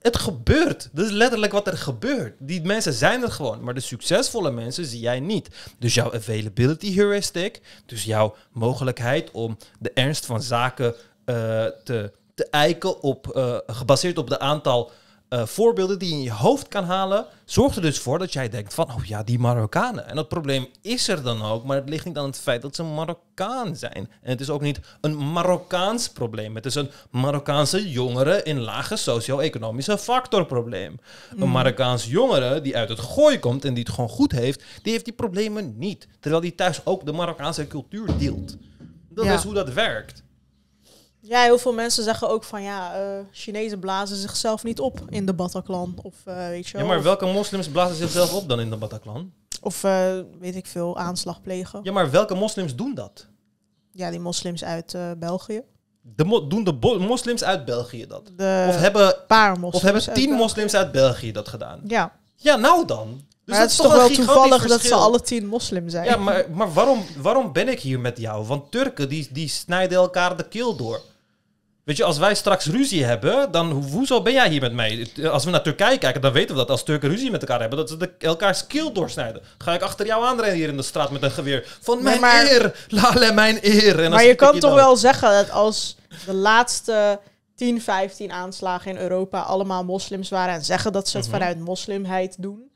Het gebeurt. Dat is letterlijk wat er gebeurt. Die mensen zijn er gewoon. Maar de succesvolle mensen zie jij niet. Dus jouw availability heuristic, dus jouw mogelijkheid om de ernst van zaken eh, te, te eiken op, eh, gebaseerd op de aantal eh, voorbeelden die je in je hoofd kan halen, zorgt er dus voor dat jij denkt van, oh ja, die Marokkanen. En dat probleem is er dan ook, maar het ligt niet aan het feit dat ze Marokkaan zijn. En het is ook niet een Marokkaans probleem. Het is een Marokkaanse jongere in lage socio-economische factorprobleem. Een mm. Marokkaans jongere die uit het gooi komt en die het gewoon goed heeft, die heeft die problemen niet. Terwijl die thuis ook de Marokkaanse cultuur deelt. Dat is hoe dat werkt. Ja, heel veel mensen zeggen ook van ja, uh, Chinezen blazen zichzelf niet op in de Bataclan. Of, eh, weet je, wel ja, maar welke moslims blazen zichzelf op dan in de Bataclan? Of eh, weet ik veel, aanslag plegen. Ja, maar welke moslims doen dat? Ja, die moslims uit België. De doen de moslims uit België dat? of hebben, paar moslims of hebben tien moslims uit België dat gedaan? Ja. Ja, nou dan. Dus maar het is toch, wel toevallig dat ze alle tien moslim zijn. Ja, maar, maar waarom, waarom ben ik hier met jou? Want Turken die, die snijden elkaar de keel door. Weet je, als wij straks ruzie hebben, dan hoezo ben jij hier met mij? Eh, als we naar Turkije kijken, dan weten we dat als Turken ruzie met elkaar hebben, dat ze elkaar elkaars keel doorsnijden. Ga ik achter jou aanrennen hier in de straat met een geweer. Van mijn eer, lale mijn eer. En maar je kan toch wel zeggen dat als de laatste 10, 15 aanslagen in Europa allemaal moslims waren en zeggen dat ze het mhm. vanuit moslimheid doen,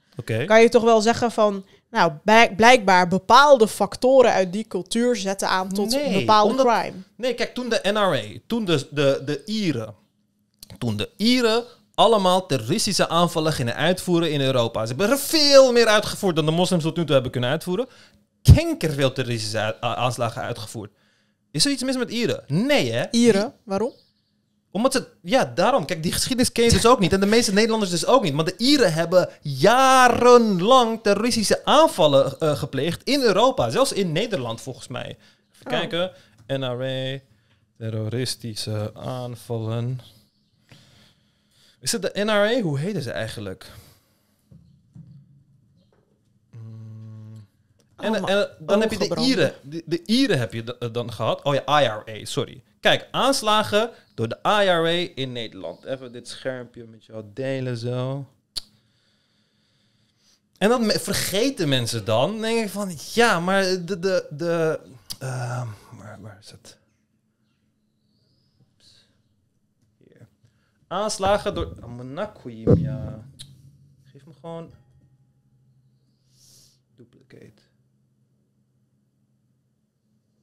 kan je toch wel zeggen van nou, blijkbaar bepaalde factoren uit die cultuur zetten aan tot een bepaalde crime. Nee, kijk, toen de NRA, toen de, de, de Ieren, toen de Ieren allemaal terroristische aanvallen gingen uitvoeren in Europa. Ze hebben er veel meer uitgevoerd dan de moslims tot nu toe hebben kunnen uitvoeren. Kenker veel terroristische aanslagen uitgevoerd. Is er iets mis met Ieren? Nee, hè? Ieren, waarom? Omdat ze, ja, daarom. Kijk, die geschiedenis ken je dus ook niet. En de meeste Nederlanders dus ook niet. Maar de Ieren hebben jarenlang terroristische aanvallen eh, gepleegd in Europa. Zelfs in Nederland, volgens mij. Even oh. kijken. NRA, terroristische aanvallen. Is het de NRA? Hoe heten ze eigenlijk? Mm. En, dan heb je de Ieren. De, de Ieren heb je dan gehad. Oh ja, IRA, sorry. Kijk, aanslagen door de IRA in Nederland. Even dit schermpje met jou delen zo. En dat vergeten mensen dan. dan. denk ik van, ja, maar de... de, de eh, waar, is het? Hier. Aanslagen door... Monakoyim, ja. Geef me gewoon... Duplicate.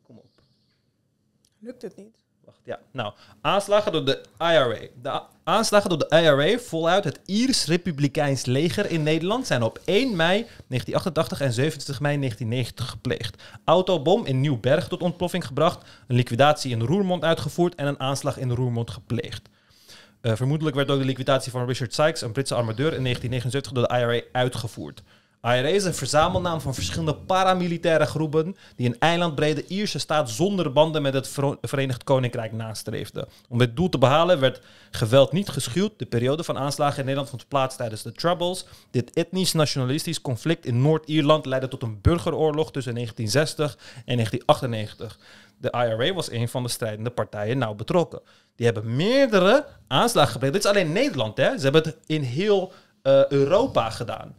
Kom op. Lukt het niet? Ja, nou, aanslagen door de IRA. De aanslagen door de IRA, voluit het Iers-Republikeins leger in Nederland, zijn op 1 mei 1988 en 27 mei 1990 gepleegd. Autobom in Nieuwberg tot ontploffing gebracht, een liquidatie in Roermond uitgevoerd en een aanslag in Roermond gepleegd. Eh, vermoedelijk werd ook de liquidatie van Richard Sykes, een Britse armadeur, in 1979 door de IRA uitgevoerd. IRA e is een verzamelnaam van verschillende paramilitaire groepen die een eilandbrede Ierse staat zonder banden met het Verenigd Koninkrijk nastreefden. Om dit doel te behalen werd geweld niet geschuwd. De periode van aanslagen in Nederland vond plaats tijdens de Troubles. Dit etnisch-nationalistisch conflict in Noord-Ierland leidde tot een burgeroorlog tussen 1960 en 1998. De IRA e was een van de strijdende partijen nauw betrokken. Die hebben meerdere aanslagen gepleegd. Dit is alleen Nederland, hè? Ze hebben het in heel eh, Europa gedaan.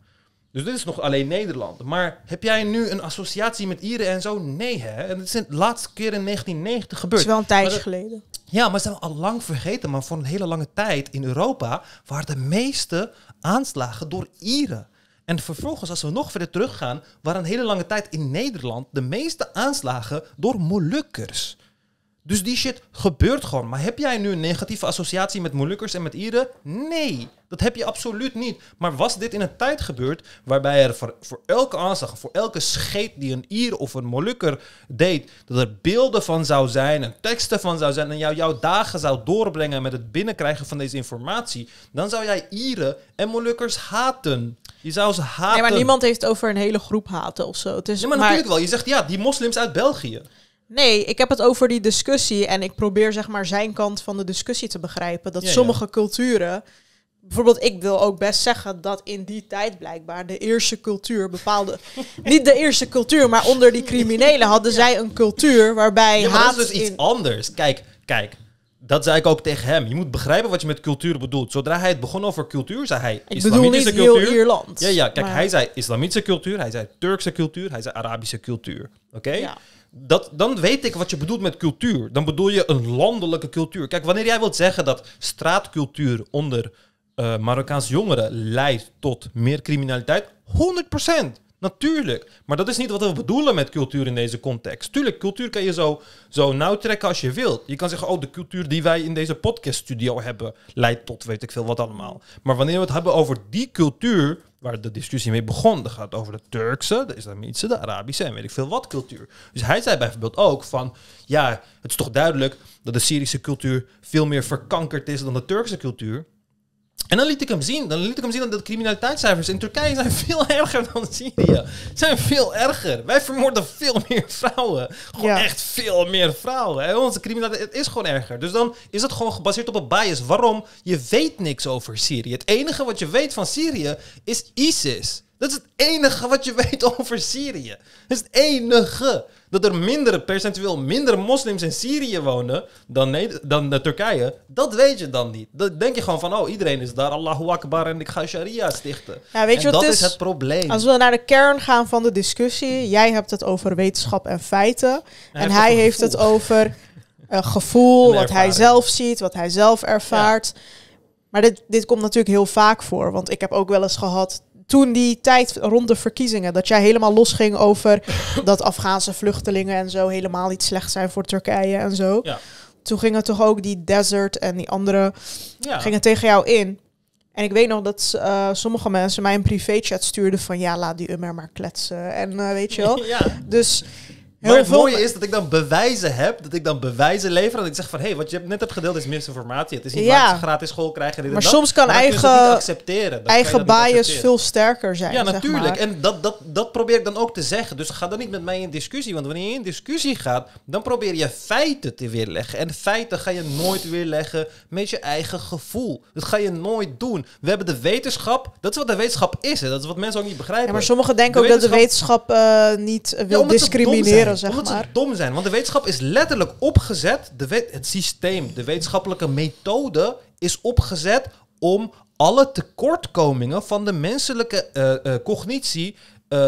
Dus dit is nog alleen Nederland. Maar heb jij nu een associatie met Ieren en zo? Nee, hè? En het is de laatste keer in 1990 gebeurd. Het is wel een tijdje geleden. Ja, maar ze zijn al lang vergeten. Maar voor een hele lange tijd in Europa waren de meeste aanslagen door Ieren. En vervolgens, als we nog verder teruggaan, waren een hele lange tijd in Nederland de meeste aanslagen door Molukkers. Dus die shit gebeurt gewoon. Maar heb jij nu een negatieve associatie met Molukkers en met Ieren? Nee, dat heb je absoluut niet. Maar was dit in een tijd gebeurd waarbij er voor, elke aanslag, voor elke scheet die een Ier of een Molukker deed, dat er beelden van zou zijn en teksten van zou zijn en jou, jouw dagen zou doorbrengen met het binnenkrijgen van deze informatie, dan zou jij Ieren en Molukkers haten. Je zou ze haten. Nee, maar niemand heeft over een hele groep haten of zo. Het is, nee, maar, maar natuurlijk wel. Je zegt ja, die moslims uit België. Nee, ik heb het over die discussie en ik probeer zeg maar zijn kant van de discussie te begrijpen. Dat sommige culturen, bijvoorbeeld ik wil ook best zeggen dat in die tijd blijkbaar de eerste cultuur bepaalde, niet de eerste cultuur, maar onder die criminelen hadden zij een cultuur waarbij ja, haat. Dat is dus iets anders. Kijk, kijk. Dat zei ik ook tegen hem. Je moet begrijpen wat je met cultuur bedoelt. Zodra hij het begon over cultuur, zei hij ik islamitische bedoel niet cultuur. Heel Ierland. Ja, ja. Kijk, hij zei islamitische cultuur, hij zei Turkse cultuur, hij zei Arabische cultuur. Oké? Ja. Dat, dan weet ik wat je bedoelt met cultuur. Dan bedoel je een landelijke cultuur. Kijk, wanneer jij wilt zeggen dat straatcultuur onder uh, Marokkaanse jongeren leidt tot meer criminaliteit, 100%. Natuurlijk. Maar dat is niet wat we bedoelen met cultuur in deze context. Tuurlijk, cultuur kan je zo, zo nauw trekken als je wilt. Je kan zeggen, oh, de cultuur die wij in deze podcaststudio hebben, leidt tot weet ik veel wat allemaal. Maar wanneer we het hebben over die cultuur, waar de discussie mee begon, dat gaat over de Turkse, de Islamitische, de Arabische en weet ik veel wat cultuur. Dus hij zei bijvoorbeeld ook van, ja, het is toch duidelijk dat de Syrische cultuur veel meer verkankerd is dan de Turkse cultuur. En dan liet ik hem zien. Dan liet ik hem zien dat de criminaliteitscijfers in Turkije zijn veel erger dan Syrië. Zijn veel erger. Wij vermoorden veel meer vrouwen. Gewoon echt veel meer vrouwen. onze criminaliteit is gewoon erger. Dus dan is het gewoon gebaseerd op een bias. Waarom? Je weet niks over Syrië. Het enige wat je weet van Syrië is ISIS. Dat is het enige wat je weet over Syrië. Dat is het enige dat er minder, percentueel minder moslims in Syrië wonen dan, dan de Turkije, dat weet je dan niet. Dan denk je gewoon van, oh, iedereen is daar, Allahu Akbar, en ik ga Sharia stichten. Ja, weet je wat dat is, is het probleem. Als we naar de kern gaan van de discussie, jij hebt het over wetenschap en feiten, en hij heeft het over eh, een gevoel, wat hij zelf ziet, wat hij zelf ervaart. Maar dit, dit komt natuurlijk heel vaak voor. Want ik heb ook wel eens gehad toen die tijd rond de verkiezingen, dat jij helemaal losging over dat Afghaanse vluchtelingen en zo helemaal niet slecht zijn voor Turkije en zo. Ja. Toen gingen toch ook die Desert en die andere ja. gingen tegen jou in. En ik weet nog dat eh, sommige mensen mij een privéchat stuurden van ja, laat die Ummer maar kletsen. En eh, weet je wel. Dus maar het mooie is dat ik dan bewijzen heb, dat ik dan bewijzen lever. Dat ik zeg van, hé, hey, wat je net hebt gedeeld is misinformatie. Het is niet ja. waar ze gratis school krijgen. maar en dat. soms kan eigen, dus accepteren. eigen bias veel sterker zijn. Ja, natuurlijk. En dat, dat, dat probeer ik dan ook te zeggen. Dus ga dan niet met mij in discussie. Want wanneer je in discussie gaat, dan probeer je feiten te weerleggen. En feiten ga je nooit weerleggen met je eigen gevoel. Dat ga je nooit doen. We hebben de wetenschap. Dat is wat de wetenschap is. Hè. Dat is wat mensen ook niet begrijpen. Ja, maar sommigen denken ook dat de wetenschap eh, niet wil discrimineren zeggen, zeg ze dom zijn. Want de wetenschap is letterlijk opgezet. De wet, het systeem, de wetenschappelijke methode is opgezet om alle tekortkomingen van de menselijke eh, eh, cognitie eh,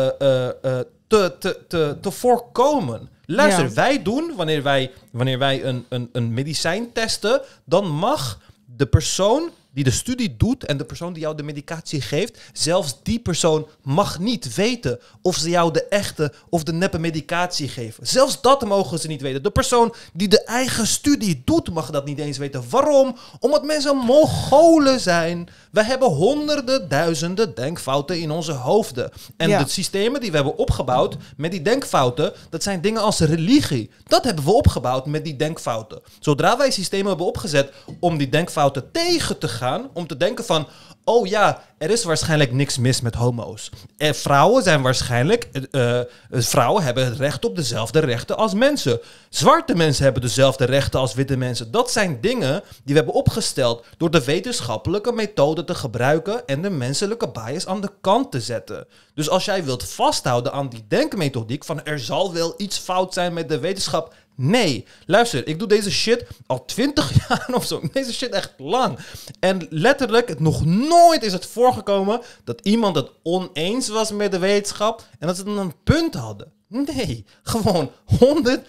te, te, te, te voorkomen. Luister, wij doen, wanneer wij, wanneer wij een, een, een medicijn testen, dan mag de persoon die de studie doet en de persoon die jou de medicatie geeft, zelfs die persoon mag niet weten of ze jou de echte of de neppe medicatie geven. Zelfs dat mogen ze niet weten. De persoon die de eigen studie doet, mag dat niet eens weten. Waarom? Omdat mensen Mongolen zijn. We hebben honderden, duizenden denkfouten in onze hoofden. En de systemen die we hebben opgebouwd met die denkfouten, dat zijn dingen als religie. Dat hebben we opgebouwd met die denkfouten. Zodra wij systemen hebben opgezet om die denkfouten tegen te gaan om te denken van, oh ja, er is waarschijnlijk niks mis met homo's. En vrouwen zijn waarschijnlijk, eh, eh, eh, vrouwen hebben het recht op dezelfde rechten als mensen. Zwarte mensen hebben dezelfde rechten als witte mensen. Dat zijn dingen die we hebben opgesteld door de wetenschappelijke methode te gebruiken en de menselijke bias aan de kant te zetten. Dus als jij wilt vasthouden aan die denkmethodiek van er zal wel iets fout zijn met de wetenschap, Nee, luister, ik doe deze shit al twintig jaar of zo. Deze shit echt lang. En letterlijk, nog nooit is het voorgekomen dat iemand het oneens was met de wetenschap en dat ze dan een punt hadden. Nee, gewoon 100%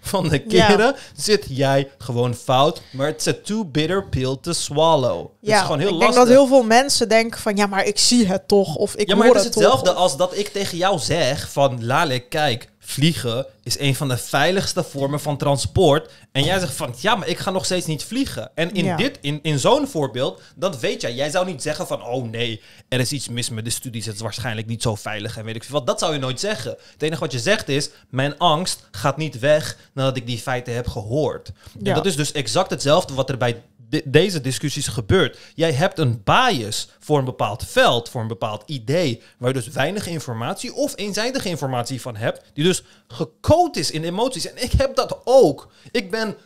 van de keren zit jij gewoon fout. Maar het is een too bitter pill to swallow. Ja, is gewoon heel ik lastig. denk dat heel veel mensen denken van... ja, maar ik zie het toch, of ik ja, maar hoor het, hetzelfde als dat ik tegen jou zeg van... Lale, kijk, vliegen is een van de veiligste vormen van transport. En jij zegt van, ja, maar ik ga nog steeds niet vliegen. En in, dit, in, in zo'n voorbeeld, dat weet jij. Jij zou niet zeggen van, oh nee, er is iets mis met de studies. Het is waarschijnlijk niet zo veilig en weet ik veel wat. Dat zou je nooit zeggen. Het enige wat je zegt is, mijn angst gaat niet weg nadat ik die feiten heb gehoord. En dat is dus exact hetzelfde wat er bij deze discussies gebeurt. Jij hebt een bias voor een bepaald veld, voor een bepaald idee, waar je dus weinig informatie of eenzijdige informatie van hebt, die dus gecoat is in emoties. En ik heb dat ook. Ik ben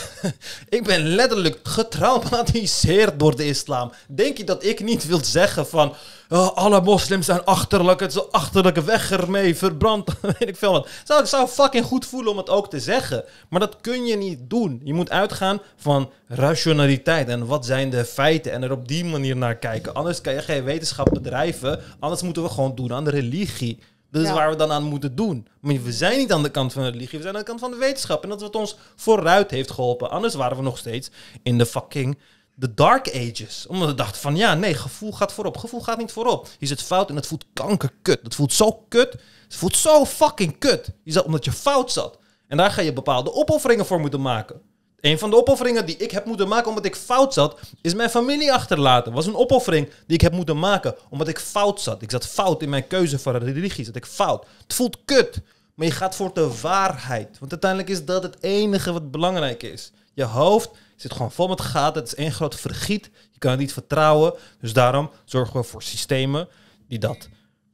ik ben letterlijk getraumatiseerd door de islam. Denk je dat ik niet wil zeggen van... Oh, alle moslims zijn achterlijk, het is een achterlijke weg ermee, verbrand, weet ik veel wat. Zou, ik zou fucking goed voelen om het ook te zeggen. Maar dat kun je niet doen. Je moet uitgaan van rationaliteit en wat zijn de feiten en er op die manier naar kijken. Anders kan je geen wetenschap bedrijven, anders moeten we gewoon doen aan de religie. Dat is waar we dan aan moeten doen. Maar we zijn niet aan de kant van de religie, we zijn aan de kant van de wetenschap. En dat wat ons vooruit heeft geholpen. Anders waren we nog steeds in de fucking the dark ages. Omdat we dachten van, ja, nee, gevoel gaat voorop. Gevoel gaat niet voorop. Je zit fout en het voelt kankerkut. Het voelt zo kut. Het voelt zo fucking kut. Je zat omdat je fout zat. En daar ga je bepaalde opofferingen voor moeten maken. Een van de opofferingen die ik heb moeten maken omdat ik fout zat, is mijn familie achterlaten. Was een opoffering die ik heb moeten maken omdat ik fout zat. Ik zat fout in mijn keuze voor religie, zat ik fout. Het voelt kut, maar je gaat voor de waarheid. Want uiteindelijk is dat het enige wat belangrijk is. Je hoofd zit gewoon vol met gaten, het is één groot vergiet. Je kan het niet vertrouwen. Dus daarom zorgen we voor systemen die dat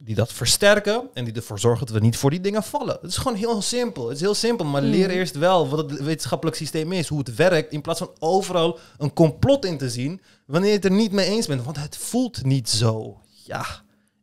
die dat versterken en die ervoor zorgen dat we niet voor die dingen vallen. Het is gewoon heel simpel. Het is heel simpel, maar hmm. leer eerst wel wat het wetenschappelijk systeem is, hoe het werkt, in plaats van overal een complot in te zien wanneer je het er niet mee eens bent. Want het voelt niet zo. Ja,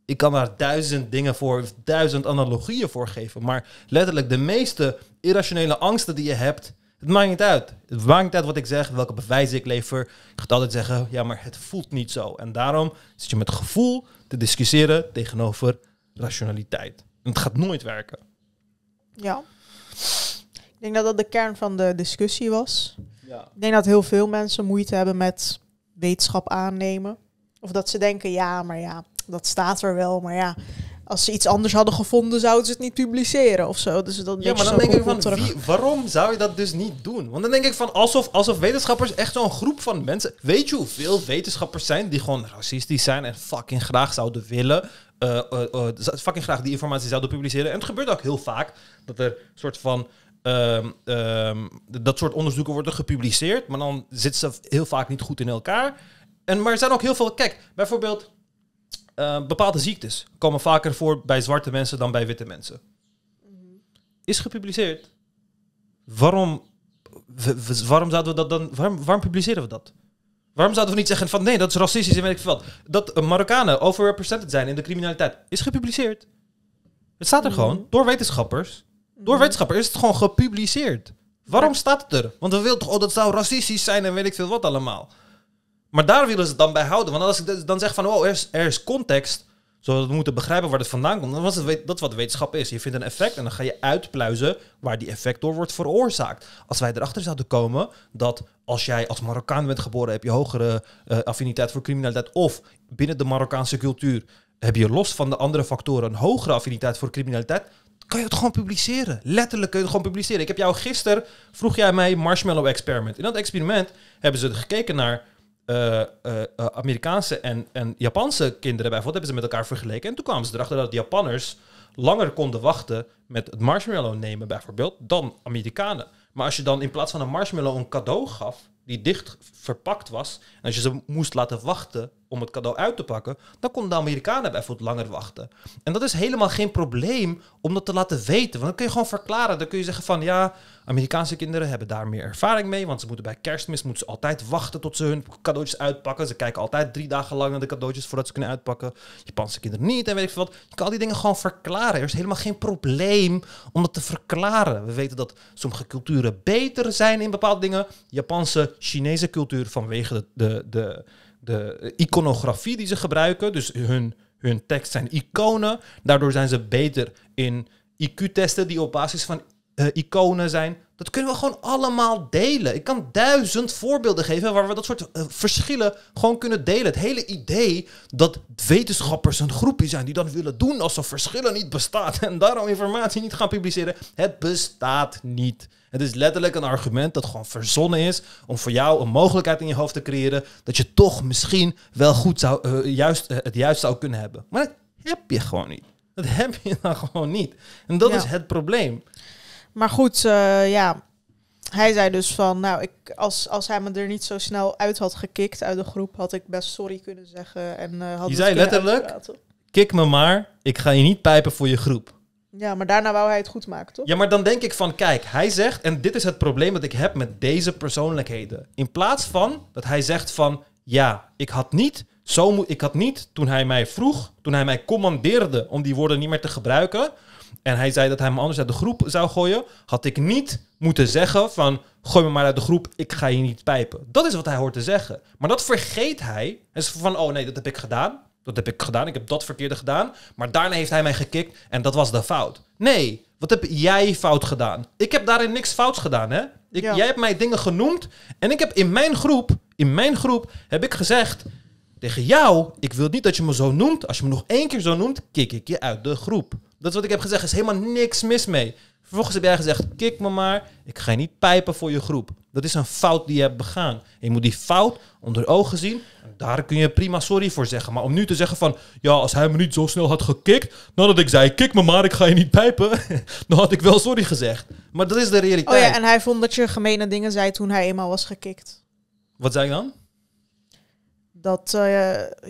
ik kan daar duizend dingen voor, duizend analogieën voor geven, maar letterlijk de meeste irrationele angsten die je hebt, het maakt niet uit. Het maakt niet uit wat ik zeg, welke bewijzen ik lever. Ik ga altijd zeggen, ja, maar het voelt niet zo. En daarom zit je met gevoel te discussiëren tegenover rationaliteit. het gaat nooit werken. Ja. Ik denk dat dat de kern van de discussie was. Ja. Ik denk dat heel veel mensen moeite hebben met wetenschap aannemen. Of dat ze denken, ja, maar ja, dat staat er wel, maar ja, als ze iets anders hadden gevonden, zouden ze het niet publiceren of zo. Dus dat ja, maar dan denk ik oh, van, waarom zou je dat dus niet doen? Want dan denk ik van, alsof, alsof wetenschappers echt zo'n groep van mensen... Weet je hoeveel wetenschappers zijn die gewoon racistisch zijn en fucking graag zouden willen... Eh, eh, eh, fucking graag die informatie zouden publiceren. En het gebeurt ook heel vaak dat er soort van... Ehm, ehm, dat soort onderzoeken worden gepubliceerd, maar dan zitten ze heel vaak niet goed in elkaar. En, maar er zijn ook heel veel... Kijk, bijvoorbeeld eh, bepaalde ziektes komen vaker voor bij zwarte mensen dan bij witte mensen. Mhm. Is gepubliceerd. Waarom, waarom zouden we dat dan. Waarom, waarom publiceren we dat? Waarom zouden we niet zeggen van nee, dat is racistisch en weet ik veel wat. Dat eh, Marokkanen overrepresented zijn in de criminaliteit is gepubliceerd. Het staat er mhm. gewoon door wetenschappers. Door mhm. wetenschappers is het gewoon gepubliceerd. Waarom staat het er? Want we willen toch, oh, dat zou racistisch zijn en weet ik veel wat allemaal. Maar daar willen ze het dan bij houden. Want als ik dan zeg van, oh, er is, er is context, zodat we moeten begrijpen waar het vandaan komt, dan was het, dat is wat wetenschap is. Je vindt een effect en dan ga je uitpluizen waar die effect door wordt veroorzaakt. Als wij erachter zouden komen dat als jij als Marokkaan bent geboren, heb je hogere uh, affiniteit voor criminaliteit. Of binnen de Marokkaanse cultuur heb je los van de andere factoren een hogere affiniteit voor criminaliteit kan je het gewoon publiceren. Letterlijk kun je het gewoon publiceren. Ik heb jou gisteren, vroeg jij mij Marshmallow Experiment. In dat experiment hebben ze gekeken naar eh, eh, eh, Amerikaanse en, en Japanse kinderen bijvoorbeeld hebben ze met elkaar vergeleken. En toen kwamen ze erachter dat Japanners langer konden wachten met het marshmallow nemen bijvoorbeeld dan Amerikanen. Maar als je dan in plaats van een marshmallow een cadeau gaf, die dicht verpakt was, en als je ze moest laten wachten om het cadeau uit te pakken, dan konden de Amerikanen even wat langer wachten. En dat is helemaal geen probleem om dat te laten weten. Want dan kun je gewoon verklaren. Dan kun je zeggen van ja, Amerikaanse kinderen hebben daar meer ervaring mee. Want ze moeten bij kerstmis moeten ze altijd wachten tot ze hun cadeautjes uitpakken. Ze kijken altijd drie dagen lang naar de cadeautjes voordat ze kunnen uitpakken. Japanse kinderen niet en weet ik veel wat. Je kan al die dingen gewoon verklaren. Er is helemaal geen probleem om dat te verklaren. We weten dat sommige culturen beter zijn in bepaalde dingen. Japanse, Chinese cultuur vanwege de, de, de de iconografie die ze gebruiken. Dus hun, hun tekst zijn iconen. Daardoor zijn ze beter in IQ-testen die op basis van eh, iconen zijn. Dat kunnen we gewoon allemaal delen. Ik kan duizend voorbeelden geven waar we dat soort eh, verschillen gewoon kunnen delen. Het hele idee dat wetenschappers een groepje zijn die dan willen doen alsof verschillen niet bestaan en daarom informatie niet gaan publiceren. Het bestaat niet. Het is letterlijk een argument dat gewoon verzonnen is om voor jou een mogelijkheid in je hoofd te creëren dat je toch misschien wel goed zou, eh, juist, eh, het juist zou kunnen hebben. Maar dat heb je gewoon niet. Dat heb je nou gewoon niet. En dat is het probleem. Maar goed, eh, ja. Hij zei dus van, nou, ik, als, als hij me er niet zo snel uit had gekikt uit de groep, had ik best sorry kunnen zeggen. En, had je zei letterlijk, kick me maar, ik ga je niet pijpen voor je groep. Ja, maar daarna wou hij het goed maken, toch? Ja, maar dan denk ik van, kijk, hij zegt, en dit is het probleem dat ik heb met deze persoonlijkheden. In plaats van dat hij zegt van, ja, ik had niet, zo moet, ik had niet, toen hij mij vroeg, toen hij mij commandeerde om die woorden niet meer te gebruiken, en hij zei dat hij me anders uit de groep zou gooien, had ik niet moeten zeggen van, gooi me maar uit de groep, ik ga je niet pijpen. Dat is wat hij hoort te zeggen. Maar dat vergeet hij. En is van, oh nee, dat heb ik gedaan. Dat heb ik gedaan. Ik heb dat verkeerde gedaan. Maar daarna heeft hij mij gekikt en dat was de fout. Nee, wat heb jij fout gedaan? Ik heb daarin niks fouts gedaan, hè? Ik, Jij hebt mij dingen genoemd. En ik heb in mijn groep, in mijn groep, heb ik gezegd tegen jou: Ik wil niet dat je me zo noemt. Als je me nog één keer zo noemt, kik ik je uit de groep. Dat is wat ik heb gezegd. Er is helemaal niks mis mee. Vervolgens heb jij gezegd: Kik me maar. Ik ga niet pijpen voor je groep. Dat is een fout die je hebt begaan. je moet die fout onder ogen zien daar kun je prima sorry voor zeggen. Maar om nu te zeggen van, ja, als hij me niet zo snel had gekikt, nadat ik zei, kik me maar, ik ga je niet pijpen, dan had ik wel sorry gezegd. Maar dat is de realiteit. Oh ja, en hij vond dat je gemene dingen zei toen hij eenmaal was gekikt. Wat zei ik dan? Dat eh,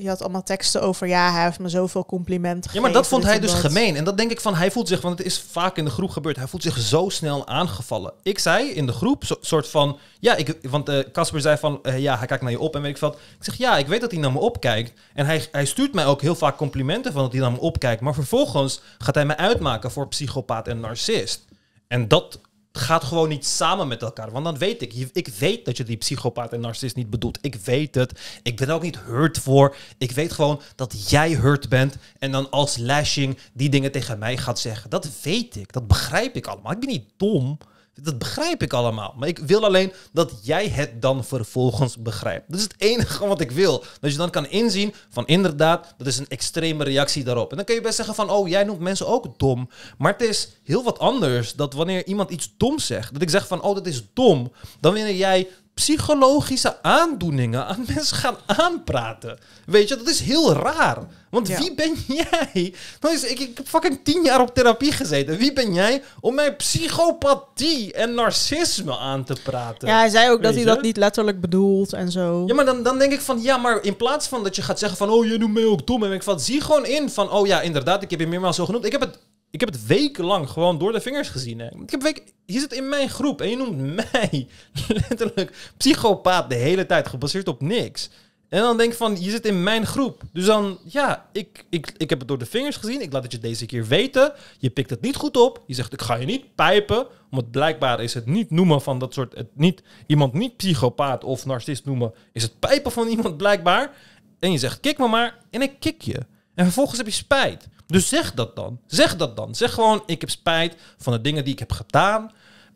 je had allemaal teksten over ja, hij heeft me zoveel complimenten gegeven. Ja, maar dat vond hij dus gemeen. En dat denk ik van, hij voelt zich, want het is vaak in de groep gebeurd, hij voelt zich zo snel aangevallen. Ik zei in de groep, soort van, ja, ik, want eh, Casper zei van, eh, ja, hij kijkt naar je op en weet ik wat. Ik zeg, ja, ik weet dat hij naar me opkijkt. En hij, hij stuurt mij ook heel vaak complimenten van dat hij naar me opkijkt. Maar vervolgens gaat hij me uitmaken voor psychopaat en narcist. En dat gaat gewoon niet samen met elkaar. Want dan weet ik, ik weet dat je die psychopaat en narcist niet bedoelt. Ik weet het. Ik ben ook niet hurt voor. Ik weet gewoon dat jij hurt bent en dan als lashing die dingen tegen mij gaat zeggen. Dat weet ik. Dat begrijp ik allemaal. Ik ben niet dom. Dat begrijp ik allemaal. Maar ik wil alleen dat jij het dan vervolgens begrijpt. Dat is het enige wat ik wil. Dat je dan kan inzien van inderdaad, dat is een extreme reactie daarop. En dan kun je best zeggen van, oh, jij noemt mensen ook dom. Maar het is heel wat anders dat wanneer iemand iets dom zegt, dat ik zeg van, oh, dat is dom. Dan wanneer jij psychologische aandoeningen aan mensen gaan aanpraten. Weet je, dat is heel raar. Want wie ben jij? Nou, ik, ik heb fucking tien jaar op therapie gezeten. Wie ben jij om mijn psychopathie en narcisme aan te praten? Ja, hij zei ook dat hij dat niet letterlijk bedoelt en zo. Ja, maar dan, dan denk ik van, ja, maar in plaats van dat je gaat zeggen van, oh, je noemt mij ook dom. En ik van, zie gewoon in van, oh ja, inderdaad, ik heb je meermaals zo genoemd. Ik heb het ik heb het wekenlang gewoon door de vingers gezien. Hè. Ik heb weken, je zit in mijn groep en je noemt mij letterlijk psychopaat de hele tijd, gebaseerd op niks. En dan denk ik van, je zit in mijn groep. Dus dan, ja, ik, ik, ik heb het door de vingers gezien. Ik laat het je deze keer weten. Je pikt het niet goed op. Je zegt, ik ga je niet pijpen. Want blijkbaar is het niet noemen van dat soort... Het niet, iemand niet psychopaat of narcist noemen... is het pijpen van iemand blijkbaar. En je zegt, kik me maar. En ik kik je. En vervolgens heb je spijt. Dus zeg dat dan. Zeg dat dan. Zeg gewoon, ik heb spijt van de dingen die ik heb gedaan.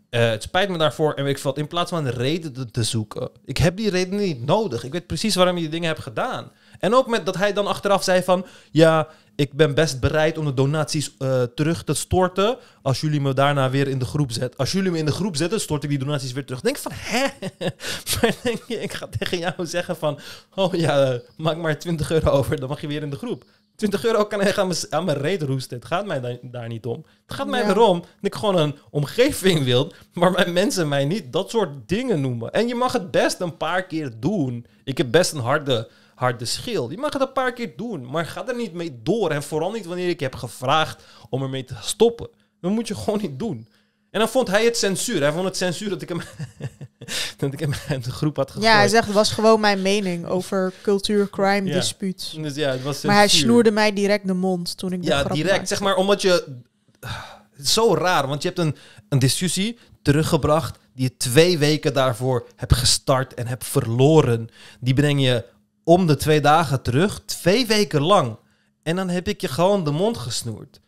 Eh, het spijt me daarvoor. En ik valt in plaats van reden te zoeken. Ik heb die reden niet nodig. Ik weet precies waarom je die dingen hebt gedaan. En ook met dat hij dan achteraf zei van... Ja, ik ben best bereid om de donaties eh, terug te storten... als jullie me daarna weer in de groep zetten. Als jullie me in de groep zetten, stort ik die donaties weer terug. Denk van, hè? maar ik ga tegen jou zeggen van... Oh ja, maak maar 20 euro over, dan mag je weer in de groep. 20 euro kan echt aan mijn, aan mijn reet roesten. Het gaat mij daar niet om. Het gaat mij erom dat ik gewoon een omgeving wil waar mijn mensen mij niet dat soort dingen noemen. En je mag het best een paar keer doen. Ik heb best een harde, harde schil. Je mag het een paar keer doen, maar ga er niet mee door. En vooral niet wanneer ik heb gevraagd om ermee te stoppen. Dat moet je gewoon niet doen. En dan vond hij het censuur. Hij vond het censuur dat ik hem ik groep had Ja, hij zegt, het was gewoon mijn mening over cultuur, crime, dispuut. Dus ja, het was maar hij snoerde mij direct de mond toen ik Ja, direct. Zeg maar, omdat je... zo raar, want je hebt een, een discussie teruggebracht... die je twee weken daarvoor hebt gestart en hebt verloren. Die breng je om de twee dagen terug, twee weken lang. En dan heb ik je gewoon de mond gesnoerd.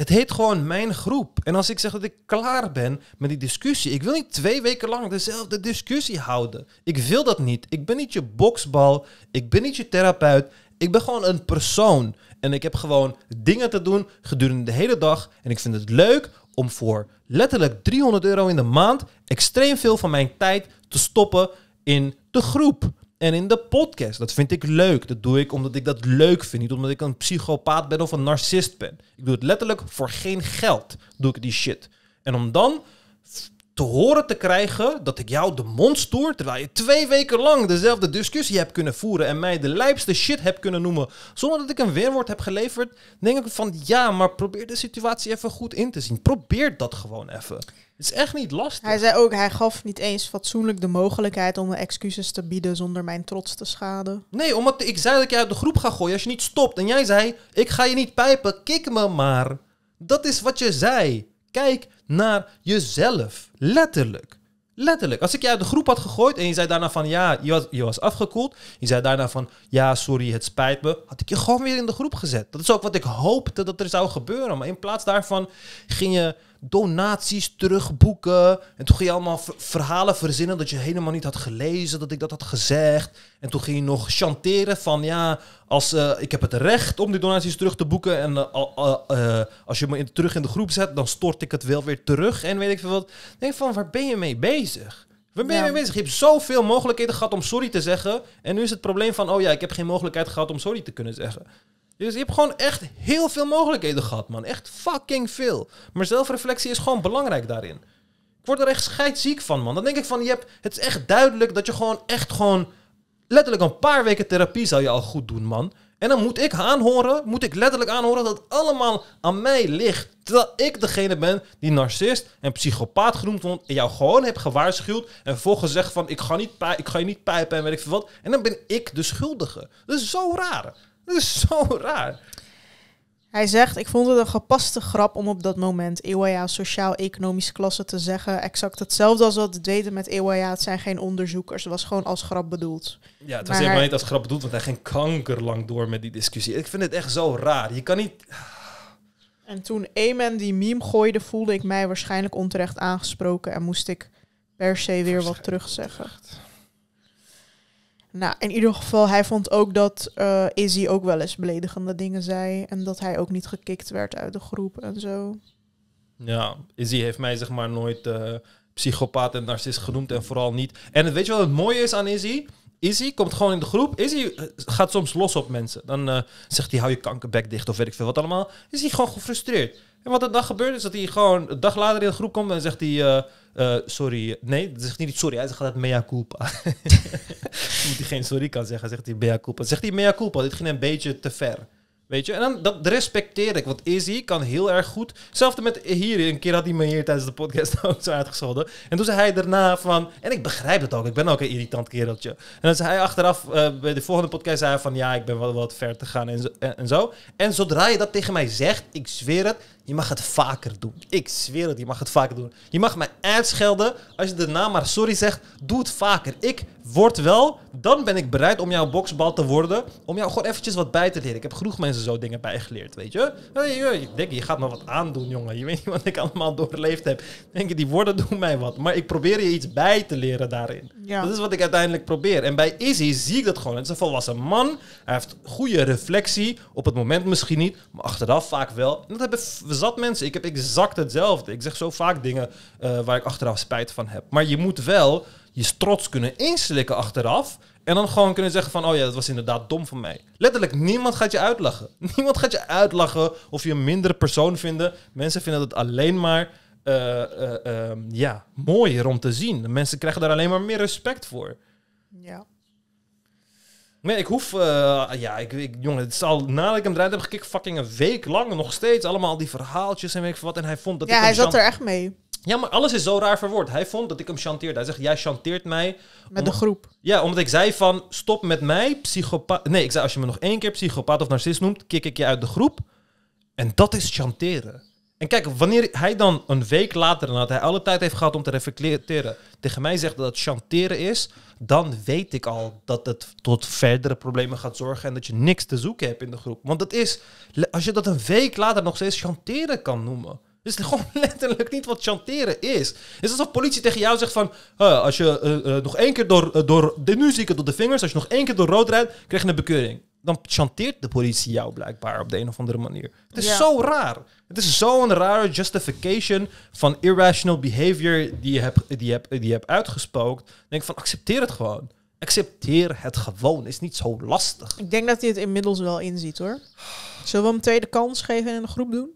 Het heet gewoon mijn groep. En als ik zeg dat ik klaar ben met die discussie, ik wil niet twee weken lang dezelfde discussie houden. Ik wil dat niet. Ik ben niet je boksbal. Ik ben niet je therapeut. Ik ben gewoon een persoon. En ik heb gewoon dingen te doen gedurende de hele dag. En ik vind het leuk om voor letterlijk 300 euro in de maand extreem veel van mijn tijd te stoppen in de groep en in de podcast. Dat vind ik leuk. Dat doe ik omdat ik dat leuk vind. Niet omdat ik een psychopaat ben of een narcist ben. Ik doe het letterlijk voor geen geld. Doe ik die shit. En om dan te horen te krijgen dat ik jou de mond stoer, terwijl je twee weken lang dezelfde discussie hebt kunnen voeren en mij de lijpste shit hebt kunnen noemen, zonder dat ik een weerwoord heb geleverd, denk ik van ja, maar probeer de situatie even goed in te zien. Probeer dat gewoon even. Het is echt niet lastig. Hij zei ook, hij gaf niet eens fatsoenlijk de mogelijkheid om excuses te bieden zonder mijn trots te schaden. Nee, omdat ik zei dat ik je uit de groep ga gooien als je niet stopt. En jij zei, ik ga je niet pijpen, kik me maar. Dat is wat je zei. Kijk, naar jezelf. Letterlijk. Letterlijk. Als ik je uit de groep had gegooid en je zei daarna van ja, je was, je was afgekoeld. Je zei daarna van ja, sorry, het spijt me. Had ik je gewoon weer in de groep gezet. Dat is ook wat ik hoopte dat er zou gebeuren. Maar in plaats daarvan ging je donaties terugboeken. En toen ging je allemaal verhalen verzinnen dat je helemaal niet had gelezen, dat ik dat had gezegd. En toen ging je nog chanteren van ja, als, eh, ik heb het recht om die donaties terug te boeken. En eh, eh, als je me in, terug in de groep zet, dan stort ik het wel weer terug. En weet ik veel wat. denk van, waar ben je mee bezig? Waar ben je mee bezig? Je hebt zoveel mogelijkheden gehad om sorry te zeggen. En nu is het probleem van, oh ja, ik heb geen mogelijkheid gehad om sorry te kunnen zeggen. Dus je hebt gewoon echt heel veel mogelijkheden gehad, man. Echt fucking veel. Maar zelfreflectie is gewoon belangrijk daarin. Ik word er echt scheidziek van, man. Dan denk ik van, je hebt, het is echt duidelijk dat je gewoon echt gewoon... Letterlijk een paar weken therapie zou je al goed doen, man. En dan moet ik aanhoren, moet ik letterlijk aanhoren dat het allemaal aan mij ligt. Terwijl ik degene ben die narcist en psychopaat genoemd wordt en jou gewoon heb gewaarschuwd en volgens zegt van ik ga, niet ik ga je niet pijpen en weet ik veel wat. En dan ben ik de schuldige. Dat is zo raar is zo raar. Hij zegt, ik vond het een gepaste grap om op dat moment EWA sociaal-economische klasse te zeggen. Exact hetzelfde als wat we deden met EWA. Het zijn geen onderzoekers. Het was gewoon als grap bedoeld. Ja, het was helemaal niet als grap bedoeld, want hij ging kankerlang door met die discussie. Ik vind het echt zo raar. Je kan niet... En toen Amen die meme gooide, voelde ik mij waarschijnlijk onterecht aangesproken en moest ik per se weer wat terugzeggen. Nou, in ieder geval, hij vond ook dat uh, Izzy ook wel eens beledigende dingen zei. En dat hij ook niet gekikt werd uit de groep en zo. Ja, Izzy heeft mij zeg maar nooit eh, psychopaat en narcist genoemd en vooral niet. En weet je wat het mooie is aan Izzy? Izzy komt gewoon in de groep. Izzy eh, gaat soms los op mensen. Dan zegt hij, hou je kankerbek dicht of weet ik veel wat allemaal. Is hij gewoon gefrustreerd. En wat er dan gebeurt is dat hij gewoon een dag later in de groep komt en zegt hij... Eh, eh, sorry, nee, dat zegt niet sorry, hij zegt altijd mea culpa. Moet hij geen sorry kan zeggen, zegt hij mea culpa. Zegt hij mea culpa, dit ging een beetje te ver. Weet je, en dan, dat respecteer ik, want Izzy kan heel erg goed. Hetzelfde met hier, een keer had hij me hier tijdens de podcast ook zo uitgescholden. En toen zei hij daarna van, en ik begrijp het ook, ik ben ook een irritant kereltje. En dan zei hij achteraf, eh, bij de volgende podcast zei hij van, ja, ik ben wel wat ver te gaan en zo, en zo. En zodra je dat tegen mij zegt, ik zweer het, je mag het vaker doen. Ik zweer het, je mag het vaker doen. Je mag mij uitschelden als je daarna maar sorry zegt. Doe het vaker. Ik word wel, dan ben ik bereid om jouw boksbal te worden. Om jou gewoon eventjes wat bij te leren. Ik heb genoeg mensen zo dingen bijgeleerd, weet je. Je, denk, je gaat me wat aandoen, jongen. Je weet niet wat ik allemaal doorleefd heb. Denk je, die woorden doen mij wat. Maar ik probeer je iets bij te leren daarin. Ja. Dat is wat ik uiteindelijk probeer. En bij Izzy zie ik dat gewoon. Het is een volwassen man. Hij heeft goede reflectie. Op het moment misschien niet, maar achteraf vaak wel. En dat hebben we zat mensen. Ik heb exact hetzelfde. Ik zeg zo vaak dingen eh, waar ik achteraf spijt van heb. Maar je moet wel je trots kunnen inslikken achteraf. En dan gewoon kunnen zeggen van, oh ja, dat was inderdaad dom van mij. Letterlijk, niemand gaat je uitlachen. Niemand gaat je uitlachen of je een mindere persoon vinden. Mensen vinden het alleen maar eh, eh, ehm, ja, mooier om te zien. mensen krijgen daar alleen maar meer respect voor. Ja. Nee, ik hoef... Eh, ja, ik, ik, jongen, het is al nadat ik hem eruit heb gekikt, fucking een week lang nog steeds. Allemaal die verhaaltjes en weet ik wat. En hij vond dat Ja, hij zat er echt mee. Ja, maar alles is zo raar verwoord. Hij vond dat ik hem chanteerde. Hij zegt, jij chanteert mij. Met de groep. Ja, omdat ik zei van, stop met mij, psychopaat. Nee, ik zei, als je me nog één keer psychopaat of narcist noemt, kik ik je uit de groep. En dat is chanteren. En kijk, wanneer hij dan een week later, nadat hij alle tijd heeft gehad om te reflecteren, tegen mij zegt dat het chanteren is, dan weet ik al dat het tot verdere problemen gaat zorgen en dat je niks te zoeken hebt in de groep. Want dat is, als je dat een week later nog steeds chanteren kan noemen. is gewoon letterlijk niet wat chanteren is. Het is alsof politie tegen jou zegt van... als je eh, eh, nog één keer door... Eh, door de, nu zie ik het door de vingers. Als je nog één keer door rood rijdt, krijg je een bekeuring dan chanteert de politie jou blijkbaar op de een of andere manier. Het is zo raar. Het is zo'n rare justification van irrational behavior die je hebt, die je hebt, die je hebt uitgespookt. denk van, accepteer het gewoon. Accepteer het gewoon. Is niet zo lastig. Ik denk dat hij het inmiddels wel inziet hoor. Zullen we hem tweede kans geven en een groep doen?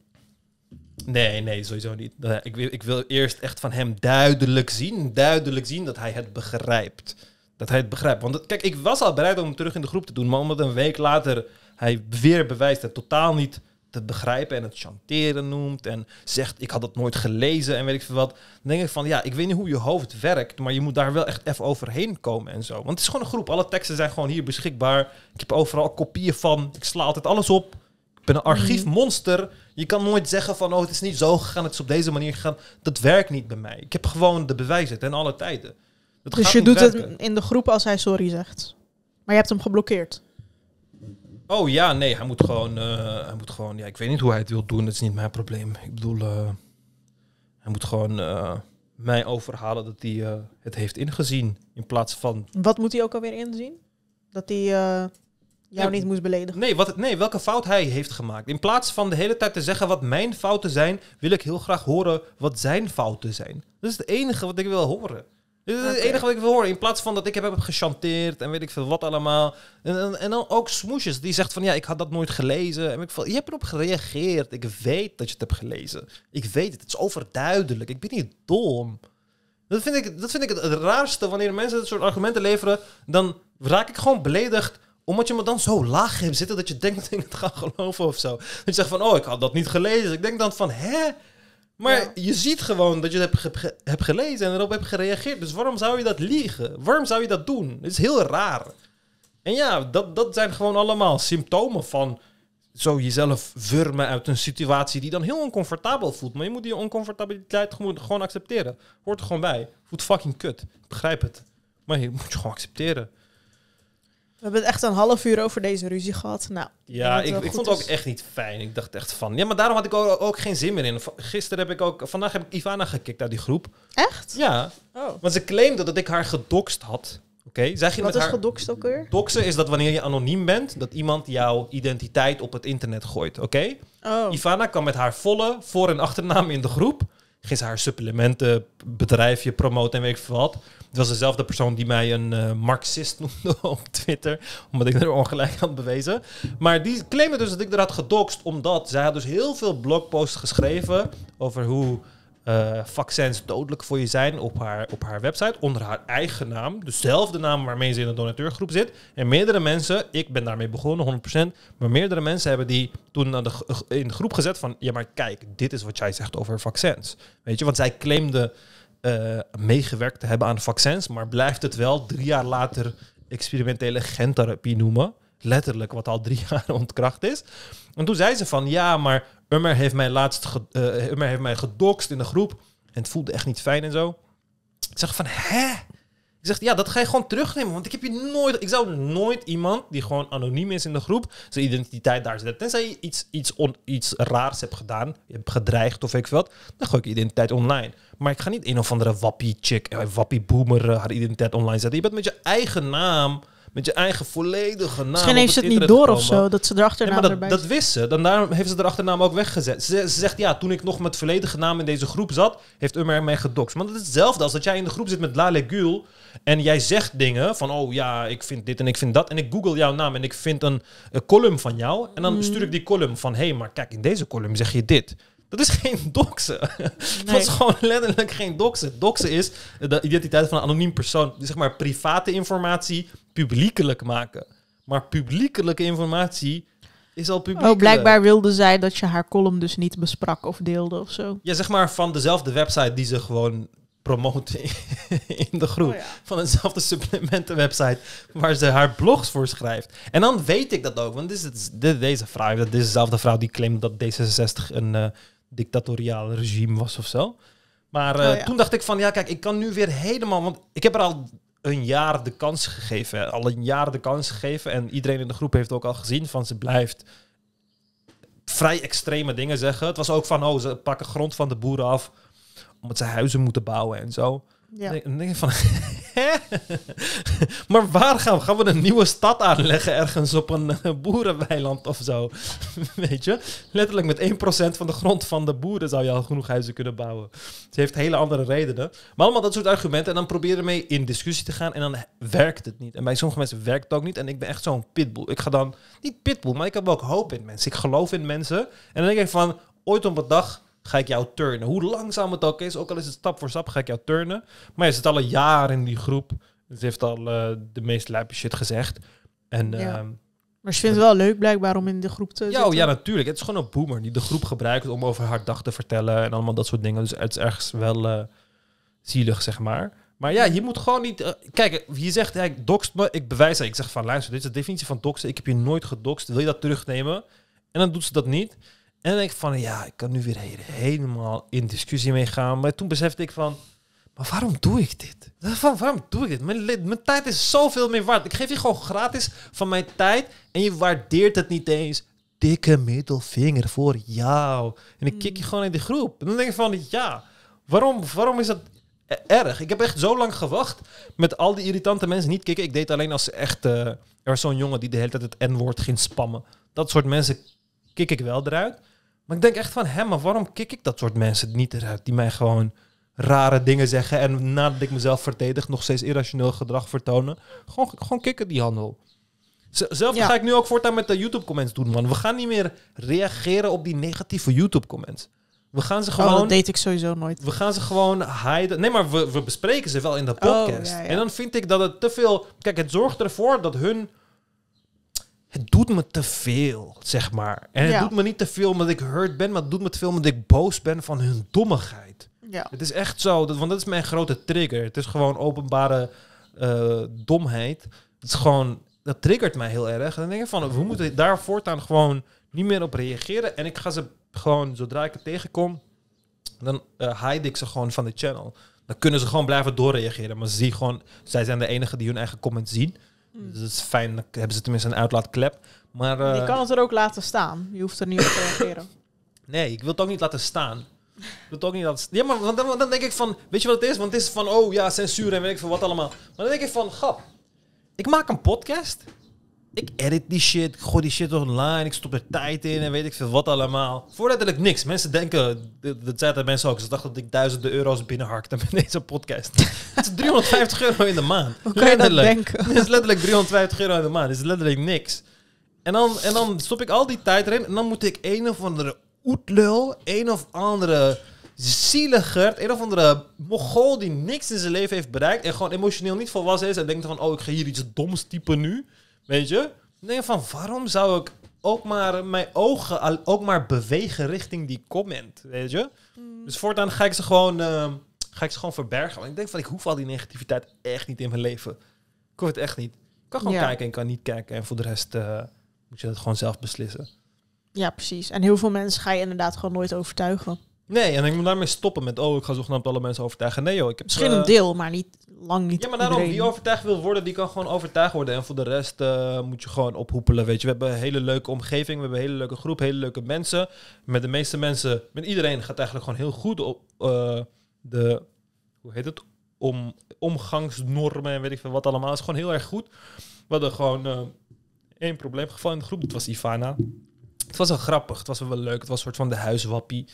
Nee, nee, sowieso niet. Ik wil, ik wil eerst echt van hem duidelijk zien. Duidelijk zien dat hij het begrijpt. Dat hij het begrijpt. Want kijk, ik was al bereid om hem terug in de groep te doen. Maar omdat een week later hij weer bewijst het totaal niet te begrijpen en het chanteren noemt en zegt ik had dat nooit gelezen en weet ik veel wat. Dan denk ik van ja, ik weet niet hoe je hoofd werkt, maar je moet daar wel echt even overheen komen en zo. Want het is gewoon een groep. Alle teksten zijn gewoon hier beschikbaar. Ik heb overal kopieën van. Ik sla altijd alles op. Ik ben een archiefmonster. Je kan nooit zeggen van oh, het is niet zo gegaan, het is op deze manier gegaan. Dat werkt niet bij mij. Ik heb gewoon de bewijzen ten alle tijden dus je doet het in de groep als hij sorry zegt. Maar je hebt hem geblokkeerd. Oh ja, nee, hij moet gewoon. Eh, hij moet gewoon ja, ik weet niet hoe hij het wil doen, dat is niet mijn probleem. Ik bedoel, eh, hij moet gewoon eh, mij overhalen dat hij het heeft ingezien. In plaats van. Wat moet hij ook alweer inzien? Dat hij jou niet moest beledigen. Nee, wat, nee, welke fout hij heeft gemaakt. In plaats van de hele tijd te zeggen wat mijn fouten zijn, wil ik heel graag horen wat zijn fouten zijn. Dat is het enige wat ik wil horen. Dit eh, het enige wat ik wil horen. In plaats van dat ik heb, heb gechanteerd en weet ik veel wat allemaal. En, en, en, dan ook Smoesjes die zegt van ja, ik had dat nooit gelezen. En ik van, je hebt erop gereageerd. Ik weet dat je het hebt gelezen. Ik weet het. Het is overduidelijk. Ik ben niet dom. Dat vind ik, dat vind ik het, raarste wanneer mensen dit soort argumenten leveren. Dan raak ik gewoon beledigd omdat je me dan zo laag hebt zitten dat je denkt dat ik het ga geloven of zo. en je zegt van, oh, ik had dat niet gelezen. Ik denk dan van, hè? Maar je ziet gewoon dat je het hebt, hebt gelezen en erop hebt gereageerd. Dus waarom zou je dat liegen? Waarom zou je dat doen? Het is heel raar. En ja, dat, dat zijn gewoon allemaal symptomen van zo jezelf wurmen uit een situatie die dan heel oncomfortabel voelt. Maar je moet die oncomfortabiliteit gewoon accepteren. Hoort er gewoon bij. Voelt fucking kut. Ik begrijp het. Maar je moet je gewoon accepteren. We hebben het echt een half uur over deze ruzie gehad. Nou, ja, ik, ik vond het ook echt niet fijn. Ik dacht echt van... Ja, maar daarom had ik ook, geen zin meer in. Gisteren heb ik ook... Vandaag heb ik Ivana gekikt uit die groep. Echt? Ja. Oh. Want ze claimde dat ik haar gedokst had. Oké? Okay? je Wat met is haar, gedokst ook weer? Doksen is dat wanneer je anoniem bent... dat iemand jouw identiteit op het internet gooit. Oké? Oh. Ivana kwam met haar volle voor- en achternaam in de groep. Ging ze haar supplementenbedrijfje promoten en weet ik veel wat... Het was dezelfde persoon die mij een eh, marxist noemde op Twitter, omdat ik er ongelijk aan bewezen. Maar die claimde dus dat ik er had gedokst, omdat zij had dus heel veel blogposts geschreven over hoe eh, vaccins dodelijk voor je zijn op haar, op haar website, onder haar eigen naam. Dezelfde naam waarmee ze in de donateurgroep zit. En meerdere mensen, ik ben daarmee begonnen 100%, maar meerdere mensen hebben die toen de, in de groep gezet van, ja maar kijk, dit is wat jij zegt over vaccins. Weet je, want zij claimde eh, meegewerkt te hebben aan vaccins, maar blijft het wel drie jaar later experimentele gentherapie noemen. Letterlijk, wat al drie jaar ontkracht is. En toen zei ze van, ja, maar Ummer heeft mij laatst ge, eh, heeft mij gedokst in de groep en het voelde echt niet fijn en zo. Ik zeg van, hè? zeg, ja, dat ga je gewoon terugnemen. Want ik heb je nooit. Ik zou nooit iemand die gewoon anoniem is in de groep. zijn identiteit daar zetten. Tenzij je iets, iets, iets raars hebt gedaan. Je hebt gedreigd of weet ik wat. Dan gooi ik je identiteit online. Maar ik ga niet een of andere wappie chick. Eh, wappie boomer eh, haar identiteit online zetten. Je bent met je eigen naam. Met je eigen volledige naam. Misschien heeft ze het, het niet door of zo, dat ze erachter achternaam nee, maar dat, dat wist ze. Dan daarom heeft ze de achternaam ook weggezet. Ze, ze, zegt ja, toen ik nog met volledige naam in deze groep zat, heeft Ummer mij gedokst Maar dat is hetzelfde als dat jij in de groep zit met Lale Gül. En jij zegt dingen van, oh ja, ik vind dit en ik vind dat. En ik google jouw naam en ik vind een, column van jou. En dan mhm. stuur ik die column van, hé, hey, maar kijk, in deze column zeg je dit. Dat is geen doxen. Dat is gewoon letterlijk geen doxen. Doxen is de identiteit van een anoniem persoon. Dus zeg maar private informatie publiekelijk maken. Maar publiekelijke informatie is al publiek. Oh, blijkbaar eh. wilde zij dat je haar column dus niet besprak of deelde of zo. Ja, zeg maar van dezelfde website die ze gewoon promoten in de groep. Oh ja. Van dezelfde supplementenwebsite waar ze haar blogs voor schrijft. En dan weet ik dat ook, want dit is, dit, deze vrouw, dat dezelfde vrouw die claimt dat D66 een eh, dictatoriaal regime was of zo. Maar eh, oh toen dacht ik van, ja kijk, ik kan nu weer helemaal, want ik heb er al een jaar de kans gegeven, al een jaar de kans gegeven en iedereen in de groep heeft ook al gezien van ze blijft vrij extreme dingen zeggen. Het was ook van, oh, ze pakken grond van de boeren af omdat ze huizen moeten bouwen en zo. Ja. En dan denk je van, maar waar gaan we? Gaan we een nieuwe stad aanleggen ergens op een eh, boerenweiland of zo? Weet je? Letterlijk met 1% van de grond van de boeren zou je al genoeg huizen kunnen bouwen. Ze heeft hele andere redenen. Maar allemaal dat soort argumenten. En dan probeer we mee in discussie te gaan en dan werkt het niet. En bij sommige mensen werkt het ook niet. En ik ben echt zo'n pitbull. Ik ga dan, niet pitbull, maar ik heb ook hoop in mensen. Ik geloof in mensen. En dan denk ik van, ooit op een dag ga ik jou turnen. Hoe langzaam het ook is, ook al is het stap voor stap, ga ik jou turnen. Maar je zit al een jaar in die groep. Ze heeft al eh, de meest lijpe shit gezegd. En, ehm, maar ze vindt het wel leuk blijkbaar om in de groep te ja, zitten. Oh ja, natuurlijk. Het is gewoon een boomer die de groep gebruikt om over haar dag te vertellen en allemaal dat soort dingen. Dus het is ergens wel eh, zielig, zeg maar. Maar ja, je moet gewoon niet... Eh, kijk, je zegt, ja, ik dokst me, ik bewijs dat. Ik zeg van, luister, dit is de definitie van doxen. Ik heb je nooit gedokst. Wil je dat terugnemen? En dan doet ze dat niet. En dan denk ik van, ja, ik kan nu weer helemaal in discussie meegaan, Maar toen besefte ik van, maar waarom doe ik dit? Van, waarom doe ik dit? Mijn, tijd is zoveel meer waard. Ik geef je gewoon gratis van mijn tijd en je waardeert het niet eens. Dikke middelvinger voor jou. En ik kik je hmm. gewoon in de groep. En dan denk ik van, ja, waarom, waarom is dat e-, erg? Ik heb echt zo lang gewacht met al die irritante mensen niet kicken. Ik deed alleen als echt, eh, er was zo'n jongen die de hele tijd het N-woord ging spammen. Dat soort mensen kik ik wel eruit. Maar ik denk echt van, hè, maar waarom kik ik dat soort mensen niet eruit? Die mij gewoon rare dingen zeggen en nadat ik mezelf verdedig nog steeds irrationeel gedrag vertonen. Gewoon, gewoon kicken die handel. Zelf ga ik nu ook voortaan met de YouTube-comments doen, man. We gaan niet meer reageren op die negatieve YouTube-comments. We gaan ze oh, gewoon. Oh, dat deed ik sowieso nooit. We gaan ze gewoon hiden. Nee, maar we, we bespreken ze wel in de oh, podcast. Oh, ja. En dan vind ik dat het te veel. Kijk, het zorgt ervoor dat hun het doet me te veel, zeg maar. En het doet me niet te veel omdat ik hurt ben, maar het doet me te veel omdat ik boos ben van hun dommigheid. Ja. Het is echt zo, dat, want dat is mijn grote trigger. Het is gewoon openbare eh, domheid. Het is gewoon, dat triggert mij heel erg. En dan denk ik van, we moeten daar voortaan gewoon niet meer op reageren. En ik ga ze gewoon, zodra ik het tegenkom, dan uh, hide ik ze gewoon van de channel. Dan kunnen ze gewoon blijven doorreageren. Maar zie gewoon, zij zijn de enige die hun eigen comment zien. Mm. Dus dat is fijn, dan hebben ze tenminste een uitlaatklep. Maar, uh, je eh, kan het er ook laten staan. Je hoeft er niet op te reageren. nee, ik wil het ook niet laten staan. Ik wil het ook niet laten staan. Ja, maar dan, dan, denk ik van, weet je wat het is? Want het is van, oh ja, censuur en weet ik veel wat allemaal. Maar dan denk ik van, grap, ik maak een podcast ik edit die shit, ik gooi die shit online, ik stop er tijd in en weet ik veel wat allemaal. Voorletterlijk niks. Mensen denken, dat zeiden mensen ook, ze dachten dat ik duizenden euro's binnenharkte met deze podcast. Het is 350 euro in de maand. Hoe kan je Het is letterlijk 350 euro in de maand, het is letterlijk niks. En dan, en dan stop ik al die tijd erin en dan moet ik een of andere oetlul, een of andere zieliger, een of andere mogol die niks in zijn leven heeft bereikt en gewoon emotioneel niet volwassen is en denkt van, oh, ik ga hier iets doms typen nu. Weet je? Dan denk je van, waarom zou ik ook maar mijn ogen ook maar bewegen richting die comment, weet je? Mm. Dus voortaan ga ik ze gewoon, ehm, ga ik ze gewoon verbergen. Want ik denk van, ik hoef al die negativiteit echt niet in mijn leven. Ik hoef het echt niet. Ik kan gewoon kijken en kan niet kijken. En voor de rest eh, moet je dat gewoon zelf beslissen. Ja, precies. En heel veel mensen ga je inderdaad gewoon nooit overtuigen. Nee, en ik moet daarmee stoppen met, oh, ik ga zogenaamd alle mensen overtuigen. Nee joh, ik heb... Misschien een eh, deel, maar niet lang niet Ja, maar daarom, wie overtuigd wil worden, die kan gewoon overtuigd worden. En voor de rest eh, moet je gewoon ophoepelen, weet je. We hebben een hele leuke omgeving, we hebben een hele leuke groep, hele leuke mensen. Met de meeste mensen, met iedereen gaat eigenlijk gewoon heel goed op eh, de, hoe heet het, Om, omgangsnormen en weet ik veel wat allemaal. Het is gewoon heel erg goed. We hadden gewoon één probleem gevallen in de groep, dat was Ivana. Het was wel grappig, het was wel leuk, het was een soort van de huiswappie.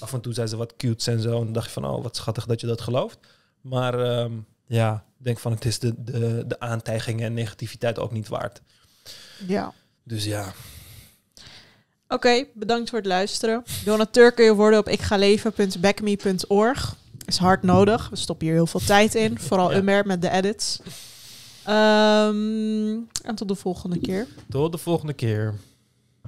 Af en toe zijn ze wat cutes en zo. En dan dacht je van, oh, wat schattig dat je dat gelooft. Maar um, ja, denk van, het is de, de, de aantijgingen en negativiteit ook niet waard. Ja. Dus ja. Oké, bedankt voor het luisteren. Donateur kun je worden op ikgaleven.backme.org. Is hard nodig. We stoppen hier heel veel tijd in. Vooral Umer met de edits. Ehm, en tot de volgende keer. Tot de volgende keer.